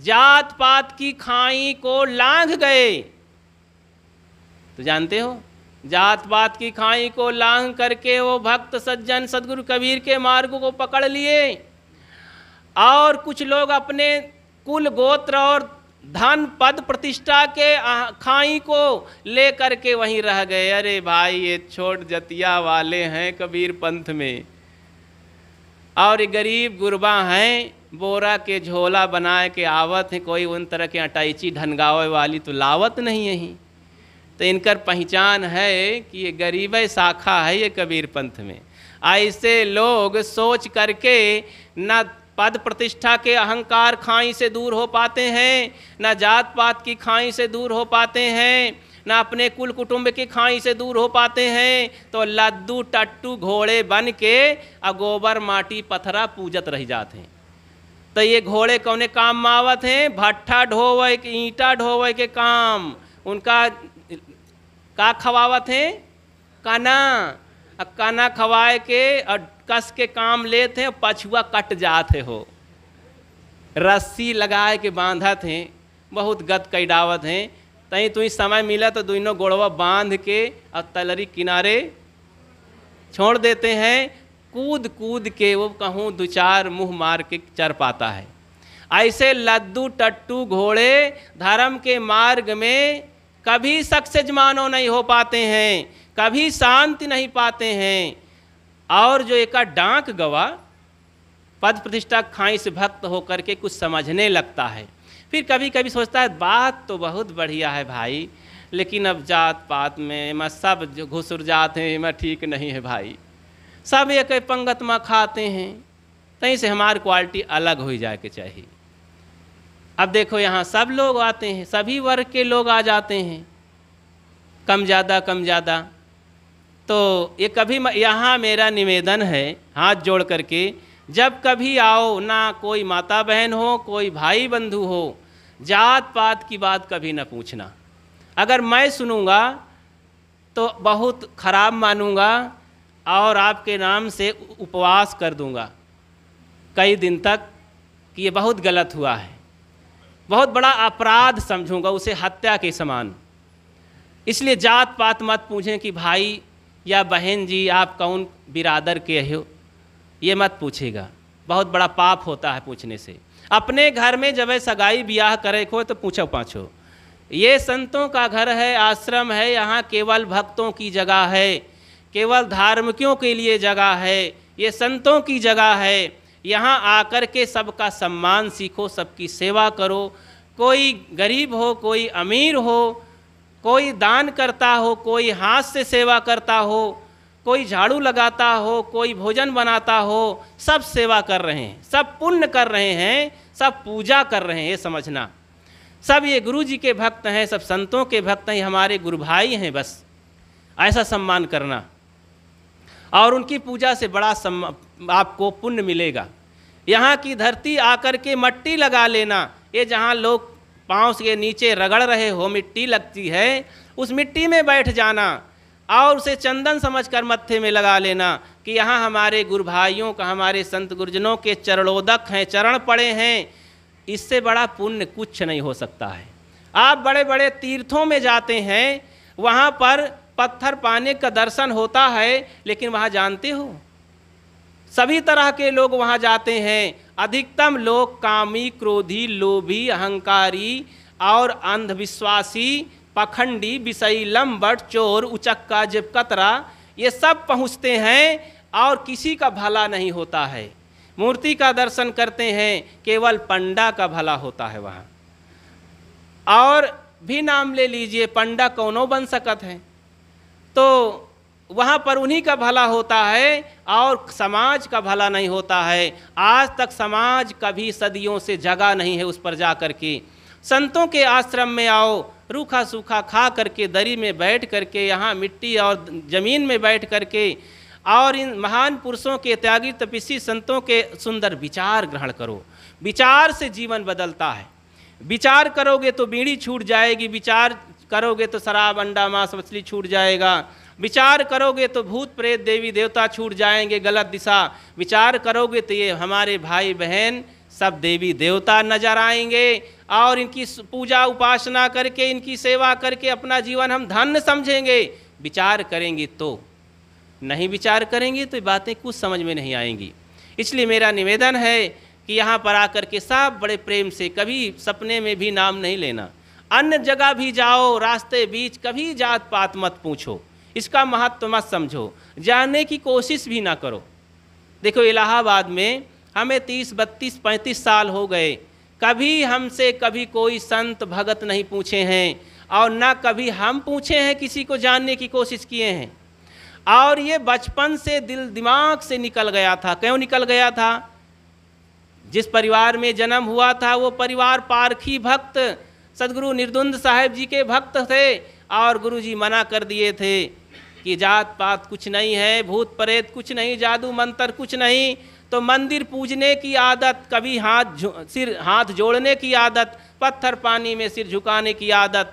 S6: जात पात की खाई को लांघ गए तो जानते हो जात पात की खाई को लांघ करके वो भक्त सज्जन सदगुरु कबीर के मार्ग को पकड़ लिए और कुछ लोग अपने कुल गोत्र और धन पद प्रतिष्ठा के खाई को लेकर के वहीं रह गए अरे भाई ये छोट जतिया वाले हैं कबीर पंथ में और ये गरीब गुरबा हैं बोरा के झोला बनाए के आवत हैं कोई उन तरह के अटाइची ढनगावे वाली तो लावत नहीं है तो इनकर पहचान है कि ये गरीब शाखा है ये कबीर पंथ में ऐसे लोग सोच करके न पद प्रतिष्ठा के अहंकार खाई से दूर हो पाते हैं ना जात पात की खाई से दूर हो पाते हैं ना अपने कुल कुटुंब की खाई से दूर हो पाते हैं तो लद्दू टट्टू घोड़े बन के अगोबर माटी पथरा पूजत रह जाते हैं तो ये घोड़े कौने काम मावत हैं भट्ठा ढोवे के ईंटा ढोवे के काम उनका का खवावत हैं काना काना खवाए के और कस के काम लेते हैं पछुआ कट जाते हो रस्सी लगाए के बांधा थे बहुत गत कैडावत हैं तई तु समय मिला तो दोनों गोड़वा बांध के और तलरी किनारे छोड़ देते हैं कूद कूद के वो कहूँ दो चार मुँह मार के चर पाता है ऐसे लद्दू टट्टू घोड़े धर्म के मार्ग में कभी सक्सेज मानो नहीं हो पाते हैं कभी शांति नहीं पाते हैं और जो एक डांक गवा पद प्रतिष्ठा खाई से भक्त होकर के कुछ समझने लगता है फिर कभी कभी सोचता है बात तो बहुत बढ़िया है भाई लेकिन अब जात पात में मैं सब जो घुसुर जात हैं मैं ठीक नहीं है भाई सब एक पंगत में खाते हैं कहीं से हमारी क्वालिटी अलग हो जाए के चाहिए अब देखो यहाँ सब लोग आते हैं सभी वर्ग के लोग आ जाते हैं कम ज़्यादा कम ज़्यादा तो ये कभी यहाँ मेरा निवेदन है हाथ जोड़ करके जब कभी आओ ना कोई माता बहन हो कोई भाई बंधु हो जात पात की बात कभी ना पूछना अगर मैं सुनूंगा तो बहुत खराब मानूंगा और आपके नाम से उपवास कर दूंगा कई दिन तक कि ये बहुत गलत हुआ है बहुत बड़ा अपराध समझूंगा उसे हत्या के समान इसलिए जात पात मत पूछें कि भाई या बहन जी आप कौन बिरादर के हो ये मत पूछेगा बहुत बड़ा पाप होता है पूछने से अपने घर में जब सगाई ब्याह करे को तो पूछो पाछो ये संतों का घर है आश्रम है यहाँ केवल भक्तों की जगह है केवल धार्मिकों के लिए जगह है ये संतों की जगह है यहाँ आकर के सबका सम्मान सीखो सबकी सेवा करो कोई गरीब हो कोई अमीर हो कोई दान करता हो कोई हाथ से सेवा करता हो कोई झाड़ू लगाता हो कोई भोजन बनाता हो सब सेवा कर रहे हैं सब पुण्य कर रहे हैं सब पूजा कर रहे हैं ये समझना सब ये गुरु जी के भक्त हैं सब संतों के भक्त हैं हमारे गुरु भाई हैं बस ऐसा सम्मान करना और उनकी पूजा से बड़ा सम आपको पुण्य मिलेगा यहाँ की धरती आकर के मट्टी लगा लेना ये जहाँ लोग पाँव के नीचे रगड़ रहे हो मिट्टी लगती है उस मिट्टी में बैठ जाना और उसे चंदन समझकर मत्थे में लगा लेना कि यहाँ हमारे गुरु भाइयों का हमारे संत गुरुजनों के चरणोदक हैं चरण पड़े हैं इससे बड़ा पुण्य कुछ नहीं हो सकता है आप बड़े बड़े तीर्थों में जाते हैं वहाँ पर पत्थर पाने का दर्शन होता है लेकिन वहाँ जानते हो सभी तरह के लोग वहाँ जाते हैं अधिकतम लोग कामी क्रोधी लोभी अहंकारी और अंधविश्वासी पखंडी विषयी लंबट चोर उचक्का कतरा ये सब पहुँचते हैं और किसी का भला नहीं होता है मूर्ति का दर्शन करते हैं केवल पंडा का भला होता है वहाँ और भी नाम ले लीजिए पंडा कौनों बन सकत हैं तो वहाँ पर उन्हीं का भला होता है और समाज का भला नहीं होता है आज तक समाज कभी सदियों से जगा नहीं है उस पर जा कर के संतों के आश्रम में आओ रूखा सूखा खा करके दरी में बैठ करके यहाँ मिट्टी और ज़मीन में बैठ करके और इन महान पुरुषों के त्यागी तपस्वी संतों के सुंदर विचार ग्रहण करो विचार से जीवन बदलता है विचार करोगे तो बीड़ी छूट जाएगी विचार करोगे तो शराब अंडा मांस मछली छूट जाएगा विचार करोगे तो भूत प्रेत देवी देवता छूट जाएंगे गलत दिशा विचार करोगे तो ये हमारे भाई बहन सब देवी देवता नजर आएंगे और इनकी पूजा उपासना करके इनकी सेवा करके अपना जीवन हम धन्य समझेंगे विचार करेंगे तो नहीं विचार करेंगे तो बातें कुछ समझ में नहीं आएंगी इसलिए मेरा निवेदन है कि यहाँ पर आकर के सब बड़े प्रेम से कभी सपने में भी नाम नहीं लेना अन्य जगह भी जाओ रास्ते बीच कभी जात पात मत पूछो इसका महत्व मत समझो जानने की कोशिश भी ना करो देखो इलाहाबाद में हमें तीस बत्तीस पैंतीस साल हो गए कभी हमसे कभी कोई संत भगत नहीं पूछे हैं और ना कभी हम पूछे हैं किसी को जानने की कोशिश किए हैं और ये बचपन से दिल दिमाग से निकल गया था क्यों निकल गया था जिस परिवार में जन्म हुआ था वो परिवार पारखी भक्त सदगुरु निर्दुंद साहेब जी के भक्त थे और गुरुजी मना कर दिए थे कि जात पात कुछ नहीं है भूत प्रेत कुछ नहीं जादू मंत्र कुछ नहीं तो मंदिर पूजने की आदत कभी हाथ सिर हाथ जोड़ने की आदत पत्थर पानी में सिर झुकाने की आदत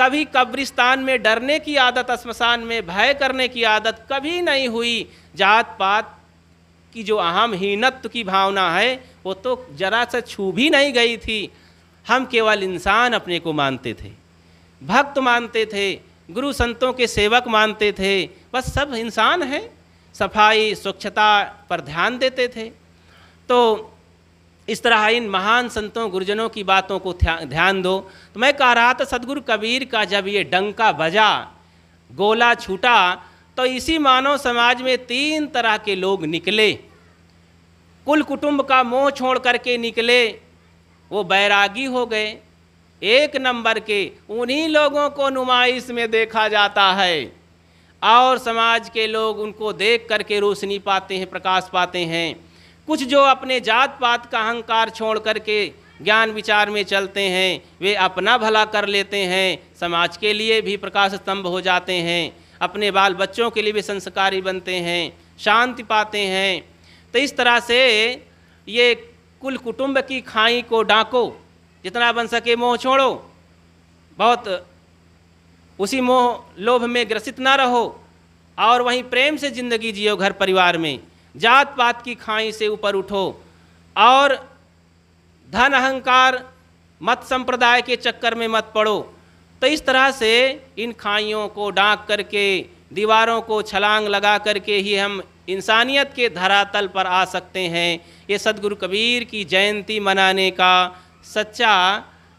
S6: कभी कब्रिस्तान में डरने की आदत शमशान में भय करने की आदत कभी नहीं हुई जात पात की जो अहम हीनत्व की भावना है वो तो जरा सा छू भी नहीं गई थी हम केवल इंसान अपने को मानते थे भक्त मानते थे गुरु संतों के सेवक मानते थे बस सब इंसान हैं सफाई स्वच्छता पर ध्यान देते थे तो इस तरह इन महान संतों गुरुजनों की बातों को ध्यान दो तो मैं कह रहा था सदगुरु कबीर का जब ये डंका बजा गोला छूटा तो इसी मानव समाज में तीन तरह के लोग निकले कुल कुटुंब का मोह छोड़ करके निकले वो बैरागी हो गए एक नंबर के उन्हीं लोगों को नुमाइश में देखा जाता है और समाज के लोग उनको देख करके रोशनी पाते हैं प्रकाश पाते हैं कुछ जो अपने जात पात का अहंकार छोड़ करके ज्ञान विचार में चलते हैं वे अपना भला कर लेते हैं समाज के लिए भी प्रकाश स्तंभ हो जाते हैं अपने बाल बच्चों के लिए भी संस्कारी बनते हैं शांति पाते हैं तो इस तरह से ये कुल कुटुंब की खाई को डाको जितना बन सके मोह छोड़ो बहुत उसी मोह लोभ में ग्रसित ना रहो और वहीं प्रेम से ज़िंदगी जियो घर परिवार में जात पात की खाई से ऊपर उठो और धन अहंकार मत संप्रदाय के चक्कर में मत पड़ो तो इस तरह से इन खाइयों को डांक करके दीवारों को छलांग लगा करके ही हम इंसानियत के धरातल पर आ सकते हैं ये सदगुरु कबीर की जयंती मनाने का सच्चा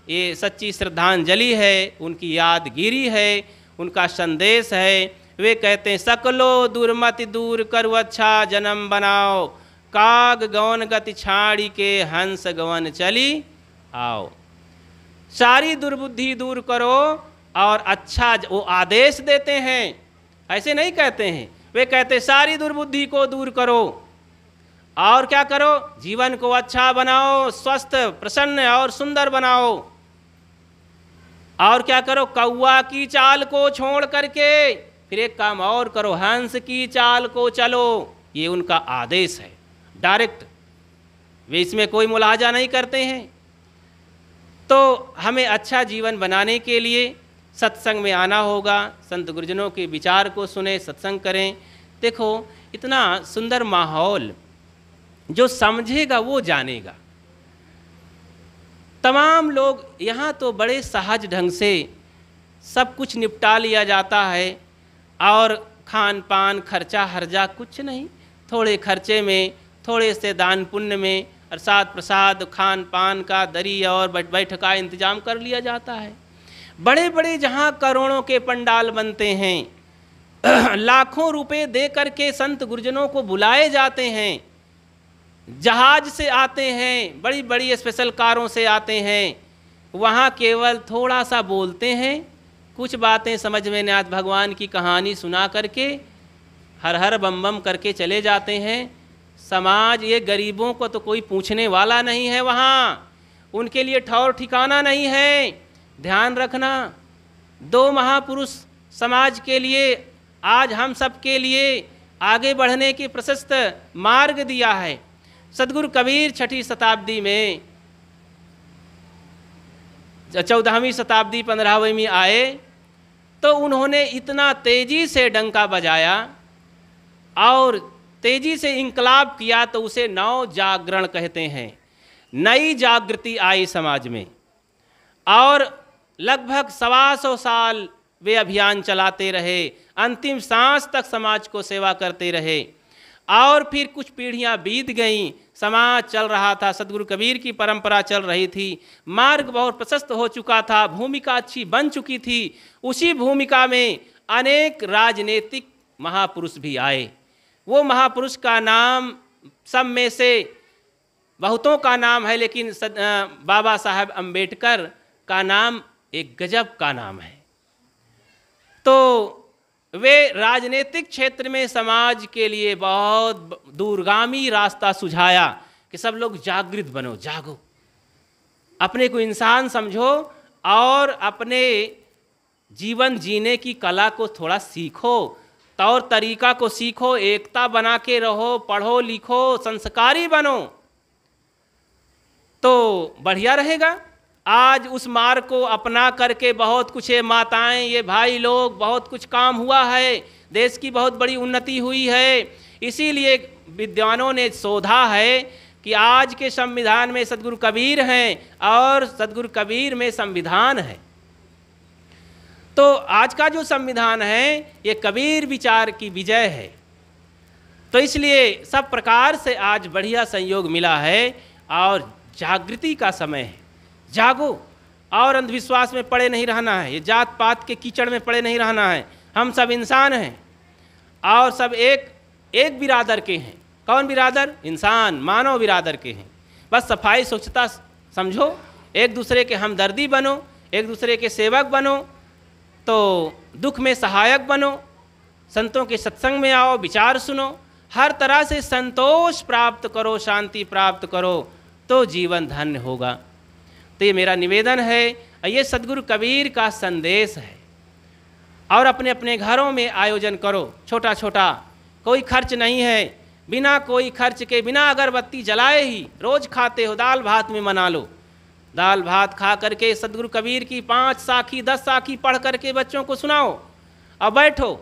S6: ये सच्ची श्रद्धांजलि है उनकी यादगिरी है उनका संदेश है वे कहते हैं सकलो दुर्मति दूर करु अच्छा जन्म बनाओ काग गौन गति छाड़ी के हंस गवन चली आओ सारी दुर्बुद्धि दूर करो और अच्छा वो आदेश देते हैं ऐसे नहीं कहते हैं वे कहते सारी दुर्बुद्धि को दूर करो और क्या करो जीवन को अच्छा बनाओ स्वस्थ प्रसन्न और सुंदर बनाओ और क्या करो कौआ की चाल को छोड़ करके फिर एक काम और करो हंस की चाल को चलो ये उनका आदेश है डायरेक्ट वे इसमें कोई मुलाजा नहीं करते हैं तो हमें अच्छा जीवन बनाने के लिए सत्संग में आना होगा संत गुरुजनों के विचार को सुने सत्संग करें देखो इतना सुंदर माहौल जो समझेगा वो जानेगा तमाम लोग यहाँ तो बड़े सहज ढंग से सब कुछ निपटा लिया जाता है और खान पान खर्चा हर्जा कुछ नहीं थोड़े खर्चे में थोड़े से दान पुण्य में प्रसाद प्रसाद खान पान का दरी और बैठ का इंतजाम कर लिया जाता है बड़े बड़े जहाँ करोड़ों के पंडाल बनते हैं लाखों रुपए दे करके संत गुरुजनों को बुलाए जाते हैं जहाज से आते हैं बड़ी बड़ी स्पेशल कारों से आते हैं वहाँ केवल थोड़ा सा बोलते हैं कुछ बातें समझ में नाथ भगवान की कहानी सुना करके हर हर बम बम करके चले जाते हैं समाज ये गरीबों को तो कोई पूछने वाला नहीं है वहाँ उनके लिए ठौर ठिकाना नहीं है ध्यान रखना दो महापुरुष समाज के लिए आज हम सब के लिए आगे बढ़ने के प्रशस्त मार्ग दिया है सदगुरु कबीर छठी शताब्दी में चौदहवीं शताब्दी पंद्रहवीं में आए तो उन्होंने इतना तेज़ी से डंका बजाया और तेज़ी से इनकलाब किया तो उसे नौ जागरण कहते हैं नई जागृति आई समाज में और लगभग सवा सौ साल वे अभियान चलाते रहे अंतिम सांस तक समाज को सेवा करते रहे और फिर कुछ पीढ़ियां बीत गईं समाज चल रहा था सदगुरु कबीर की परंपरा चल रही थी मार्ग बहुत प्रशस्त हो चुका था भूमिका अच्छी बन चुकी थी उसी भूमिका में अनेक राजनीतिक महापुरुष भी आए वो महापुरुष का नाम सब में से बहुतों का नाम है लेकिन सद, आ, बाबा साहब अंबेडकर का नाम एक गजब का नाम है तो वे राजनीतिक क्षेत्र में समाज के लिए बहुत दूरगामी रास्ता सुझाया कि सब लोग जागृत बनो जागो अपने को इंसान समझो और अपने जीवन जीने की कला को थोड़ा सीखो तौर तरीका को सीखो एकता बना के रहो पढ़ो लिखो संस्कारी बनो तो बढ़िया रहेगा आज उस मार्ग को अपना करके बहुत कुछ ये माताएं ये भाई लोग बहुत कुछ काम हुआ है देश की बहुत बड़ी उन्नति हुई है इसीलिए विद्वानों ने शोधा है कि आज के संविधान में सदगुरु कबीर हैं और सदगुरु कबीर में संविधान है तो आज का जो संविधान है ये कबीर विचार की विजय है तो इसलिए सब प्रकार से आज बढ़िया संयोग मिला है और जागृति का समय है जागो और अंधविश्वास में पड़े नहीं रहना है ये जात पात के कीचड़ में पड़े नहीं रहना है हम सब इंसान हैं और सब एक एक बिरादर के हैं कौन बिरादर इंसान मानव बिरादर के हैं बस सफाई स्वच्छता समझो एक दूसरे के हमदर्दी बनो एक दूसरे के सेवक बनो तो दुख में सहायक बनो संतों के सत्संग में आओ विचार सुनो हर तरह से संतोष प्राप्त करो शांति प्राप्त करो तो जीवन धन्य होगा तो ये मेरा निवेदन है ये सदगुरु कबीर का संदेश है और अपने अपने घरों में आयोजन करो छोटा छोटा कोई खर्च नहीं है बिना कोई खर्च के बिना अगरबत्ती जलाए ही रोज़ खाते हो दाल भात में मना लो दाल भात खा करके सदगुरु कबीर की पाँच साखी दस साखी पढ़ करके बच्चों को सुनाओ और बैठो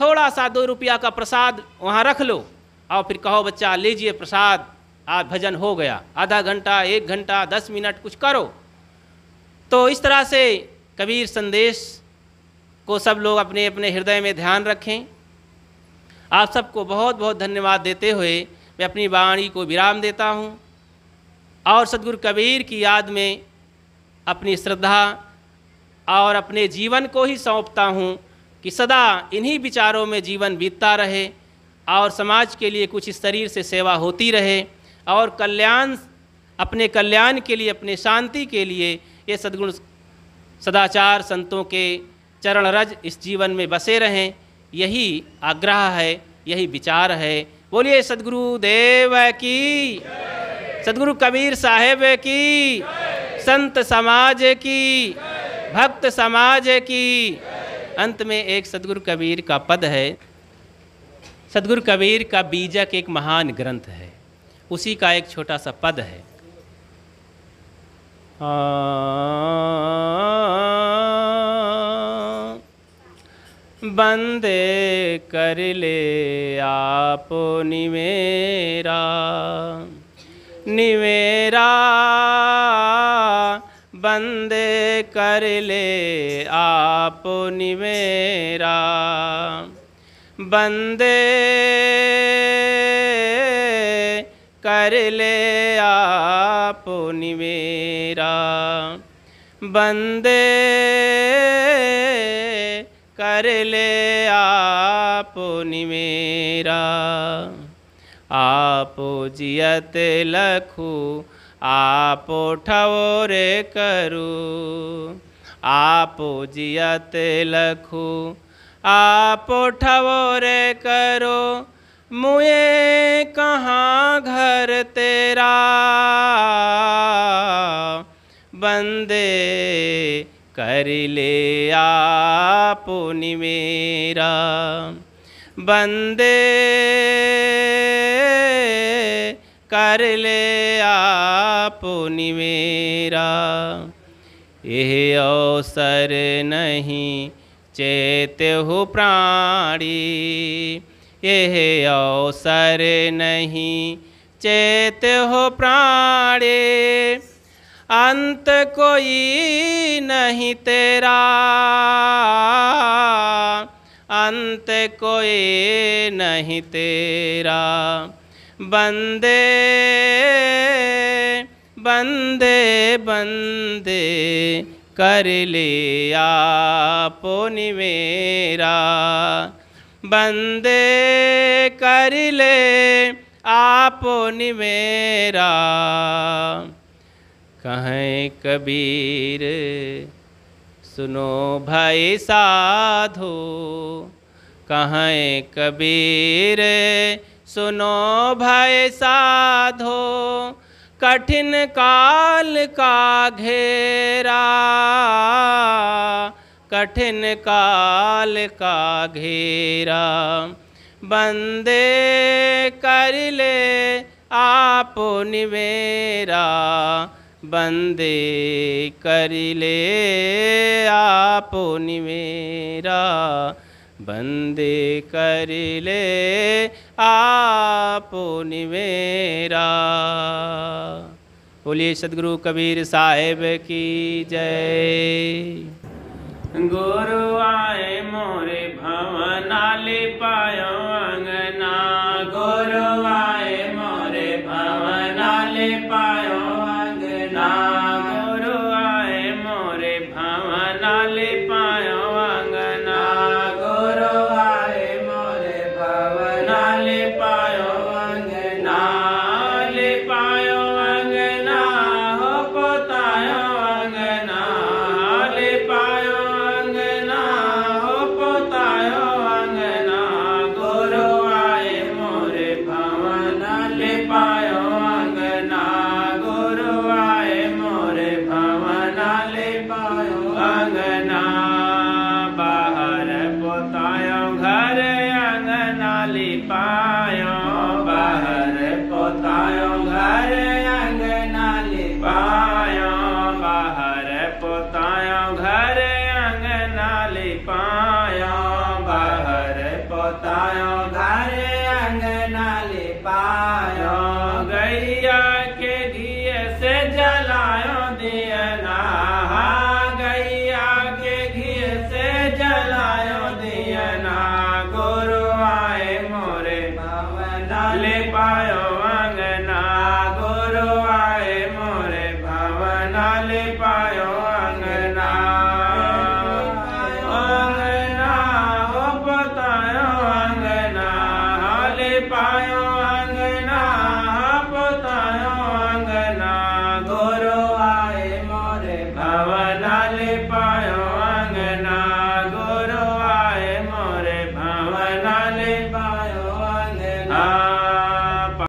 S6: थोड़ा सा दो रुपया का प्रसाद वहाँ रख लो और फिर कहो बच्चा लीजिए प्रसाद आज भजन हो गया आधा घंटा एक घंटा दस मिनट कुछ करो तो इस तरह से कबीर संदेश को सब लोग अपने अपने हृदय में ध्यान रखें आप सबको बहुत बहुत धन्यवाद देते हुए मैं अपनी वाणी को विराम देता हूँ और सदगुरु कबीर की याद में अपनी श्रद्धा और अपने जीवन को ही सौंपता हूँ कि सदा इन्हीं विचारों में जीवन बीतता रहे और समाज के लिए कुछ इस शरीर से सेवा होती रहे और कल्याण अपने कल्याण के लिए अपने शांति के लिए ये सद्गुण सदाचार संतों के चरण रज इस जीवन में बसे रहें यही आग्रह है यही विचार है बोलिए सदगुरु देव की सदगुरु कबीर साहेब की संत समाज की भक्त समाज की अंत में एक सदगुरु कबीर का पद है सदगुरु कबीर का बीजक एक महान ग्रंथ है उसी का एक छोटा सा पद है बंदे कर ले आप निवेरा निमेरा बंदे कर ले आप निवेरा बंदे कर ले आप निवेरा बंदे कर ले आप आप जियत लखू आप ठवोरे करू आप जियत लखू आप ठवोरे करो मुए कहाँ घर तेरा बंदे कर ले आपुनि मेरा बंदे कर ले आपुनि मेरा यह अवसर नहीं चेत हो प्राणी यह अवसर नहीं चेत हो प्राणे अंत कोई नहीं तेरा अंत कोई नहीं तेरा बंदे बंदे बंदे कर लिया पोनी मेरा बंदे कर ले आपो निवेरा कहें कबीर सुनो भाई साधो कहें कबीर सुनो भाई साधो कठिन काल का घेरा कठिन काल का घेरा बंदे कर ले आप निवेरा बंदे कर ले आप निवेरा बंदे कर ले आप निवेरा बोलिए सदगुरु कबीर साहेब की जय
S7: गुरु आए मोरे भवन आले पायो अंगना गुरु आए मोरे भवन आले पायो अंगना